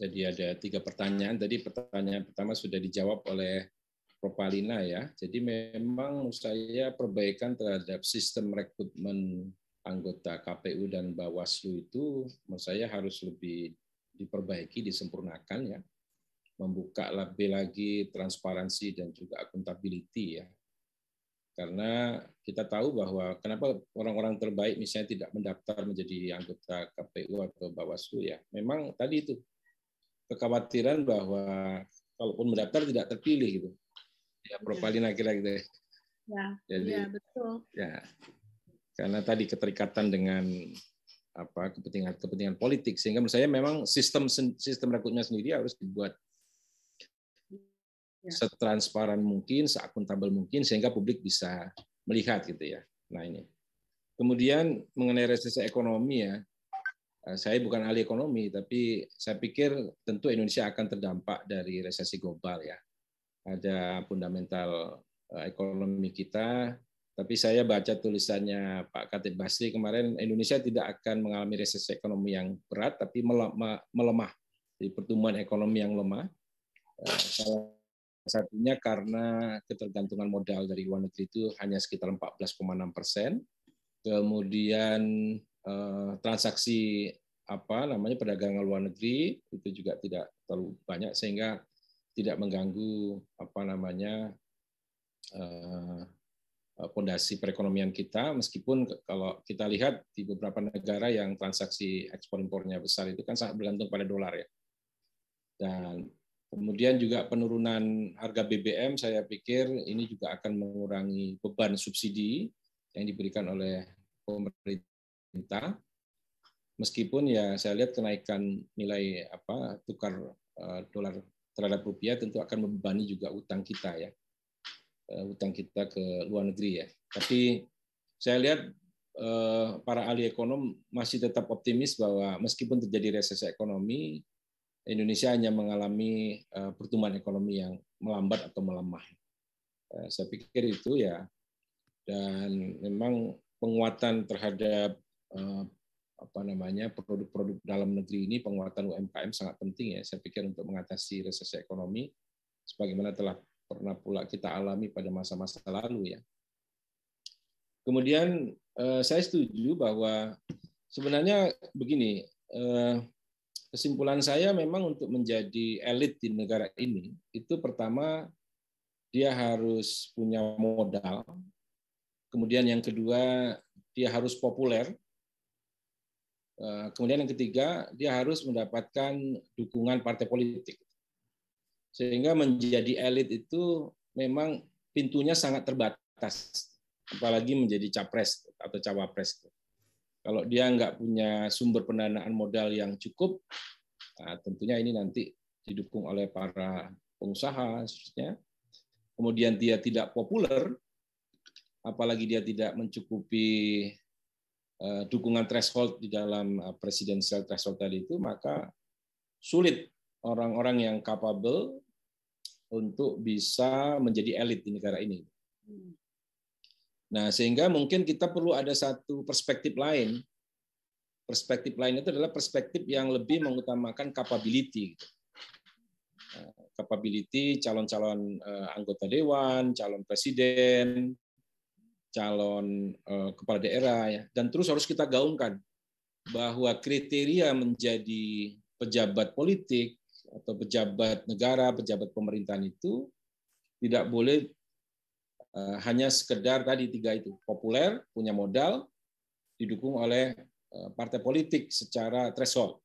Jadi ada tiga pertanyaan. Tadi pertanyaan pertama sudah dijawab oleh Prof. Alina ya. Jadi memang saya perbaikan terhadap sistem rekrutmen anggota KPU dan Bawaslu itu menurut saya harus lebih diperbaiki, disempurnakan ya. Membuka lebih lagi transparansi dan juga akuntabiliti ya. Karena kita tahu bahwa kenapa orang-orang terbaik misalnya tidak mendaftar menjadi anggota KPU atau Bawaslu ya. Memang tadi itu kekhawatiran bahwa kalaupun mendaftar tidak terpilih gitu. Ya, propalin kira gitu. Ya, ya betul. Ya, karena tadi keterikatan dengan apa kepentingan kepentingan politik sehingga menurut saya memang sistem sistem rekrutnya sendiri harus dibuat ya. setransparan mungkin, seakuntabel mungkin sehingga publik bisa melihat gitu ya. Nah ini. Kemudian mengenai resesi ekonomi ya, eh, saya bukan ahli ekonomi tapi saya pikir tentu Indonesia akan terdampak dari resesi global ya. Ada fundamental eh, ekonomi kita tapi saya baca tulisannya Pak Katib Basri kemarin, Indonesia tidak akan mengalami resesi ekonomi yang berat, tapi melemah. di pertumbuhan ekonomi yang lemah. Eh, salah satunya karena ketergantungan modal dari luar negeri itu hanya sekitar 14,6 persen. Kemudian eh, transaksi apa namanya perdagangan luar negeri itu juga tidak terlalu banyak sehingga tidak mengganggu apa namanya eh, Eh, pondasi perekonomian kita meskipun kalau kita lihat di beberapa negara yang transaksi ekspor impornya besar itu kan sangat bergantung pada dolar ya. Dan kemudian juga penurunan harga BBM saya pikir ini juga akan mengurangi beban subsidi yang diberikan oleh pemerintah. Meskipun ya saya lihat kenaikan nilai apa tukar eh, dolar terhadap rupiah tentu akan membebani juga utang kita ya Eh, utang kita ke luar negeri ya. Tapi saya lihat eh, para ahli ekonom masih tetap optimis bahwa meskipun terjadi resesi ekonomi, Indonesia hanya mengalami eh, pertumbuhan ekonomi yang melambat atau melemah. Saya pikir itu ya. Dan memang penguatan terhadap apa namanya produk-produk dalam negeri ini penguatan UMKM sangat penting ya saya pikir untuk mengatasi resesi ekonomi sebagaimana telah pernah pula kita alami pada masa-masa lalu ya. Kemudian eh, saya setuju bahwa sebenarnya begini, eh, kesimpulan saya memang untuk menjadi elit di negara ini itu pertama dia harus punya modal. Kemudian yang kedua, dia harus populer. Eh, kemudian yang ketiga, dia harus mendapatkan dukungan partai politik. Sehingga menjadi elit itu memang pintunya sangat terbatas, apalagi menjadi capres atau cawapres. Kalau dia nggak punya sumber pendanaan modal yang cukup, nah tentunya ini nanti didukung oleh para pengusaha, khususnya Kemudian dia tidak populer, apalagi dia tidak mencukupi eh, dukungan threshold di dalam eh, presidensial threshold tadi itu, maka sulit orang-orang yang capable untuk bisa menjadi elit di negara ini. Hmm. Nah, sehingga mungkin kita perlu ada satu perspektif lain. Perspektif lain itu adalah perspektif yang lebih mengutamakan capability. Gitu. Nah, capability calon-calon eh, anggota dewan, calon presiden, calon eh, kepala daerah, ya. dan terus harus kita gaungkan bahwa kriteria menjadi pejabat politik atau pejabat negara, pejabat pemerintahan itu tidak boleh eh, hanya sekedar tadi tiga itu populer, punya modal, didukung oleh eh, partai politik secara threshold.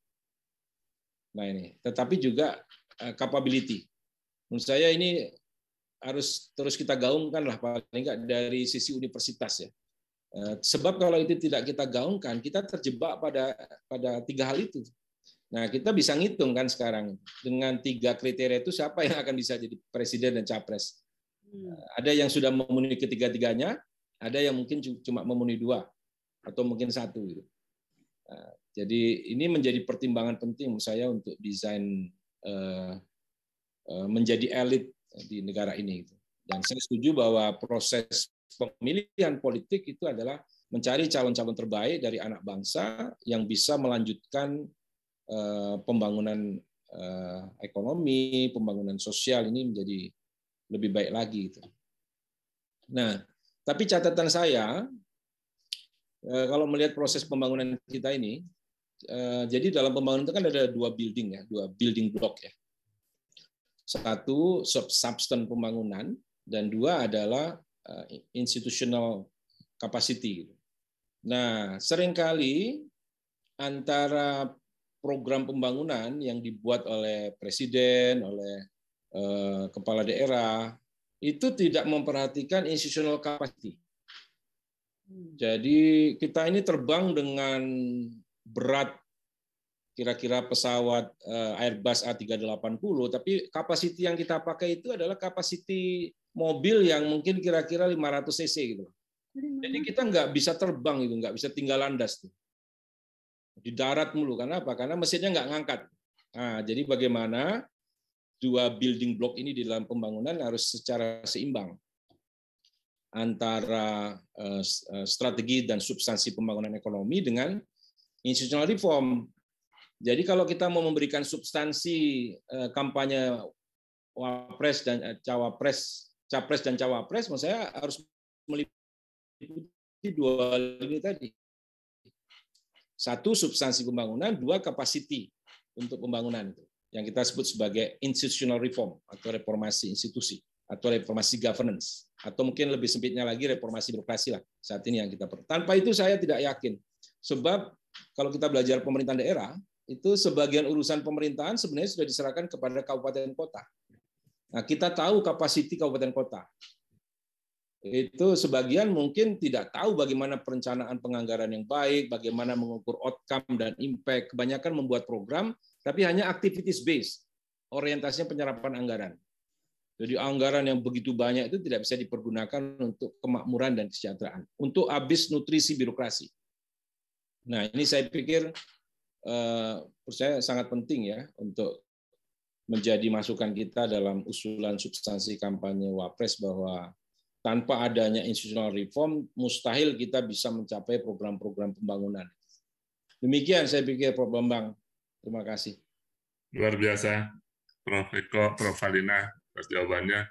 Nah ini, tetapi juga eh, capability. Menurut saya ini harus terus kita gaungkan lah paling enggak dari sisi universitas ya. Sebab kalau itu tidak kita gaungkan, kita terjebak pada pada tiga hal itu. Nah, kita bisa ngitung kan sekarang dengan tiga kriteria itu siapa yang akan bisa jadi presiden dan capres. Hmm. Nah, ada yang sudah memenuhi ketiga-tiganya, ada yang mungkin cuma memenuhi dua atau mungkin satu gitu. nah, Jadi ini menjadi pertimbangan penting saya untuk desain eh, eh, menjadi elit di negara ini. Gitu. Dan saya setuju bahwa proses pemilihan politik itu adalah mencari calon-calon terbaik dari anak bangsa yang bisa melanjutkan Eh, pembangunan eh, ekonomi, pembangunan sosial ini menjadi lebih baik lagi. Gitu. Nah, tapi catatan saya eh, kalau melihat proses pembangunan kita ini, jadi dalam pembangunan itu kan ada dua building ya, dua building block ya. Satu substan pembangunan dan dua adalah institutional capacity. Gitu. Nah, seringkali antara program pembangunan yang dibuat oleh presiden, oleh eh, kepala daerah itu tidak memperhatikan institutional capacity. Hmm. Jadi kita ini terbang dengan berat kira-kira pesawat eh, Airbus A380, tapi kapasiti yang kita pakai itu adalah kapasiti mobil yang mungkin kira-kira 500 cc gitu. Jadi kita nggak bisa terbang itu, nggak bisa tinggal landas tuh di darat mulu. Karena apa? Karena mesinnya nggak ngangkat. Nah, jadi bagaimana dua building block ini di dalam pembangunan harus secara seimbang antara eh, eh, strategi dan substansi pembangunan ekonomi dengan institutional reform. Jadi kalau kita mau memberikan substansi eh, kampanye wapres dan cawapres, capres dan cawapres, maksud saya harus meliputi dua hal ini tadi. Satu substansi pembangunan, dua kapasiti untuk pembangunan itu yang kita sebut sebagai institutional reform atau reformasi institusi atau reformasi governance atau mungkin lebih sempitnya lagi reformasi birokrasi lah saat ini yang kita perlu. Tanpa itu saya tidak yakin. Sebab kalau kita belajar pemerintahan daerah, itu sebagian urusan pemerintahan sebenarnya sudah diserahkan kepada kabupaten kota. Nah, kita tahu kapasiti kabupaten kota itu sebagian mungkin tidak tahu bagaimana perencanaan penganggaran yang baik, bagaimana mengukur outcome dan impact. Kebanyakan membuat program, tapi hanya activities based, orientasinya penyerapan anggaran. Jadi anggaran yang begitu banyak itu tidak bisa dipergunakan untuk kemakmuran dan kesejahteraan, untuk habis nutrisi birokrasi. Nah ini saya pikir uh, saya sangat penting ya untuk menjadi masukan kita dalam usulan substansi kampanye Wapres bahwa tanpa adanya institutional reform, mustahil kita bisa mencapai program-program pembangunan. Demikian saya pikir Prof. Bambang. Terima kasih. Luar biasa, Prof. Eko, Prof. Alina, atas jawabannya.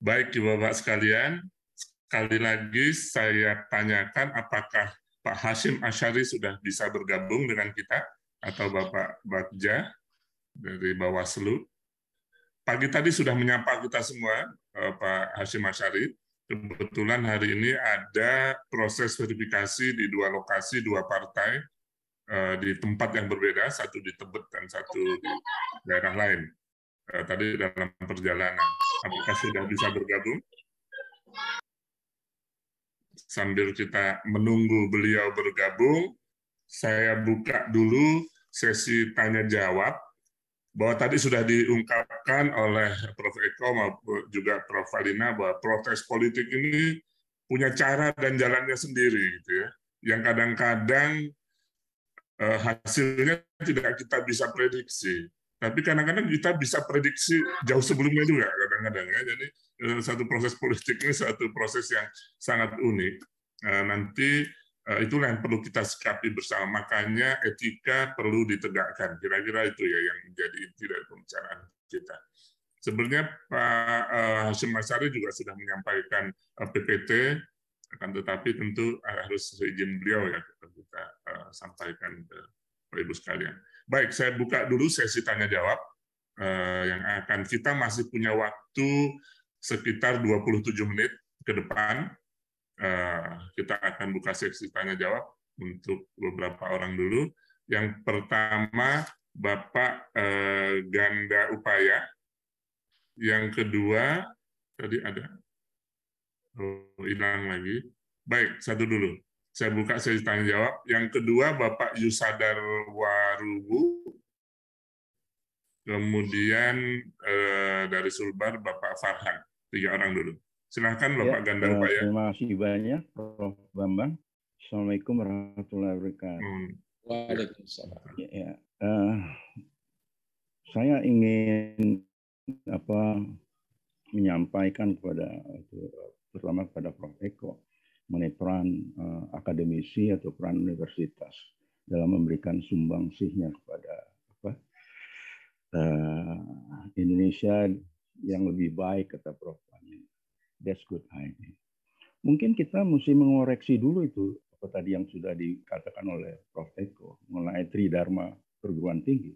Baik, Ibu Bapak sekalian, sekali lagi saya tanyakan apakah Pak Hashim Asyari sudah bisa bergabung dengan kita atau Bapak Bagja dari Bawaslu. Pagi tadi sudah menyapa kita semua, eh, Pak Hashim Asyari. Kebetulan hari ini ada proses verifikasi di dua lokasi, dua partai, eh, di tempat yang berbeda, satu di Tebet dan satu di daerah lain. Eh, tadi dalam perjalanan. Apakah sudah bisa bergabung? Sambil kita menunggu beliau bergabung, saya buka dulu sesi tanya-jawab bahwa tadi sudah diungkapkan oleh Prof. Eko maupun juga Prof. Valina bahwa protes politik ini punya cara dan jalannya sendiri gitu ya. Yang kadang-kadang eh, hasilnya tidak kita bisa prediksi. Tapi kadang-kadang kita bisa prediksi jauh sebelumnya juga kadang-kadang ya. Jadi eh, satu proses politik ini satu proses yang sangat unik. Eh, nanti Eh, itulah yang perlu kita sikapi bersama. Makanya etika perlu ditegakkan. Kira-kira itu ya yang menjadi inti dari pembicaraan kita. Sebenarnya Pak eh, Hasim Masari juga sudah menyampaikan eh, PPT, akan tetapi tentu harus seizin beliau ya kita sampaikan ke Bapak Ibu sekalian. Baik, saya buka dulu sesi tanya jawab yang akan kita masih punya waktu sekitar 27 menit ke depan Eh, kita akan buka sesi tanya jawab untuk beberapa orang dulu. Yang pertama Bapak eh, Ganda Upaya, yang kedua tadi ada oh, hilang lagi. Baik satu dulu. Saya buka sesi tanya jawab. Yang kedua Bapak Yusadar Warubu, kemudian eh, dari Sulbar Bapak Farhan. Tiga orang dulu. Silahkan Bapak ya, Gandang Pak ya. Terima kasih banyak Prof. Bambang. Assalamualaikum warahmatullahi wabarakatuh. Hmm. Ya, ya. Uh, saya ingin apa menyampaikan kepada terutama kepada Prof. Eko mengenai peran uh, akademisi atau peran universitas dalam memberikan sumbangsihnya kepada apa uh, Indonesia yang lebih baik kata Prof that's good nah, idea. Mungkin kita mesti mengoreksi dulu itu apa tadi yang sudah dikatakan oleh Prof. Eko mengenai Dharma perguruan tinggi,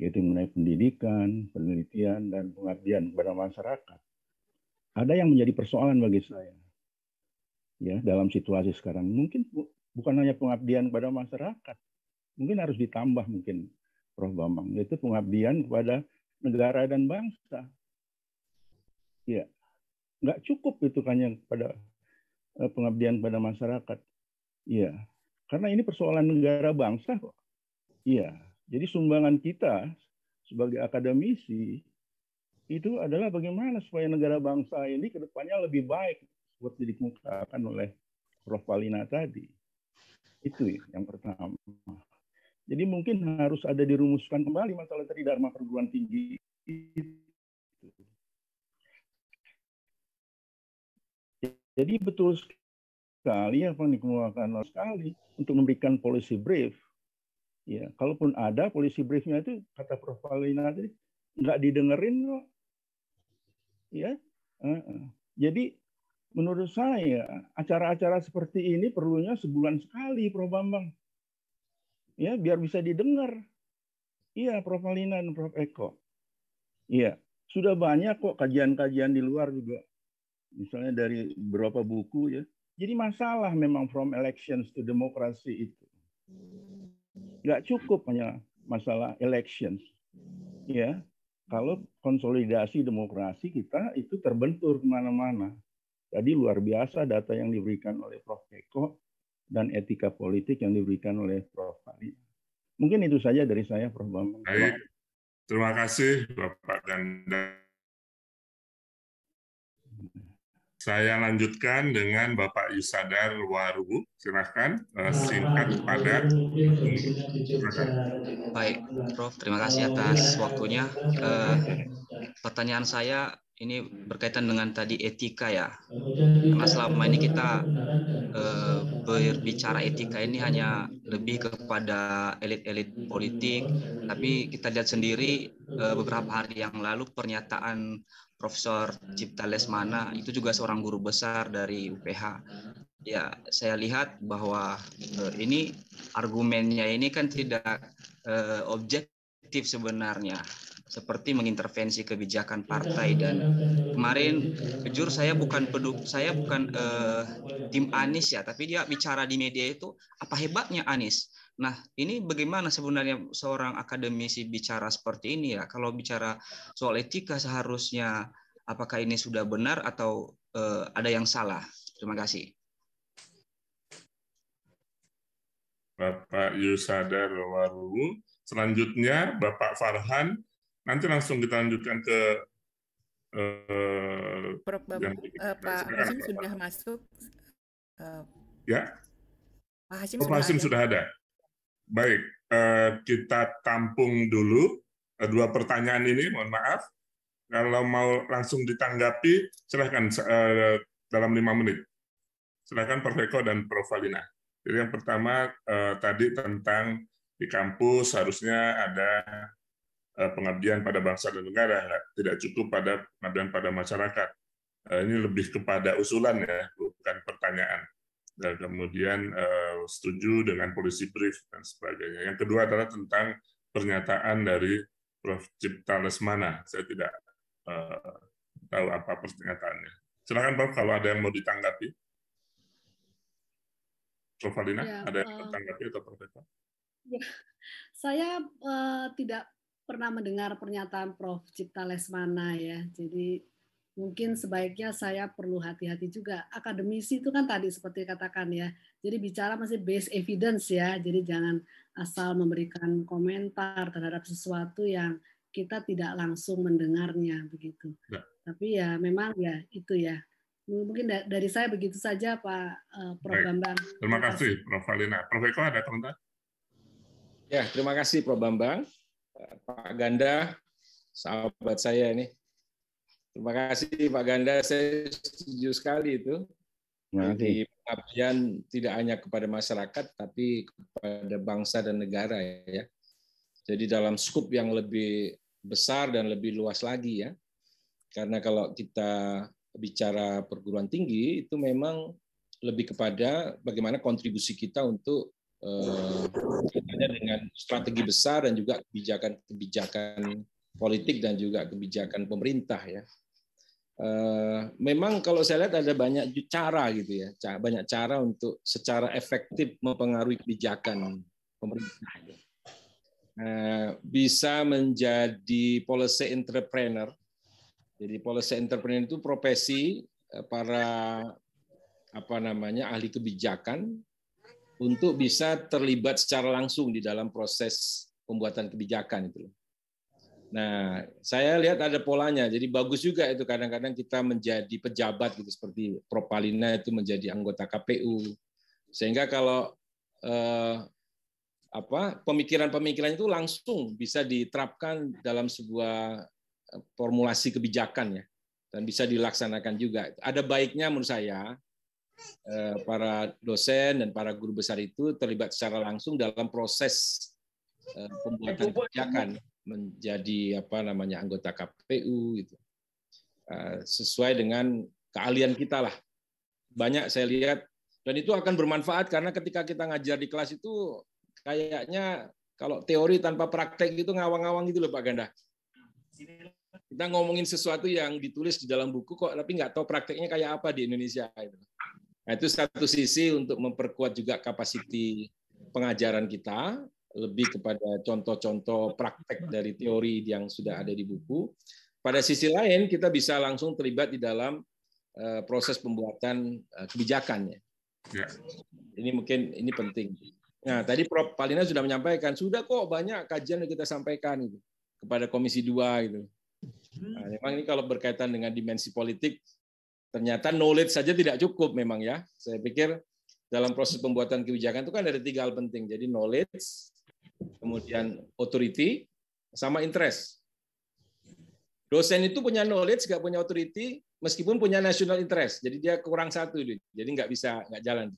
yaitu mengenai pendidikan, penelitian, dan pengabdian kepada masyarakat. Ada yang menjadi persoalan bagi saya ya dalam situasi sekarang mungkin bukan hanya pengabdian kepada masyarakat mungkin harus ditambah mungkin Prof Bambang yaitu pengabdian kepada negara dan bangsa ya nggak cukup itu kan yang pada eh, pengabdian pada masyarakat. Iya, karena ini persoalan negara bangsa kok. Iya, jadi sumbangan kita sebagai akademisi itu adalah bagaimana supaya negara bangsa ini ke depannya lebih baik seperti dikemukakan oleh Prof. Palina tadi. Itu ya, yang pertama. Jadi mungkin harus ada dirumuskan kembali masalah tadi Dharma perguruan tinggi itu. Jadi betul sekali apa yang dikemukakan sekali untuk memberikan policy brief. Ya, kalaupun ada policy briefnya itu kata Prof. Alina tadi nggak didengerin kok. Ya, uh-uh. jadi menurut saya acara-acara seperti ini perlunya sebulan sekali, Prof. Bambang. Ya, biar bisa didengar. Iya, Prof. Alina dan Prof. Eko. Iya, sudah banyak kok kajian-kajian di luar juga misalnya dari berapa buku ya. Jadi masalah memang from elections to democracy itu. Nggak cukup hanya masalah elections. Ya, kalau konsolidasi demokrasi kita itu terbentur kemana-mana. Tadi luar biasa data yang diberikan oleh Prof. Eko dan etika politik yang diberikan oleh Prof. Ali. Mungkin itu saja dari saya, Prof. Bambang. Baik. Terima kasih Bapak Ganda. Saya lanjutkan dengan Bapak Yusadar Waru, Silahkan eh, nah, singkat padat. Baik, Prof. Terima kasih atas waktunya. Eh, pertanyaan saya ini berkaitan dengan tadi etika ya. Karena selama ini kita eh, berbicara etika ini hanya lebih kepada elit-elit politik, tapi kita lihat sendiri beberapa hari yang lalu pernyataan Profesor Cipta Lesmana itu juga seorang guru besar dari UPH. Ya, saya lihat bahwa eh, ini argumennya ini kan tidak eh, objektif sebenarnya seperti mengintervensi kebijakan partai dan kemarin jujur saya bukan peduk saya bukan eh, tim Anis ya tapi dia bicara di media itu apa hebatnya Anis? Nah, ini bagaimana sebenarnya seorang akademisi bicara seperti ini ya? Kalau bicara soal etika seharusnya apakah ini sudah benar atau uh, ada yang salah? Terima kasih. Bapak Yusada Bawaru. Selanjutnya Bapak Farhan. Nanti langsung kita lanjutkan ke uh, Prof. yang uh, Pak Hasim sudah masuk. Uh, ya. Pak Hasim, Prof. Sudah, Hasim ada. sudah ada. Baik, eh, kita tampung dulu eh, dua pertanyaan ini, mohon maaf. Kalau mau langsung ditanggapi, silahkan eh, dalam lima menit. Silahkan Prof. Eko dan Prof. Valina. Jadi yang pertama tadi tentang di kampus harusnya ada pengabdian pada bangsa dan negara, tidak cukup pada pengabdian pada masyarakat. Ini lebih kepada usulan ya, bukan pertanyaan dan kemudian uh, setuju dengan polisi brief dan sebagainya. Yang kedua adalah tentang pernyataan dari Prof. Cipta Lesmana. Saya tidak uh, tahu apa pernyataannya. Silakan Prof. kalau ada yang mau ditanggapi. Prof. Alina, ya, ada yang uh, ditanggapi atau Prof. Ya, saya uh, tidak pernah mendengar pernyataan Prof. Cipta Lesmana ya. Jadi mungkin sebaiknya saya perlu hati-hati juga. Akademisi itu kan tadi seperti katakan ya, jadi bicara masih base evidence ya, jadi jangan asal memberikan komentar terhadap sesuatu yang kita tidak langsung mendengarnya begitu. Ya. Tapi ya memang ya itu ya. Mungkin dari saya begitu saja Pak eh, Prof. Baik. Bambang. Terima kasih Prof. Alina. Prof. Eko ada komentar? Ya, terima kasih Prof. Bambang, eh, Pak Ganda, sahabat saya ini Terima kasih Pak Ganda, saya setuju sekali itu. Jadi pengabdian tidak hanya kepada masyarakat, tapi kepada bangsa dan negara ya. Jadi dalam skup yang lebih besar dan lebih luas lagi ya. Karena kalau kita bicara perguruan tinggi itu memang lebih kepada bagaimana kontribusi kita untuk eh, dengan strategi besar dan juga kebijakan-kebijakan politik dan juga kebijakan pemerintah ya. Eh, memang kalau saya lihat ada banyak cara gitu ya, banyak cara untuk secara efektif mempengaruhi kebijakan pemerintah. Gitu. Eh, bisa menjadi policy entrepreneur. Jadi policy entrepreneur itu profesi eh, para apa namanya ahli kebijakan untuk bisa terlibat secara langsung di dalam proses pembuatan kebijakan itu. Nah, saya lihat ada polanya. Jadi bagus juga itu kadang-kadang kita menjadi pejabat gitu seperti Propalina itu menjadi anggota KPU. Sehingga kalau eh, apa pemikiran-pemikiran itu langsung bisa diterapkan dalam sebuah eh, formulasi kebijakan ya dan bisa dilaksanakan juga. Ada baiknya menurut saya eh, para dosen dan para guru besar itu terlibat secara langsung dalam proses eh, pembuatan kebijakan menjadi apa namanya anggota KPU gitu eh, sesuai dengan keahlian kita lah banyak saya lihat dan itu akan bermanfaat karena ketika kita ngajar di kelas itu kayaknya kalau teori tanpa praktek itu ngawang-ngawang gitu loh Pak Ganda kita ngomongin sesuatu yang ditulis di dalam buku kok tapi nggak tahu prakteknya kayak apa di Indonesia itu nah, itu satu sisi untuk memperkuat juga kapasiti pengajaran kita lebih kepada contoh-contoh praktek dari teori yang sudah ada di buku. Pada sisi lain, kita bisa langsung terlibat di dalam eh, proses pembuatan eh, kebijakannya. Ya. Ini mungkin ini penting. Nah, tadi Prof. Palina sudah menyampaikan, sudah kok banyak kajian yang kita sampaikan itu kepada Komisi 2. Gitu. Hmm. Nah, memang ini kalau berkaitan dengan dimensi politik, ternyata knowledge saja tidak cukup memang ya. Saya pikir dalam proses pembuatan kebijakan itu kan ada tiga hal penting. Jadi knowledge, kemudian authority, sama interest. Dosen itu punya knowledge, nggak punya authority, meskipun punya national interest. Jadi dia kurang satu, jadi nggak bisa, nggak jalan.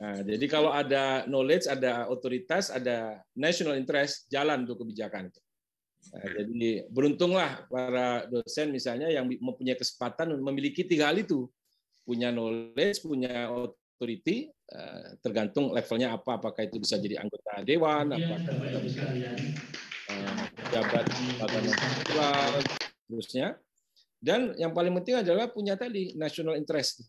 Nah, jadi kalau ada knowledge, ada otoritas, ada national interest, jalan untuk kebijakan. Nah, jadi beruntunglah para dosen misalnya yang mempunyai kesempatan memiliki tiga hal itu, punya knowledge, punya otoritas. Authority eh, tergantung levelnya apa apakah itu bisa jadi anggota dewan iya, ya, apakah eh, pejabat lembaga non terusnya dan yang paling penting adalah punya tadi national interest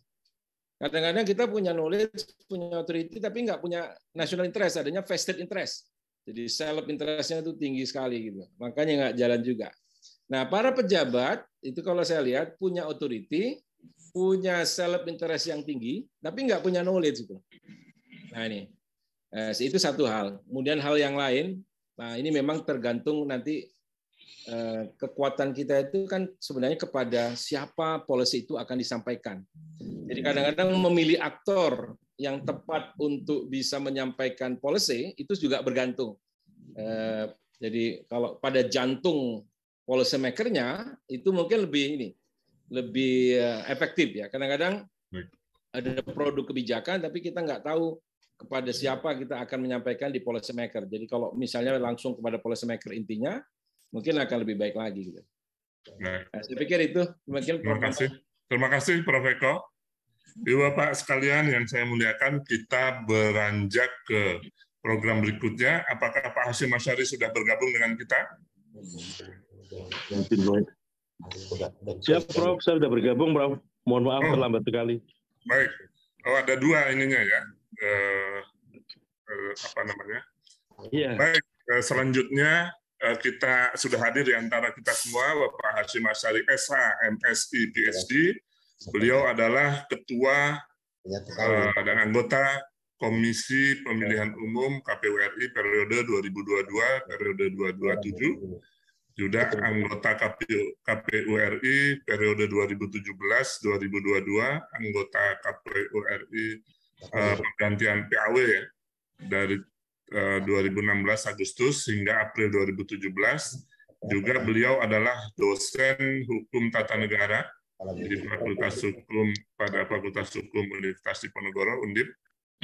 kadang-kadang kita punya knowledge punya authority tapi nggak punya national interest adanya vested interest jadi self interestnya itu tinggi sekali gitu makanya nggak jalan juga nah para pejabat itu kalau saya lihat punya authority punya self interest yang tinggi tapi nggak punya knowledge itu. Nah ini eh, itu satu hal. Kemudian hal yang lain, nah ini memang tergantung nanti eh, kekuatan kita itu kan sebenarnya kepada siapa policy itu akan disampaikan. Jadi kadang-kadang memilih aktor yang tepat untuk bisa menyampaikan policy itu juga bergantung. Eh, jadi kalau pada jantung policy makernya itu mungkin lebih ini lebih eh, efektif ya. Kadang-kadang ada produk kebijakan tapi kita nggak tahu kepada siapa kita akan menyampaikan di policy maker. Jadi kalau misalnya langsung kepada policy maker intinya, mungkin akan lebih baik lagi. Gitu. Nah, saya pikir itu mungkin. Terima kasih, terima kasih Prof Eko. Ibu Bapak sekalian yang saya muliakan, kita beranjak ke program berikutnya. Apakah Pak Hasim Masyari sudah bergabung dengan kita? Mungkin, Siap, Prof. Saya sudah bergabung, Prof. Mohon maaf oh. terlambat sekali. Baik. Oh, ada dua ininya ya. Eh, eh, apa namanya? Iya. Baik. Eh, selanjutnya eh, kita sudah hadir di antara kita semua Bapak Hasyim Asyari SH, MSI, PhD. Beliau adalah ketua eh, dan anggota Komisi Pemilihan Umum KPU RI periode 2022 periode 2027 juga anggota KPU, KPU RI periode 2017-2022, anggota KPU RI eh, uh, pergantian PAW ya, dari uh, eh, 2016 Agustus hingga April 2017. Juga beliau adalah dosen hukum tata negara di Fakultas Hukum pada Fakultas Hukum Universitas Diponegoro Undip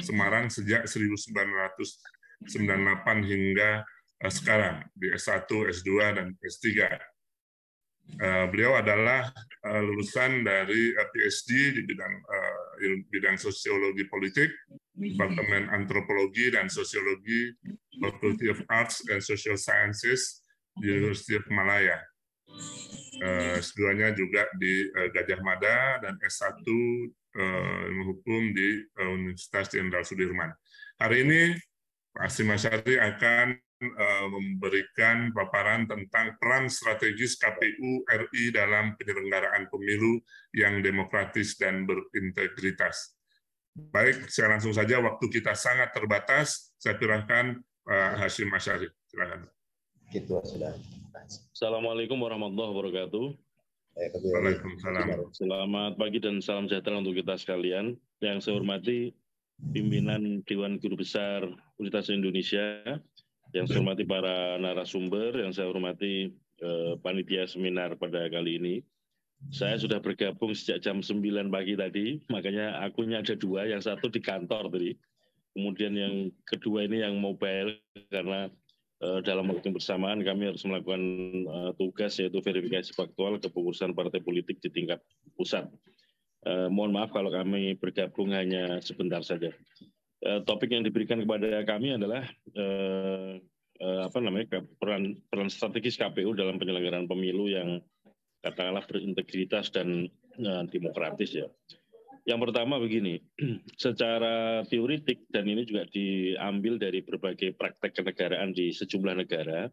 Semarang sejak 1998 hingga Eh, sekarang di S1, S2, dan S3. Eh, beliau adalah eh, lulusan dari PhD di bidang bidang sosiologi politik, Departemen Antropologi dan Sosiologi, Faculty of Arts and Social Sciences di University of Malaya. S2-nya juga di Gajah Mada dan S1 ilmu hukum di Universitas Jenderal Sudirman. Hari ini Pak Asim Asyari akan Eh, memberikan paparan tentang peran strategis KPU RI dalam penyelenggaraan pemilu yang demokratis dan berintegritas. Baik, saya langsung saja waktu kita sangat terbatas, saya kirakan Pak Hashim Asyari. Silakan. Gitu sudah. Assalamualaikum warahmatullahi wabarakatuh. Waalaikumsalam. Selamat pagi dan salam sejahtera untuk kita sekalian. Yang saya hormati pimpinan Dewan Guru Besar Universitas Indonesia, yang saya hormati para narasumber, yang saya hormati eh, panitia seminar pada kali ini. Saya sudah bergabung sejak jam 9 pagi tadi, makanya akunya ada dua, yang satu di kantor tadi. Kemudian yang kedua ini yang mobile, karena eh, dalam waktu yang bersamaan kami harus melakukan eh, tugas yaitu verifikasi faktual kepengurusan partai politik di tingkat pusat. Eh, mohon maaf kalau kami bergabung hanya sebentar saja. Eh, topik yang diberikan kepada kami adalah uh, uh, apa namanya peran peran strategis KPU dalam penyelenggaraan pemilu yang katakanlah berintegritas dan uh, demokratis ya. Yang pertama begini, secara teoritik dan ini juga diambil dari berbagai praktek kenegaraan di sejumlah negara,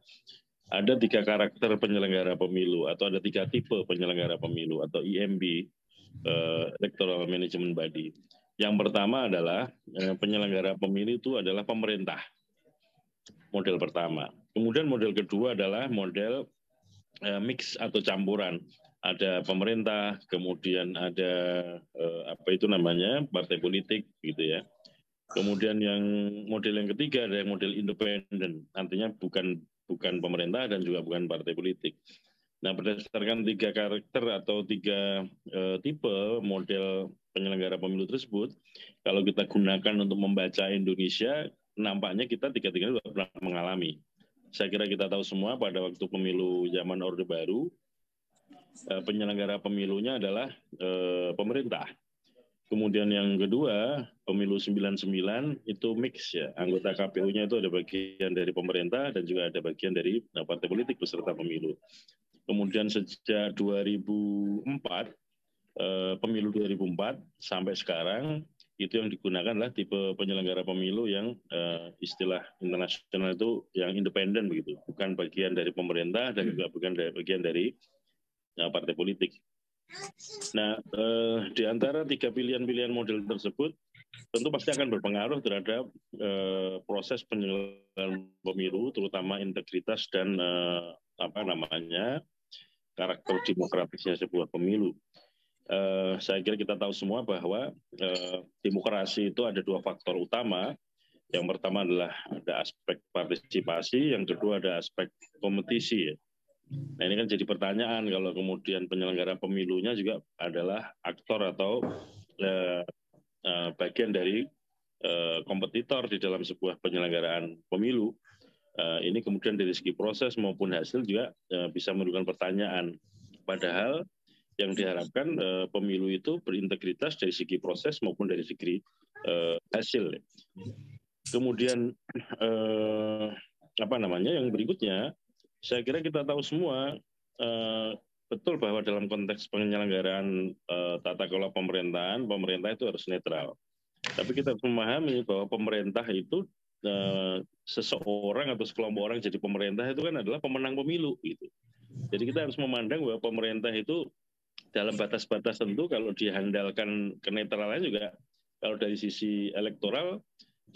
ada tiga karakter penyelenggara pemilu atau ada tiga tipe penyelenggara pemilu atau IMB, uh, Electoral Management Body. Yang pertama adalah eh, penyelenggara pemilu itu adalah pemerintah. Model pertama. Kemudian model kedua adalah model eh, mix atau campuran. Ada pemerintah, kemudian ada eh, apa itu namanya partai politik, gitu ya. Kemudian yang model yang ketiga ada yang model independen, artinya bukan bukan pemerintah dan juga bukan partai politik. Nah berdasarkan tiga karakter atau tiga uh, tipe model penyelenggara pemilu tersebut, kalau kita gunakan untuk membaca Indonesia, nampaknya kita tiga-tiga sudah pernah mengalami. Saya kira kita tahu semua pada waktu pemilu zaman Orde Baru, eh, penyelenggara pemilunya adalah eh, pemerintah. Kemudian yang kedua, pemilu 99 itu mix ya. Anggota KPU-nya itu ada bagian dari pemerintah dan juga ada bagian dari eh, partai politik beserta pemilu. Kemudian sejak 2004 Eh, pemilu 2004 sampai sekarang itu yang digunakan adalah tipe penyelenggara pemilu yang uh, istilah internasional itu yang independen begitu, bukan bagian dari pemerintah dan juga bukan dari bagian dari uh, partai politik. Nah, uh, di antara tiga pilihan-pilihan model tersebut, tentu pasti akan berpengaruh terhadap uh, proses penyelenggaraan pemilu, terutama integritas dan uh, apa namanya karakter demokratisnya sebuah pemilu eh, saya kira kita tahu semua bahwa eh, demokrasi itu ada dua faktor utama. Yang pertama adalah ada aspek partisipasi, yang kedua ada aspek kompetisi. Nah ini kan jadi pertanyaan kalau kemudian penyelenggara pemilunya juga adalah aktor atau eh, eh, bagian dari eh, kompetitor di dalam sebuah penyelenggaraan pemilu. Uh, ini kemudian dari segi proses maupun hasil juga uh, bisa menimbulkan pertanyaan. Padahal yang diharapkan uh, pemilu itu berintegritas dari segi proses maupun dari segi uh, hasil. Kemudian uh, apa namanya yang berikutnya, saya kira kita tahu semua uh, betul bahwa dalam konteks penyelenggaraan uh, tata kelola pemerintahan, pemerintah itu harus netral. Tapi kita memahami bahwa pemerintah itu seseorang atau sekelompok orang jadi pemerintah itu kan adalah pemenang pemilu gitu. Jadi kita harus memandang bahwa pemerintah itu dalam batas-batas tentu kalau dihandalkan kenetralan juga kalau dari sisi elektoral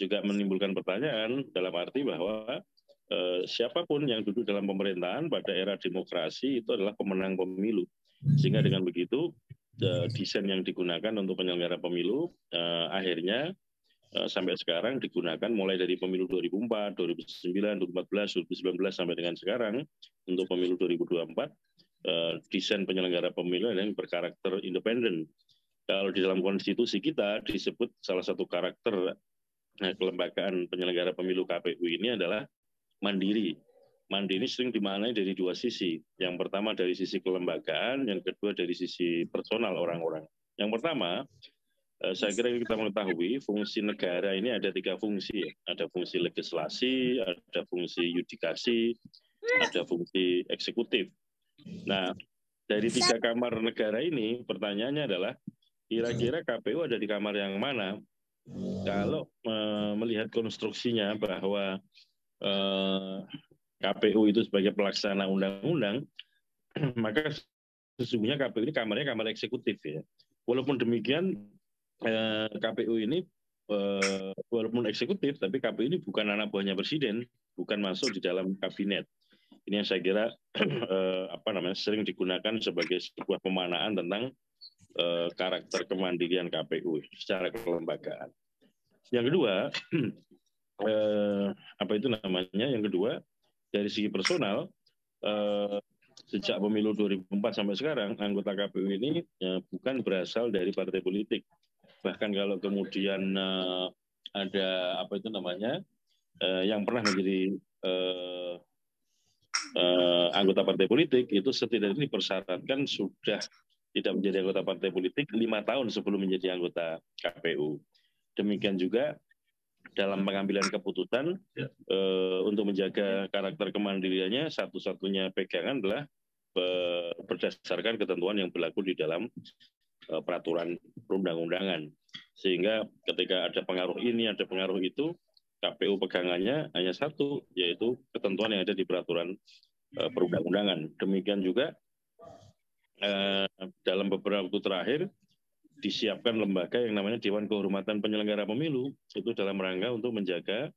juga menimbulkan pertanyaan dalam arti bahwa eh, siapapun yang duduk dalam pemerintahan pada era demokrasi itu adalah pemenang pemilu sehingga dengan begitu eh, desain yang digunakan untuk penyelenggara pemilu eh, akhirnya eh, sampai sekarang digunakan mulai dari pemilu 2004, 2009, 2014, 2019 sampai dengan sekarang untuk pemilu 2024 Eh, desain penyelenggara pemilu yang berkarakter independen. Kalau di dalam konstitusi kita disebut salah satu karakter eh, kelembagaan penyelenggara pemilu KPU ini adalah mandiri. Mandiri sering dimaknai dari dua sisi. Yang pertama dari sisi kelembagaan, yang kedua dari sisi personal orang-orang. Yang pertama, eh, saya kira kita mengetahui fungsi negara ini ada tiga fungsi. Ada fungsi legislasi, ada fungsi yudikasi, ada fungsi eksekutif. Nah, dari tiga kamar negara ini, pertanyaannya adalah kira-kira KPU ada di kamar yang mana? Kalau e, melihat konstruksinya bahwa e, eh, KPU itu sebagai pelaksana undang-undang, maka sesungguhnya KPU ini kamarnya kamar eksekutif ya. Walaupun demikian e, eh, KPU ini walaupun eksekutif, tapi KPU ini bukan anak buahnya presiden, bukan masuk di dalam kabinet. Ini yang saya kira eh, apa namanya sering digunakan sebagai sebuah pemanaan tentang eh, karakter kemandirian KPU secara kelembagaan. Yang kedua, eh, apa itu namanya? Yang kedua dari segi personal eh, sejak pemilu 2004 sampai sekarang anggota KPU ini eh, bukan berasal dari partai politik. Bahkan kalau kemudian eh, ada apa itu namanya eh, yang pernah menjadi eh, eh, anggota partai politik itu setidaknya dipersyaratkan sudah tidak menjadi anggota partai politik lima tahun sebelum menjadi anggota KPU. Demikian juga dalam pengambilan keputusan ya. eh, untuk menjaga karakter kemandiriannya satu-satunya pegangan adalah eh, berdasarkan ketentuan yang berlaku di dalam eh, peraturan perundang-undangan. Sehingga ketika ada pengaruh ini, ada pengaruh itu, KPU pegangannya hanya satu, yaitu ketentuan yang ada di peraturan uh, perundang-undangan. Demikian juga uh, dalam beberapa waktu terakhir disiapkan lembaga yang namanya Dewan Kehormatan Penyelenggara Pemilu itu dalam rangka untuk menjaga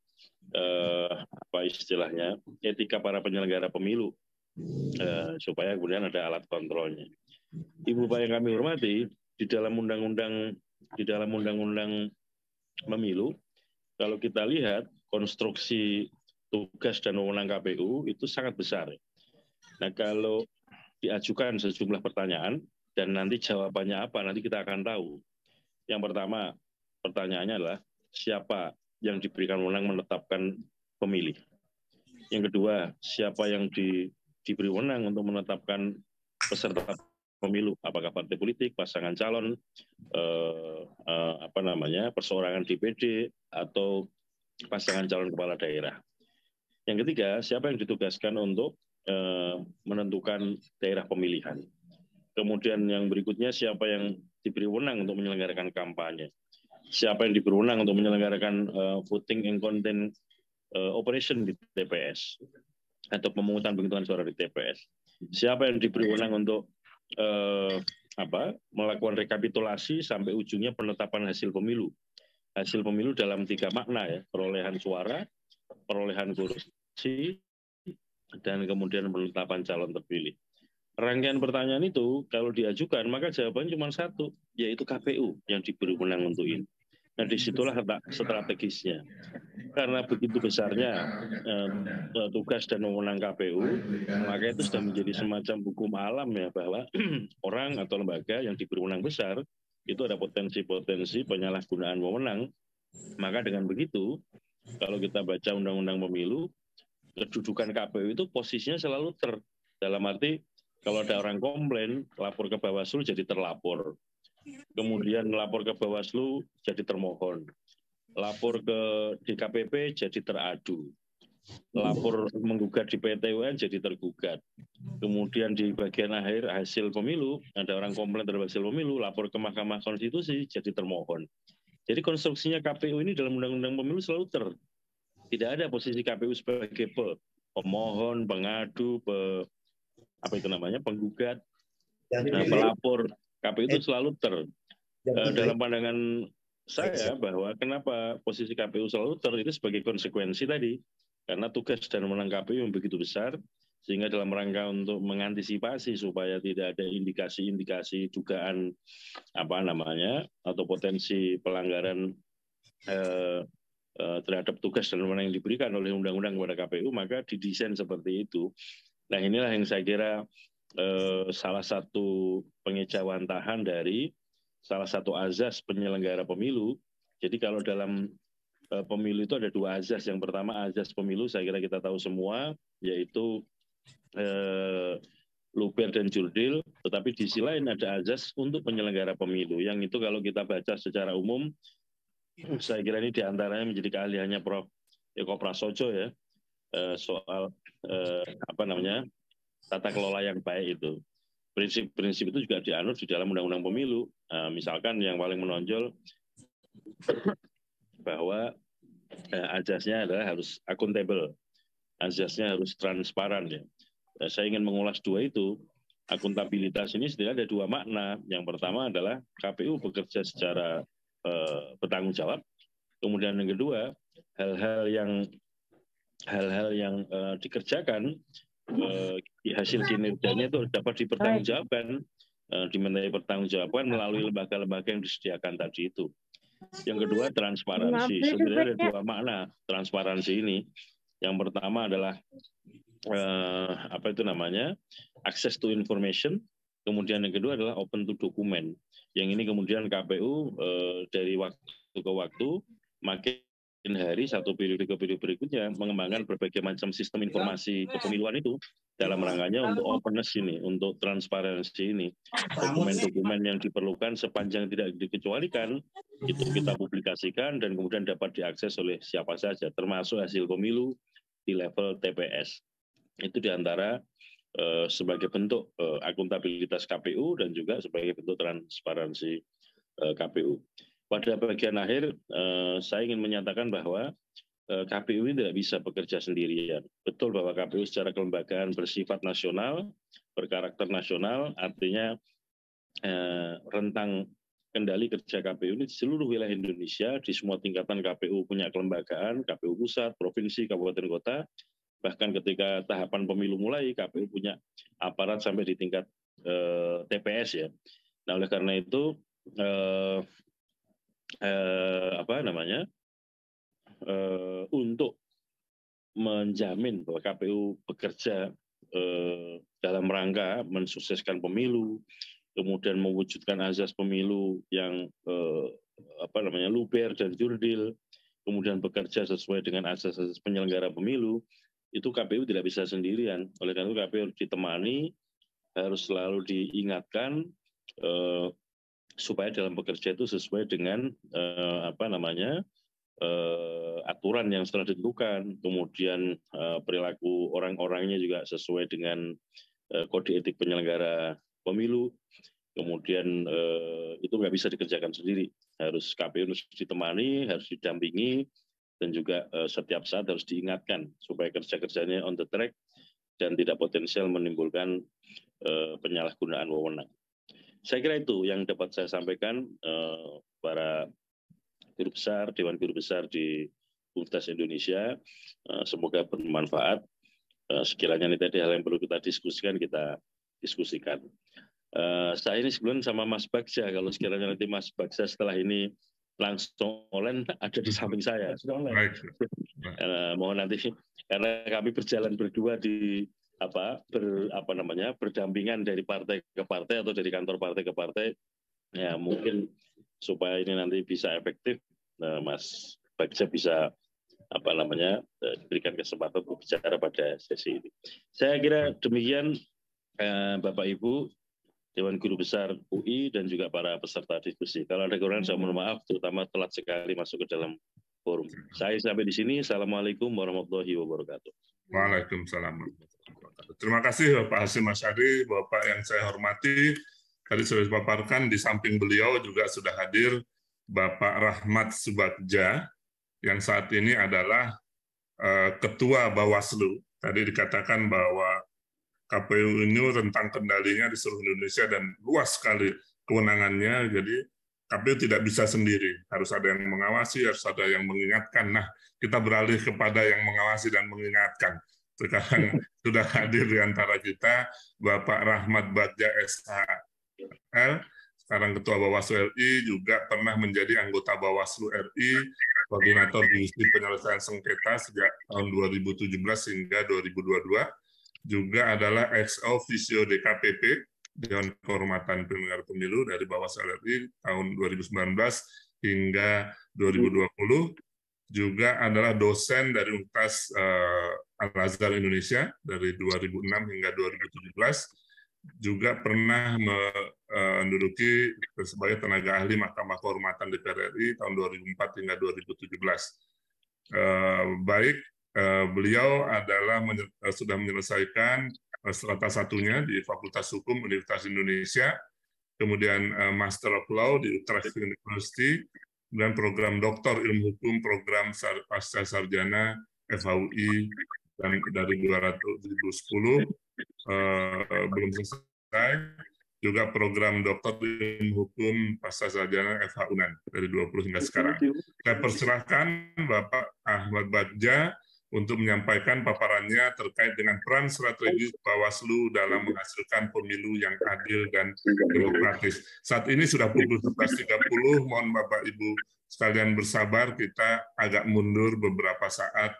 eh, apa istilahnya etika para penyelenggara pemilu eh, supaya kemudian ada alat kontrolnya. Ibu Pak yang kami hormati di dalam undang-undang di dalam undang-undang pemilu kalau kita lihat konstruksi tugas dan wewenang KPU itu sangat besar. Nah, kalau diajukan sejumlah pertanyaan dan nanti jawabannya apa nanti kita akan tahu. Yang pertama pertanyaannya adalah siapa yang diberikan wewenang menetapkan pemilih. Yang kedua, siapa yang di, diberi wewenang untuk menetapkan peserta pemilu, apakah partai politik, pasangan calon, eh, eh, apa namanya, perseorangan DPD atau pasangan calon kepala daerah. Yang ketiga, siapa yang ditugaskan untuk eh, menentukan daerah pemilihan. Kemudian yang berikutnya siapa yang diberi wewenang untuk menyelenggarakan kampanye. Siapa yang diberi wewenang untuk menyelenggarakan uh, voting and content uh, operation di TPS atau pemungutan penghitungan suara di TPS. Siapa yang diberi wewenang untuk eh, apa melakukan rekapitulasi sampai ujungnya penetapan hasil pemilu. Hasil pemilu dalam tiga makna ya, perolehan suara, perolehan kursi, dan kemudian penetapan calon terpilih. Rangkaian pertanyaan itu kalau diajukan maka jawaban cuma satu, yaitu KPU yang diberi wewenang untuk ini. Nah disitulah letak strategisnya. Karena begitu besarnya eh, tugas dan wewenang KPU, maka itu sudah menjadi semacam hukum alam ya bahwa orang atau lembaga yang diberi wewenang besar itu ada potensi-potensi penyalahgunaan wewenang. Maka dengan begitu, kalau kita baca Undang-Undang Pemilu, kedudukan KPU itu posisinya selalu ter dalam arti kalau ada orang komplain lapor ke Bawaslu jadi terlapor kemudian lapor ke Bawaslu jadi termohon, lapor ke DKPP jadi teradu, lapor menggugat di ptun jadi tergugat. Kemudian di bagian akhir hasil pemilu, ada orang komplain terhadap hasil pemilu, lapor ke Mahkamah Konstitusi jadi termohon. Jadi konstruksinya KPU ini dalam Undang-Undang Pemilu selalu ter. Tidak ada posisi KPU sebagai pe, pemohon, pengadu, pe, apa itu namanya, penggugat, nah, pelapor. KPU itu eh, selalu ter eh, dalam pandangan saya iya. bahwa kenapa posisi KPU selalu ter itu sebagai konsekuensi tadi karena tugas dan menang KPU yang begitu besar sehingga dalam rangka untuk mengantisipasi supaya tidak ada indikasi-indikasi dugaan apa namanya atau potensi pelanggaran eh, eh, terhadap tugas dan wewenang yang diberikan oleh undang-undang kepada KPU maka didesain seperti itu. Nah inilah yang saya kira eh, salah satu pengecewaan tahan dari salah satu azas penyelenggara pemilu. Jadi kalau dalam eh, pemilu itu ada dua azas. Yang pertama azas pemilu saya kira kita tahu semua yaitu eh, luber dan jurdil, tetapi di sisi lain ada azas untuk penyelenggara pemilu. Yang itu kalau kita baca secara umum, saya kira ini diantaranya menjadi keahliannya Prof. Eko Prasojo ya, eh, soal eh, apa namanya tata kelola yang baik itu. Prinsip-prinsip itu juga dianut di dalam Undang-Undang Pemilu. Nah, misalkan yang paling menonjol bahwa eh, ajasnya adalah harus akuntabel, ajasnya harus transparan ya. Nah, saya ingin mengulas dua itu. Akuntabilitas ini sebenarnya ada dua makna. Yang pertama adalah KPU bekerja secara eh, bertanggung jawab. Kemudian yang kedua, hal-hal yang hal-hal yang uh, dikerjakan uh, hasil nah, kinerjanya itu dapat dipertanggungjawabkan uh, dimintai pertanggungjawaban melalui nah. lembaga-lembaga yang disediakan tadi itu. Yang nah, kedua transparansi. Sebenarnya ada dua makna transparansi ini. Yang pertama adalah uh, apa itu namanya access to information. Kemudian yang kedua adalah open to dokumen. Yang ini kemudian KPU uh, dari waktu ke waktu makin hari satu periode ke periode berikutnya mengembangkan berbagai macam sistem informasi iya. kepemiluan itu dalam iya. rangkanya untuk openness ini, untuk transparansi ini. Dokumen-dokumen yang diperlukan sepanjang tidak dikecualikan itu kita publikasikan dan kemudian dapat diakses oleh siapa saja termasuk hasil pemilu di level TPS. Itu diantara eh, sebagai bentuk eh, akuntabilitas KPU dan juga sebagai bentuk transparansi eh, KPU pada bagian akhir eh, saya ingin menyatakan bahwa eh, KPU ini tidak bisa bekerja sendirian. Betul bahwa KPU secara kelembagaan bersifat nasional, berkarakter nasional, artinya eh, rentang kendali kerja KPU ini di seluruh wilayah Indonesia, di semua tingkatan KPU punya kelembagaan, KPU pusat, provinsi, kabupaten kota, bahkan ketika tahapan pemilu mulai, KPU punya aparat sampai di tingkat eh, TPS ya. Nah oleh karena itu eh, eh, apa namanya eh, untuk menjamin bahwa KPU bekerja eh, dalam rangka mensukseskan pemilu, kemudian mewujudkan azas pemilu yang eh, apa namanya luber dan jurdil, kemudian bekerja sesuai dengan azas azas penyelenggara pemilu, itu KPU tidak bisa sendirian. Oleh karena itu KPU ditemani, harus selalu diingatkan eh, supaya dalam bekerja itu sesuai dengan uh, apa namanya uh, aturan yang telah ditentukan, kemudian uh, perilaku orang-orangnya juga sesuai dengan uh, kode etik penyelenggara pemilu, kemudian uh, itu nggak bisa dikerjakan sendiri, harus KPU harus ditemani, harus didampingi, dan juga uh, setiap saat harus diingatkan supaya kerja-kerjanya on the track dan tidak potensial menimbulkan uh, penyalahgunaan wewenang. Saya kira itu yang dapat saya sampaikan uh, para guru besar, dewan guru besar di Universitas Indonesia. Uh, semoga bermanfaat. Uh, sekiranya ini tadi hal yang perlu kita diskusikan, kita diskusikan. Uh, saya ini sebelum sama Mas Bagja, kalau sekiranya nanti Mas Bagja setelah ini langsung online ada di samping saya. Sudah online. mohon nanti karena kami berjalan berdua di apa ber apa namanya berdampingan dari partai ke partai atau dari kantor partai ke partai ya mungkin supaya ini nanti bisa efektif nah, Mas Bagja bisa apa namanya eh, diberikan kesempatan untuk bicara pada sesi ini saya kira demikian eh, Bapak Ibu Dewan Guru Besar UI dan juga para peserta diskusi. Kalau ada kurang saya mohon maaf, terutama telat sekali masuk ke dalam forum. Saya sampai di sini. Assalamualaikum warahmatullahi wabarakatuh. Waalaikumsalam. Terima kasih Bapak Hasim Masyari, Bapak yang saya hormati. Tadi sudah dipaparkan, di samping beliau juga sudah hadir Bapak Rahmat Subakja, yang saat ini adalah eh, Ketua Bawaslu. Tadi dikatakan bahwa KPU ini tentang kendalinya di seluruh Indonesia dan luas sekali kewenangannya, jadi KPU tidak bisa sendiri. Harus ada yang mengawasi, harus ada yang mengingatkan. Nah, kita beralih kepada yang mengawasi dan mengingatkan sekarang sudah hadir di antara kita Bapak Rahmat Bajja SHL, sekarang Ketua Bawaslu RI, juga pernah menjadi anggota Bawaslu RI, koordinator divisi penyelesaian sengketa sejak tahun 2017 hingga 2022, juga adalah ex officio DKPP, Dewan Kehormatan Penyelenggara Pemilu dari Bawaslu RI tahun 2019 hingga 2020, juga adalah dosen dari Universitas eh, Al-Azhar Indonesia dari 2006 hingga 2017 juga pernah e, menduduki sebagai tenaga ahli Mahkamah Kehormatan DPR RI tahun 2004 hingga 2017. E, baik, e, beliau adalah sudah menyelesaikan strata satunya di Fakultas Hukum Universitas Indonesia, kemudian Master of Law di Utrecht University, dan program doktor ilmu hukum program pasca sarjana FHUI dan dari 2010 eh, belum selesai juga program dokter ilmu hukum pasca sarjana FH Unan dari 20 hingga sekarang. Saya persilahkan Bapak Ahmad Badja untuk menyampaikan paparannya terkait dengan peran strategis Bawaslu dalam menghasilkan pemilu yang adil dan demokratis. Saat ini sudah pukul 11.30, mohon Bapak Ibu sekalian bersabar, kita agak mundur beberapa saat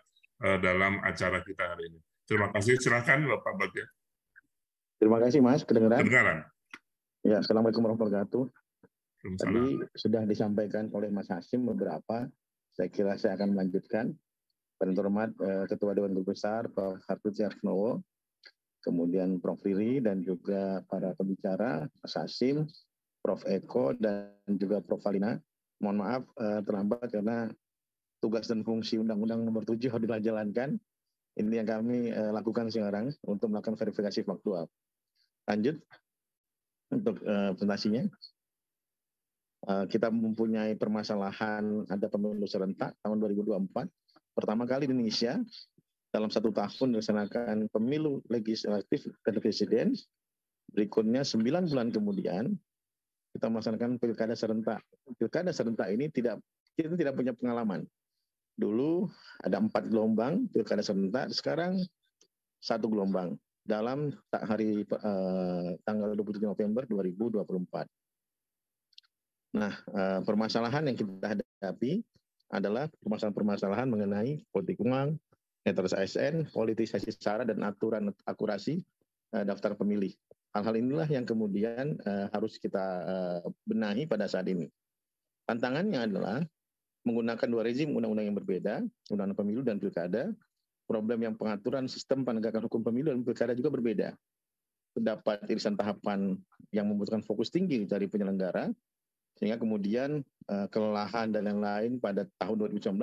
Eh, dalam acara kita hari ini. Terima kasih. Silakan Bapak Bagja. Terima kasih Mas, kedengaran? Kedengaran. Ya, Assalamualaikum warahmatullahi wabarakatuh. Tadi sudah disampaikan oleh Mas Hasim beberapa, saya kira saya akan melanjutkan. Yang terhormat eh, Ketua Dewan Guru Besar Prof. Hartut Yarnowo, kemudian Prof. Riri dan juga para pembicara, Mas Hasim, Prof. Eko, dan juga Prof. Valina. Mohon maaf eh, terlambat karena tugas dan fungsi Undang-Undang Nomor 7 harus dijalankan. Ini yang kami uh, lakukan sekarang untuk melakukan verifikasi faktual. Lanjut untuk uh, presentasinya. Uh, kita mempunyai permasalahan ada pemilu serentak tahun 2024. Pertama kali di Indonesia dalam satu tahun dilaksanakan pemilu legislatif dan presiden. Berikutnya sembilan bulan kemudian kita melaksanakan pilkada serentak. Pilkada serentak ini tidak kita tidak punya pengalaman dulu ada empat gelombang pilkada serentak, sekarang satu gelombang dalam tak hari eh, tanggal 27 November 2024. Nah, eh, permasalahan yang kita hadapi adalah permasalahan-permasalahan mengenai politik uang, netralitas ASN, politisasi sara dan aturan akurasi eh, daftar pemilih. Hal-hal inilah yang kemudian eh, harus kita eh, benahi pada saat ini. Tantangannya adalah menggunakan dua rezim undang-undang yang berbeda, undang-undang pemilu dan pilkada. Problem yang pengaturan sistem penegakan hukum pemilu dan pilkada juga berbeda. Terdapat irisan tahapan yang membutuhkan fokus tinggi dari penyelenggara, sehingga kemudian uh, kelelahan dan yang lain pada tahun 2019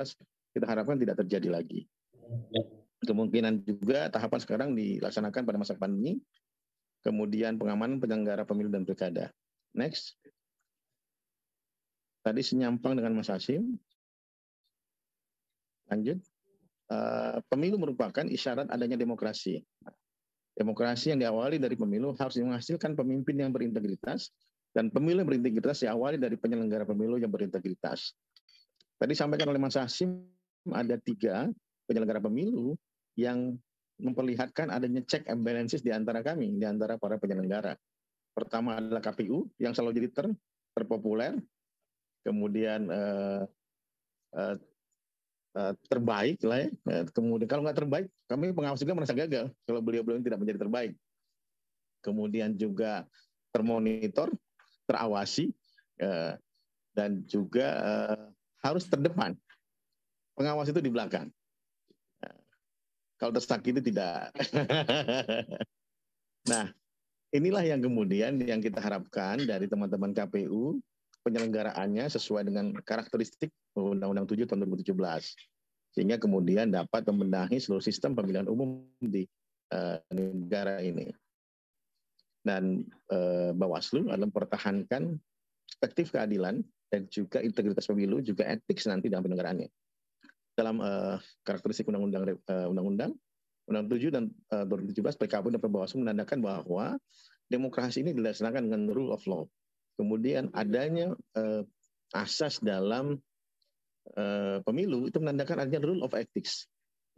kita harapkan tidak terjadi lagi. Ya. Kemungkinan juga tahapan sekarang dilaksanakan pada masa pandemi, kemudian pengamanan penyelenggara pemilu dan pilkada. Next. Tadi senyampang dengan Mas asim Lanjut. Uh, pemilu merupakan isyarat adanya demokrasi. Demokrasi yang diawali dari pemilu harus menghasilkan pemimpin yang berintegritas dan pemilu yang berintegritas diawali dari penyelenggara pemilu yang berintegritas. Tadi sampaikan oleh Mas Hasim ada tiga penyelenggara pemilu yang memperlihatkan adanya check and balances di antara kami, di antara para penyelenggara. Pertama adalah KPU yang selalu jadi ter terpopuler, kemudian eh, eh, Eh, terbaik lah ya. Eh, kemudian kalau nggak terbaik, kami pengawas juga merasa gagal kalau beliau-beliau tidak menjadi terbaik. Kemudian juga termonitor, terawasi, eh, dan juga harus terdepan. Pengawas itu di belakang. kalau tersakiti tidak. nah, inilah yang kemudian yang kita harapkan dari teman-teman KPU penyelenggaraannya sesuai dengan karakteristik Undang-Undang 7 tahun 2017. Sehingga kemudian dapat membenahi seluruh sistem pemilihan umum di uh, negara ini. Dan uh, Bawaslu adalah mempertahankan perspektif keadilan dan juga integritas pemilu, juga etik nanti dalam penyelenggaraannya. Dalam uh, karakteristik Undang-Undang uh, Undang-Undang Undang 7 dan uh, 2017 PKB dan Bawaslu menandakan bahwa demokrasi ini dilaksanakan dengan rule of law kemudian hmm. adanya uh, asas dalam uh, pemilu itu menandakan adanya rule of ethics.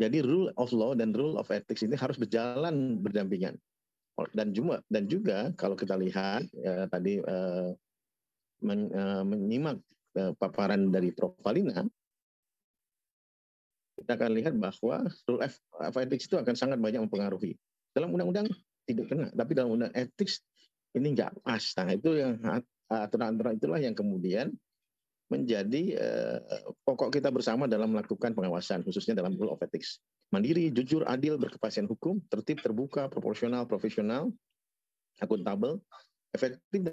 Jadi rule of law dan rule of ethics ini harus berjalan berdampingan. Dan juga dan juga kalau kita lihat ya, tadi uh, men, uh, menyimak uh, paparan dari Prof. Valina, kita akan lihat bahwa rule of, of ethics itu akan sangat banyak mempengaruhi. Dalam undang-undang tidak kena, tapi dalam undang etik ini nggak pas. Nah itu yang Nah, aturan-aturan itulah yang kemudian menjadi eh, pokok kita bersama dalam melakukan pengawasan khususnya dalam rule of ethics. Mandiri, jujur, adil, berkepastian hukum, tertib, terbuka, proporsional, profesional, akuntabel, efektif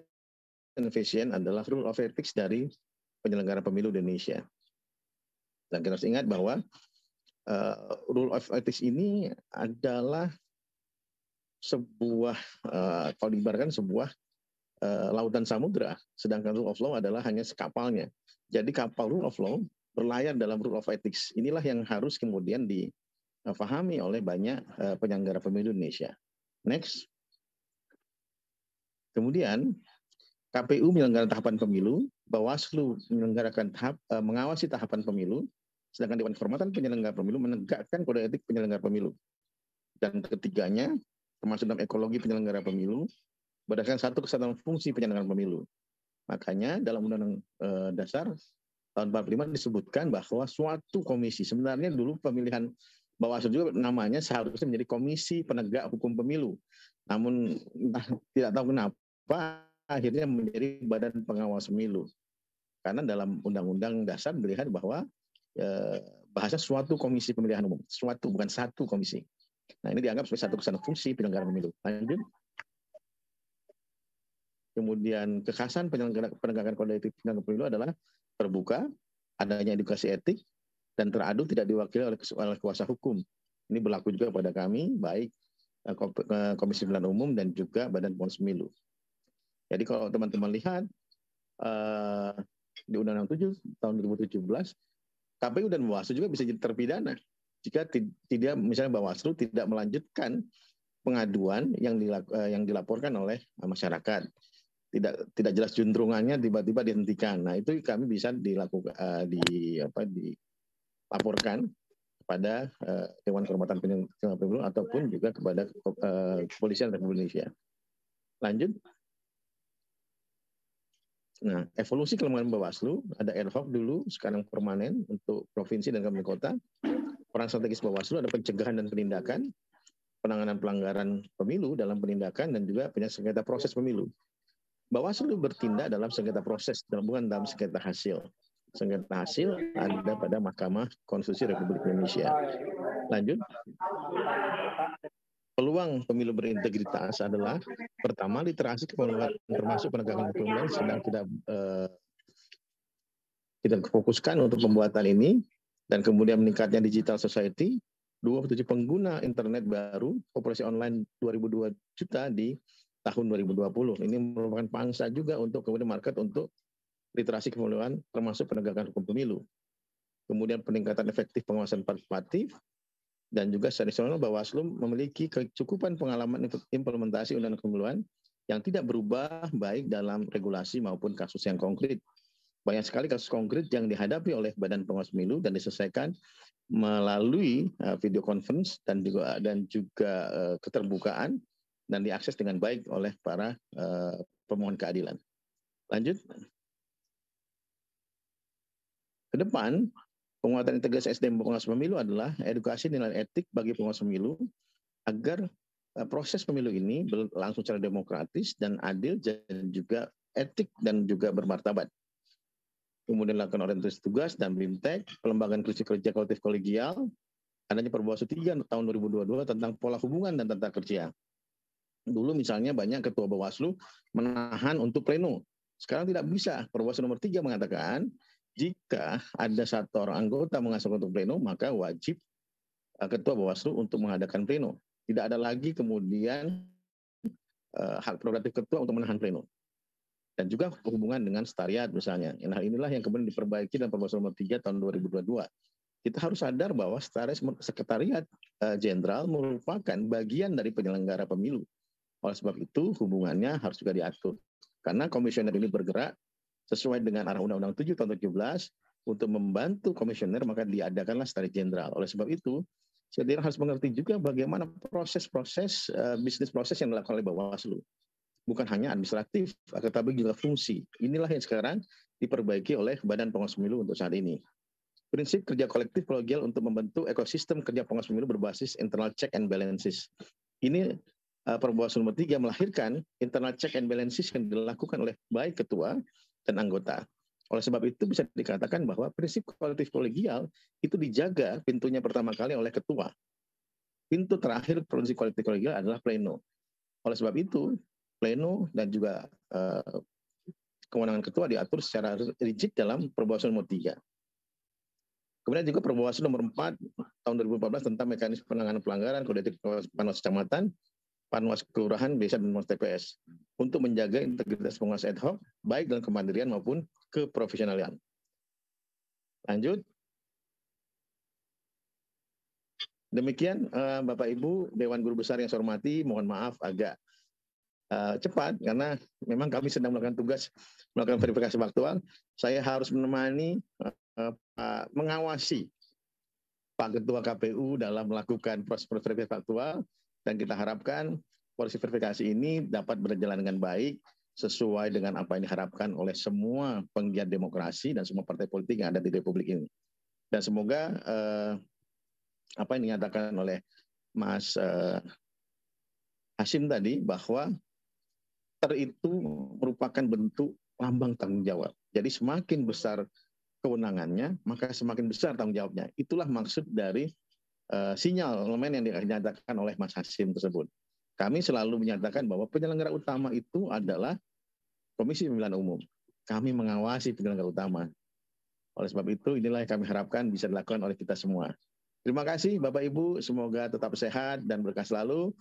dan efisien adalah rule of ethics dari penyelenggara pemilu Indonesia. Dan kita harus ingat bahwa uh, rule of ethics ini adalah sebuah uh, kalau diibaratkan sebuah uh, laut dan samudra, sedangkan rule of law adalah hanya kapalnya. Jadi kapal rule of law berlayar dalam rule of ethics. Inilah yang harus kemudian difahami oleh banyak uh, penyelenggara pemilu Indonesia. Next. Kemudian KPU menyelenggarakan tahapan pemilu, Bawaslu menyelenggarakan tahap uh, mengawasi tahapan pemilu, sedangkan Dewan Kehormatan Penyelenggara Pemilu menegakkan kode etik penyelenggara pemilu. Dan ketiganya termasuk dalam ekologi penyelenggara pemilu, berdasarkan satu kesatuan fungsi penyelenggaraan pemilu. Makanya dalam Undang-Undang eh, Dasar tahun 45 disebutkan bahwa suatu komisi sebenarnya dulu pemilihan Bawaslu juga namanya seharusnya menjadi Komisi Penegak Hukum Pemilu. Namun entah, tidak tahu kenapa akhirnya menjadi Badan Pengawas Pemilu. Karena dalam Undang-Undang Dasar dilihat bahwa eh, bahasa suatu komisi pemilihan umum, suatu bukan satu komisi. Nah ini dianggap sebagai satu iya. kesatuan fungsi penyelenggara pemilu. Lanjut kemudian kekhasan penegakan kode etik penyelenggara pemilu adalah terbuka, adanya edukasi etik, dan teradu tidak diwakili oleh, kuasa hukum. Ini berlaku juga pada kami, baik eh, eh, Komisi Pemilihan Umum dan juga Badan Pengawas Pemilu. Jadi kalau teman-teman lihat eh, di Undang-Undang 7 tahun 2017, KPU dan Bawaslu juga bisa jadi terpidana jika tidak misalnya Bawaslu tidak melanjutkan pengaduan yang dilaporkan oleh masyarakat tidak tidak jelas juntrungannya tiba-tiba dihentikan. Nah, itu kami bisa dilakukan uh, di apa dilaporkan kepada uh, Dewan Kehormatan Penyelenggara Pemilu ataupun juga kepada uh, Kepolisian Republik Indonesia. Lanjut. Nah, evolusi kelemahan Bawaslu ada ad hoc dulu, sekarang permanen untuk provinsi dan kabupaten kota. Peran strategis Bawaslu ada pencegahan dan penindakan, penanganan pelanggaran pemilu dalam penindakan dan juga penyelesaian proses pemilu. Bawaslu bertindak dalam sengketa proses, bukan dalam sengketa hasil. Sengketa hasil ada pada Mahkamah Konstitusi Republik Indonesia. Lanjut. Peluang pemilu berintegritas adalah pertama literasi kepemiluan termasuk penegakan hukum yang sedang tidak eh, kita fokuskan untuk pembuatan ini dan kemudian meningkatnya digital society 27 pengguna internet baru operasi online 22 juta di tahun 2020. Ini merupakan pangsa juga untuk kemudian market untuk literasi kepemiluan termasuk penegakan hukum pemilu. Kemudian peningkatan efektif pengawasan partisipatif dan juga secara nasional Bawaslu memiliki kecukupan pengalaman implementasi undang-undang kepemiluan yang tidak berubah baik dalam regulasi maupun kasus yang konkret. Banyak sekali kasus konkret yang dihadapi oleh Badan Pengawas Pemilu dan diselesaikan melalui eh, video conference dan juga dan juga eh, keterbukaan dan diakses dengan baik oleh para uh, pemohon keadilan. Lanjut. Kedepan, penguatan integritas SDM pengawas pemilu adalah edukasi nilai etik bagi pengawas pemilu agar uh, proses pemilu ini berlangsung secara demokratis dan adil dan juga etik dan juga bermartabat. Kemudian lakukan orientasi tugas dan BIMTEK, pelembagaan kerja kolektif kolegial, adanya perbuatan 3 tahun 2022 tentang pola hubungan dan tata kerja Dulu misalnya banyak ketua Bawaslu menahan untuk pleno. Sekarang tidak bisa. Perwaslu nomor tiga mengatakan jika ada satu orang anggota mengasuh untuk pleno, maka wajib eh, ketua Bawaslu untuk mengadakan pleno. Tidak ada lagi kemudian uh, hak prerogatif ketua untuk menahan pleno. Dan juga hubungan dengan setariat misalnya. Nah inilah yang kemudian diperbaiki dalam Perwaslu nomor tiga tahun 2022 kita harus sadar bahwa sekretariat eh, jenderal merupakan bagian dari penyelenggara pemilu. Oleh sebab itu hubungannya harus juga diatur. Karena komisioner ini bergerak sesuai dengan arah Undang-Undang 7 tahun 17 untuk membantu komisioner maka diadakanlah strategi jenderal. Oleh sebab itu, saya harus mengerti juga bagaimana proses-proses uh, bisnis proses yang dilakukan oleh Bawaslu. Bukan hanya administratif, tetapi juga fungsi. Inilah yang sekarang diperbaiki oleh Badan Pengawas Pemilu untuk saat ini. Prinsip kerja kolektif kolegial untuk membentuk ekosistem kerja pengawas pemilu berbasis internal check and balances. Ini Perbuatan nomor tiga melahirkan internal check and balances yang dilakukan oleh baik ketua dan anggota. Oleh sebab itu bisa dikatakan bahwa prinsip kolektif kolegial itu dijaga pintunya pertama kali oleh ketua. Pintu terakhir prinsip kolektif kolegial adalah pleno. Oleh sebab itu, pleno dan juga uh, kewenangan ketua diatur secara rigid dalam perbuatan nomor 3. Kemudian juga perbawaslu nomor 4 tahun 2014 tentang mekanisme penanganan pelanggaran kode etik panwas kecamatan Panwas Kelurahan, Desa, dan TPS untuk menjaga integritas pengawas ad hoc baik dalam kemandirian maupun keprofesionalian. Lanjut. Demikian uh, Bapak Ibu Dewan Guru Besar yang saya hormati, mohon maaf agak uh, cepat karena memang kami sedang melakukan tugas melakukan verifikasi faktual. Saya harus menemani uh, uh, mengawasi Pak Ketua KPU dalam melakukan proses verifikasi faktual dan kita harapkan polisi verifikasi ini dapat berjalan dengan baik sesuai dengan apa yang diharapkan oleh semua penggiat demokrasi dan semua partai politik yang ada di Republik ini. Dan semoga eh, apa yang dinyatakan oleh Mas eh, Hasim tadi bahwa ter itu merupakan bentuk lambang tanggung jawab. Jadi semakin besar kewenangannya, maka semakin besar tanggung jawabnya. Itulah maksud dari uh, sinyal elemen yang dinyatakan oleh Mas Hasim tersebut. Kami selalu menyatakan bahwa penyelenggara utama itu adalah Komisi Pemilihan Umum. Kami mengawasi penyelenggara utama. Oleh sebab itu, inilah yang kami harapkan bisa dilakukan oleh kita semua. Terima kasih Bapak Ibu, semoga tetap sehat dan berkah selalu.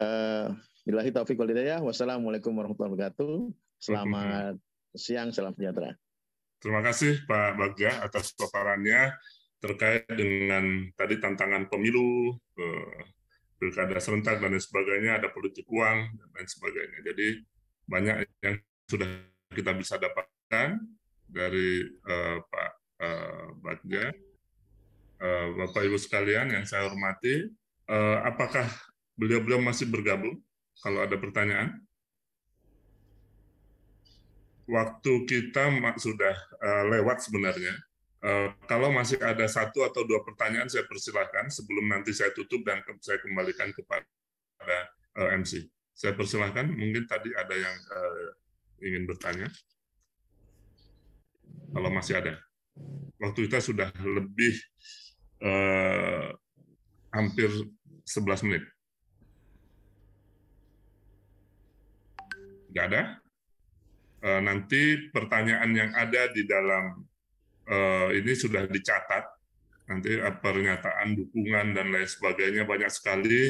Uh, Bilahi taufiq wal Wassalamualaikum warahmatullahi wabarakatuh. Selamat siang, salam sejahtera. Terima kasih Pak Bagja atas paparannya terkait dengan tadi tantangan pemilu, eh, pilkada serentak dan lain sebagainya, ada politik uang dan lain sebagainya. Jadi banyak yang sudah kita bisa dapatkan dari uh, Pak uh, Bagja, uh, Bapak Ibu sekalian yang saya hormati. Uh, apakah beliau-beliau masih bergabung? Kalau ada pertanyaan, waktu kita sudah uh, lewat sebenarnya Eh, kalau masih ada satu atau dua pertanyaan, saya persilahkan sebelum nanti saya tutup dan saya kembalikan kepada eh, MC. Saya persilahkan, mungkin tadi ada yang eh, ingin bertanya. Kalau masih ada. Waktu kita sudah lebih eh, hampir 11 menit. Tidak ada? nanti pertanyaan yang ada di dalam Eh, ini sudah dicatat nanti eh, pernyataan dukungan dan lain sebagainya banyak sekali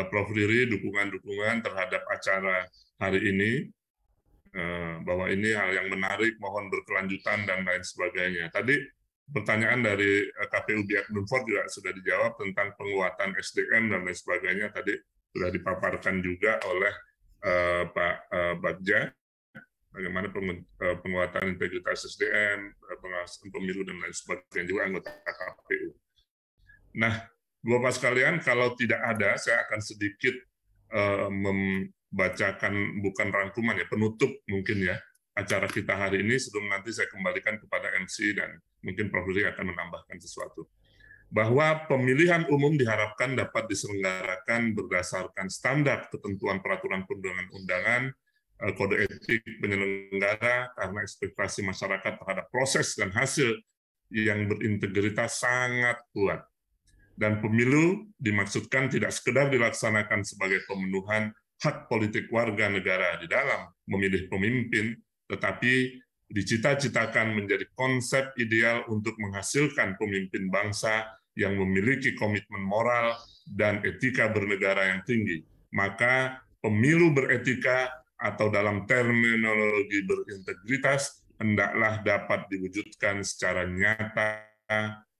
eh, Prof Riri dukungan-dukungan terhadap acara hari ini bahwa ini hal yang menarik mohon berkelanjutan dan lain sebagainya. Tadi pertanyaan dari KPU Biak Dunford juga sudah dijawab tentang penguatan SDM dan lain sebagainya tadi sudah dipaparkan juga oleh Pak Bagja bagaimana eh, penguatan integritas SDM, eh, pengawasan pemilu dan lain sebagainya juga anggota KPU. Nah, Bapak sekalian, kalau tidak ada, saya akan sedikit uh, membacakan bukan rangkuman ya, penutup mungkin ya acara kita hari ini sebelum nanti saya kembalikan kepada MC dan mungkin Prof. Rudy akan menambahkan sesuatu. Bahwa pemilihan umum diharapkan dapat diselenggarakan berdasarkan standar ketentuan peraturan perundangan undangan Eh, kode etik penyelenggara karena ekspektasi masyarakat terhadap proses dan hasil yang berintegritas sangat kuat. Dan pemilu dimaksudkan tidak sekedar dilaksanakan sebagai pemenuhan hak politik warga negara di dalam memilih pemimpin, tetapi dicita-citakan menjadi konsep ideal untuk menghasilkan pemimpin bangsa yang memiliki komitmen moral dan etika bernegara yang tinggi. Maka pemilu beretika atau dalam terminologi berintegritas hendaklah dapat diwujudkan secara nyata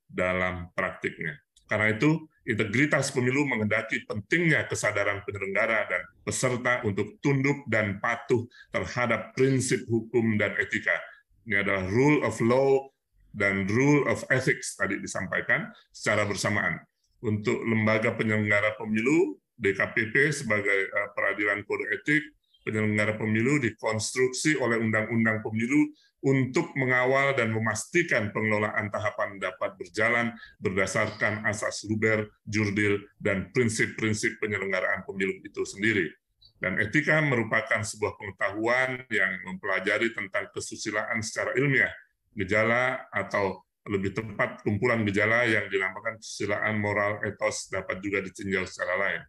dalam praktiknya. Karena itu, integritas pemilu menghendaki pentingnya kesadaran penyelenggara dan peserta untuk tunduk dan patuh terhadap prinsip hukum dan etika. Ini adalah rule of law dan rule of ethics tadi disampaikan secara bersamaan. Untuk lembaga penyelenggara pemilu, DKPP sebagai eh, peradilan kode etik, penyelenggara pemilu dikonstruksi oleh Undang-Undang Pemilu untuk mengawal dan memastikan pengelolaan tahapan dapat berjalan berdasarkan asas luber, jurdil, dan prinsip-prinsip penyelenggaraan pemilu itu sendiri. Dan etika merupakan sebuah pengetahuan yang mempelajari tentang kesusilaan secara ilmiah, gejala atau lebih tepat kumpulan gejala yang dinamakan kesusilaan moral etos dapat juga ditinjau secara lain.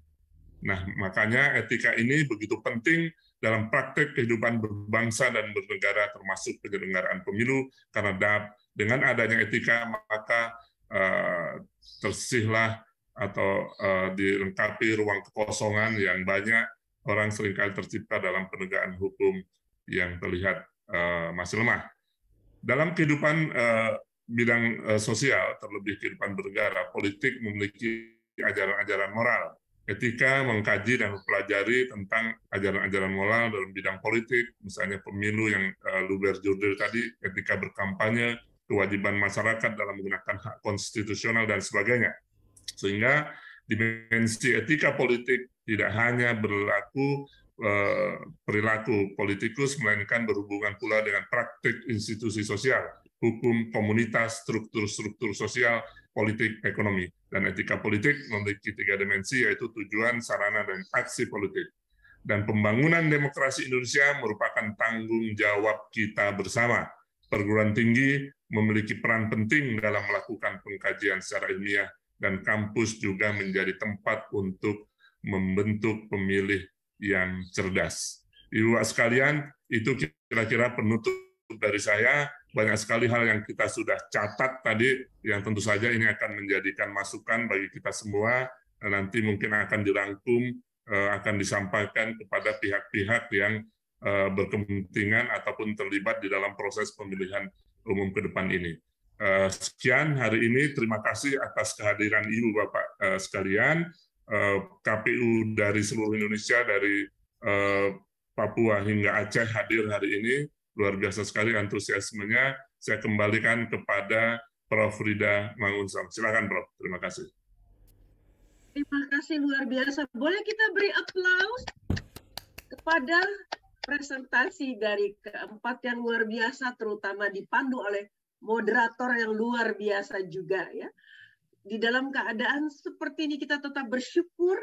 Nah, makanya etika ini begitu penting dalam praktek kehidupan berbangsa dan bernegara termasuk penyelenggaraan pemilu karena dengan adanya etika maka uh, tersihlah atau uh, dilengkapi ruang kekosongan yang banyak orang seringkali tercipta dalam penegakan hukum yang terlihat uh, masih lemah. Dalam kehidupan uh, bidang uh, sosial, terlebih kehidupan bernegara, politik memiliki ajaran-ajaran moral etika, mengkaji dan mempelajari tentang ajaran-ajaran moral dalam bidang politik, misalnya pemilu yang uh, Luber Jurdil tadi, etika berkampanye, kewajiban masyarakat dalam menggunakan hak konstitusional dan sebagainya. Sehingga dimensi etika politik tidak hanya berlaku eh, perilaku politikus melainkan berhubungan pula dengan praktik institusi sosial hukum komunitas, struktur-struktur sosial, politik, ekonomi. Dan etika politik memiliki tiga dimensi, yaitu tujuan, sarana, dan aksi politik. Dan pembangunan demokrasi Indonesia merupakan tanggung jawab kita bersama. Perguruan tinggi memiliki peran penting dalam melakukan pengkajian secara ilmiah, dan kampus juga menjadi tempat untuk membentuk pemilih yang cerdas. Ibu sekalian, itu kira-kira penutup dari saya banyak sekali hal yang kita sudah catat tadi yang tentu saja ini akan menjadikan masukan bagi kita semua nanti mungkin akan dirangkum eh, akan disampaikan kepada pihak-pihak yang eh, berkepentingan ataupun terlibat di dalam proses pemilihan umum ke depan ini. Eh, sekian hari ini, terima kasih atas kehadiran Ibu Bapak sekalian. KPU dari seluruh Indonesia, dari Papua hingga Aceh hadir hari ini luar biasa sekali antusiasmenya. Saya kembalikan kepada Prof. Rida Mangunsam Silakan Prof. Terima kasih. Terima kasih luar biasa. Boleh kita beri aplaus kepada presentasi dari keempat yang luar biasa, terutama dipandu oleh moderator yang luar biasa juga ya. Di dalam keadaan seperti ini kita tetap bersyukur.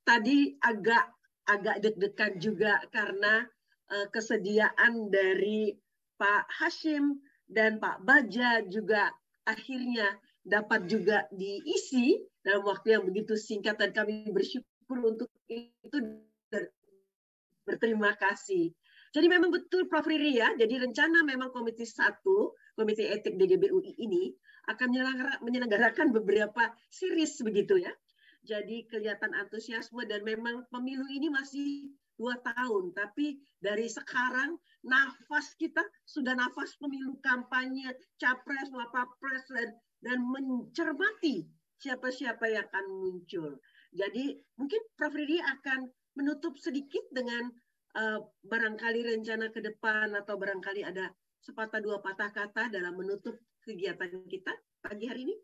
Tadi agak agak deg-degan juga karena Eh, kesediaan dari Pak Hashim dan Pak Baja juga akhirnya dapat juga diisi dalam waktu yang begitu singkat dan kami bersyukur untuk itu berterima kasih. Jadi memang betul Prof. Riri ya, jadi rencana memang Komite 1, Komite Etik UI ini akan menyelenggarakan beberapa series begitu ya. Jadi kelihatan antusiasme dan memang pemilu ini masih dua tahun, tapi dari sekarang nafas kita sudah nafas pemilu kampanye, capres, wapres dan, dan mencermati siapa-siapa yang akan muncul. Jadi mungkin Prof. Ridi akan menutup sedikit dengan uh, barangkali rencana ke depan atau barangkali ada sepatah dua patah kata dalam menutup kegiatan kita pagi hari ini.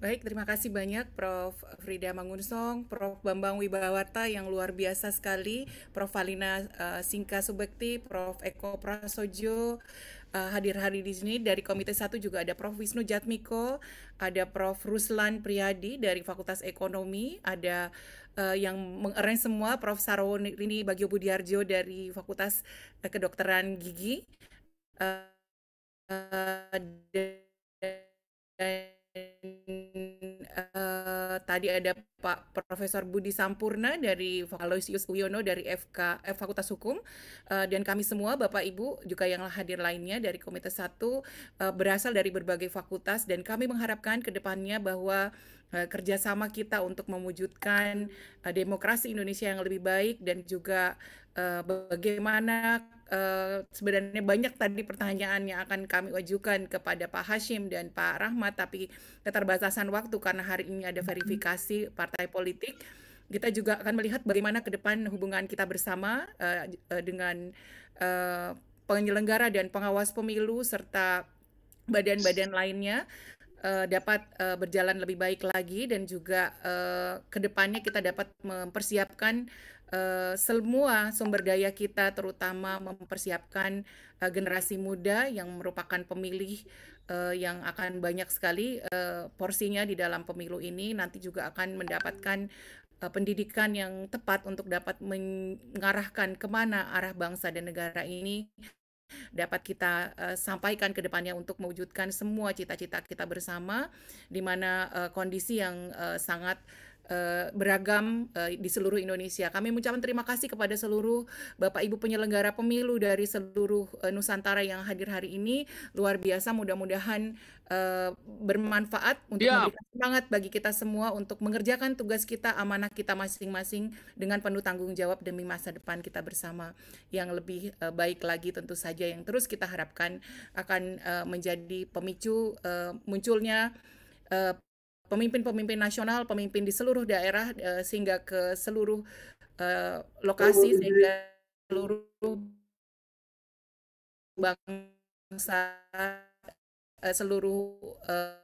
Baik, terima kasih banyak Prof. Frida Mangunsong, Prof. Bambang Wibawarta yang luar biasa sekali, Prof. Valina uh, eh, Singka Subekti, Prof. Eko Prasojo, uh, hadir hari di sini. Dari Komite 1 juga ada Prof. Wisnu Jatmiko, ada Prof. Ruslan Priyadi dari Fakultas Ekonomi, ada uh, yang mengarrange semua Prof. Sarwini Bagio Budiarjo dari Fakultas Kedokteran Gigi. Uh, uh, uh, tadi ada Pak Profesor Budi Sampurna dari Valoisius dari FK eh, Fakultas Hukum uh, dan kami semua Bapak Ibu juga yang hadir lainnya dari Komite 1 uh, eh, berasal dari berbagai fakultas dan kami mengharapkan ke depannya bahwa uh, kerjasama kita untuk mewujudkan uh, demokrasi Indonesia yang lebih baik dan juga uh, bagaimana Eh, sebenarnya banyak tadi pertanyaan yang akan kami ajukan kepada Pak Hashim dan Pak Rahmat, tapi keterbatasan waktu karena hari ini ada verifikasi partai politik. Kita juga akan melihat bagaimana ke depan hubungan kita bersama uh, uh, dengan uh, penyelenggara dan pengawas pemilu serta badan-badan lainnya uh, dapat uh, berjalan lebih baik lagi dan juga uh, depannya kita dapat mempersiapkan Eh, semua sumber daya kita terutama mempersiapkan eh, generasi muda yang merupakan pemilih eh, yang akan banyak sekali porsinya di dalam pemilu ini nanti juga akan mendapatkan pendidikan yang tepat untuk dapat mengarahkan kemana arah bangsa dan negara ini dapat kita uh, sampaikan ke depannya untuk mewujudkan semua cita-cita kita bersama di mana uh, kondisi yang uh, sangat Eh, beragam eh, di seluruh Indonesia. Kami mengucapkan terima kasih kepada seluruh Bapak Ibu penyelenggara pemilu dari seluruh eh, Nusantara yang hadir hari ini. Luar biasa, mudah-mudahan bermanfaat untuk ya. memberikan semangat bagi kita semua untuk mengerjakan tugas kita, amanah kita masing-masing dengan penuh tanggung jawab demi masa depan kita bersama yang lebih baik lagi tentu saja yang terus kita harapkan akan menjadi pemicu munculnya pemimpin-pemimpin nasional, pemimpin di seluruh daerah uh, sehingga ke seluruh uh, lokasi sehingga seluruh bangsa uh, seluruh uh,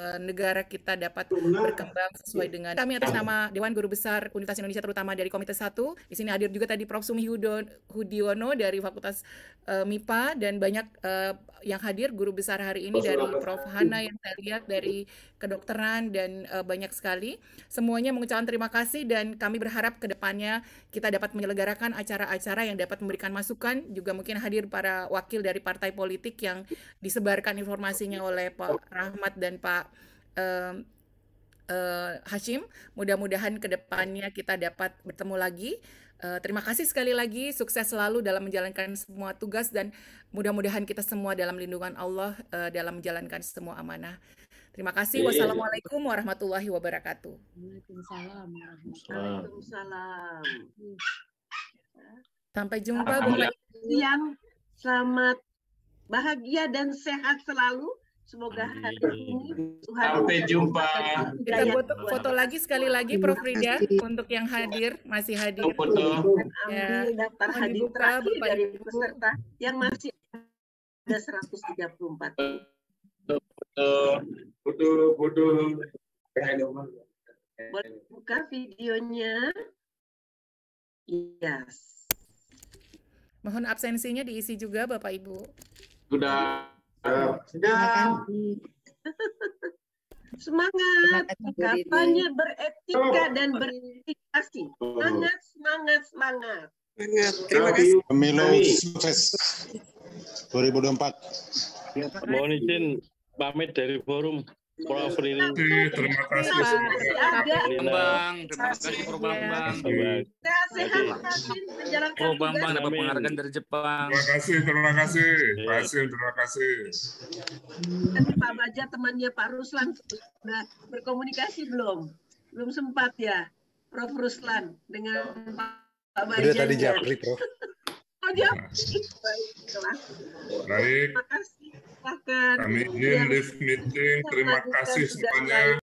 Eh, negara kita dapat berkembang sesuai dengan kami atas nama Dewan Guru Besar Universitas Indonesia terutama dari Komite 1. Di sini hadir juga tadi Prof Sumi Hudiono dari Fakultas uh, eh, MIPA dan banyak uh, yang hadir guru besar hari ini dari Prof Hana yang saya lihat dari kedokteran dan uh, banyak sekali. Semuanya mengucapkan terima kasih dan kami berharap ke depannya kita dapat menyelenggarakan acara-acara yang dapat memberikan masukan juga mungkin hadir para wakil dari partai politik yang disebarkan informasinya oleh Pak Rahmat dan Pak uh, uh, Hashim. Mudah-mudahan kedepannya kita dapat bertemu lagi. Uh, terima kasih sekali lagi, sukses selalu dalam menjalankan semua tugas dan mudah-mudahan kita semua dalam lindungan Allah uh, dalam menjalankan semua amanah. Terima kasih. Iya, iya. Wassalamualaikum warahmatullahi wabarakatuh. Waalaikumsalam. Waalaikumsalam. Sampai jumpa, Selamat Siang, selamat bahagia dan sehat selalu. Semoga hari ini sampai jumpa. Kita buat foto lagi sekali lagi Prof Rida untuk yang hadir masih hadir. Foto. Ya. Ambil daftar oh, hadir dibuka, terakhir Bapak dari peserta yang masih ada 134. Foto, foto, foto. Boleh buka videonya? Yes. Mohon absensinya diisi juga Bapak Ibu. Sudah sedang. Semangat, kampanye beretika dan beritikasi. Semangat, semangat, semangat. Semangat, terima kasih. Pemilu sukses 2024. Ya, Mohon izin pamit dari forum. Prof. Lina. Iya, terima kasih Terima Bang, terima kasih Prof. Bambang. kasih. Terima kasih. Terima kasih. Terima kasih. Oh, dari Jepang. Terima kasih, terima kasih. Iya. Terima kasih, terima kasih. Pak Baja temannya Pak Ruslan sudah berkomunikasi belum? Belum sempat ya, Prof. Ruslan dengan Pak Baja. Udah tadi japri, Prof. Oh, nah. gitu Baik. Terima kasih. Kami ini iya. live meeting. Terima kasih semuanya.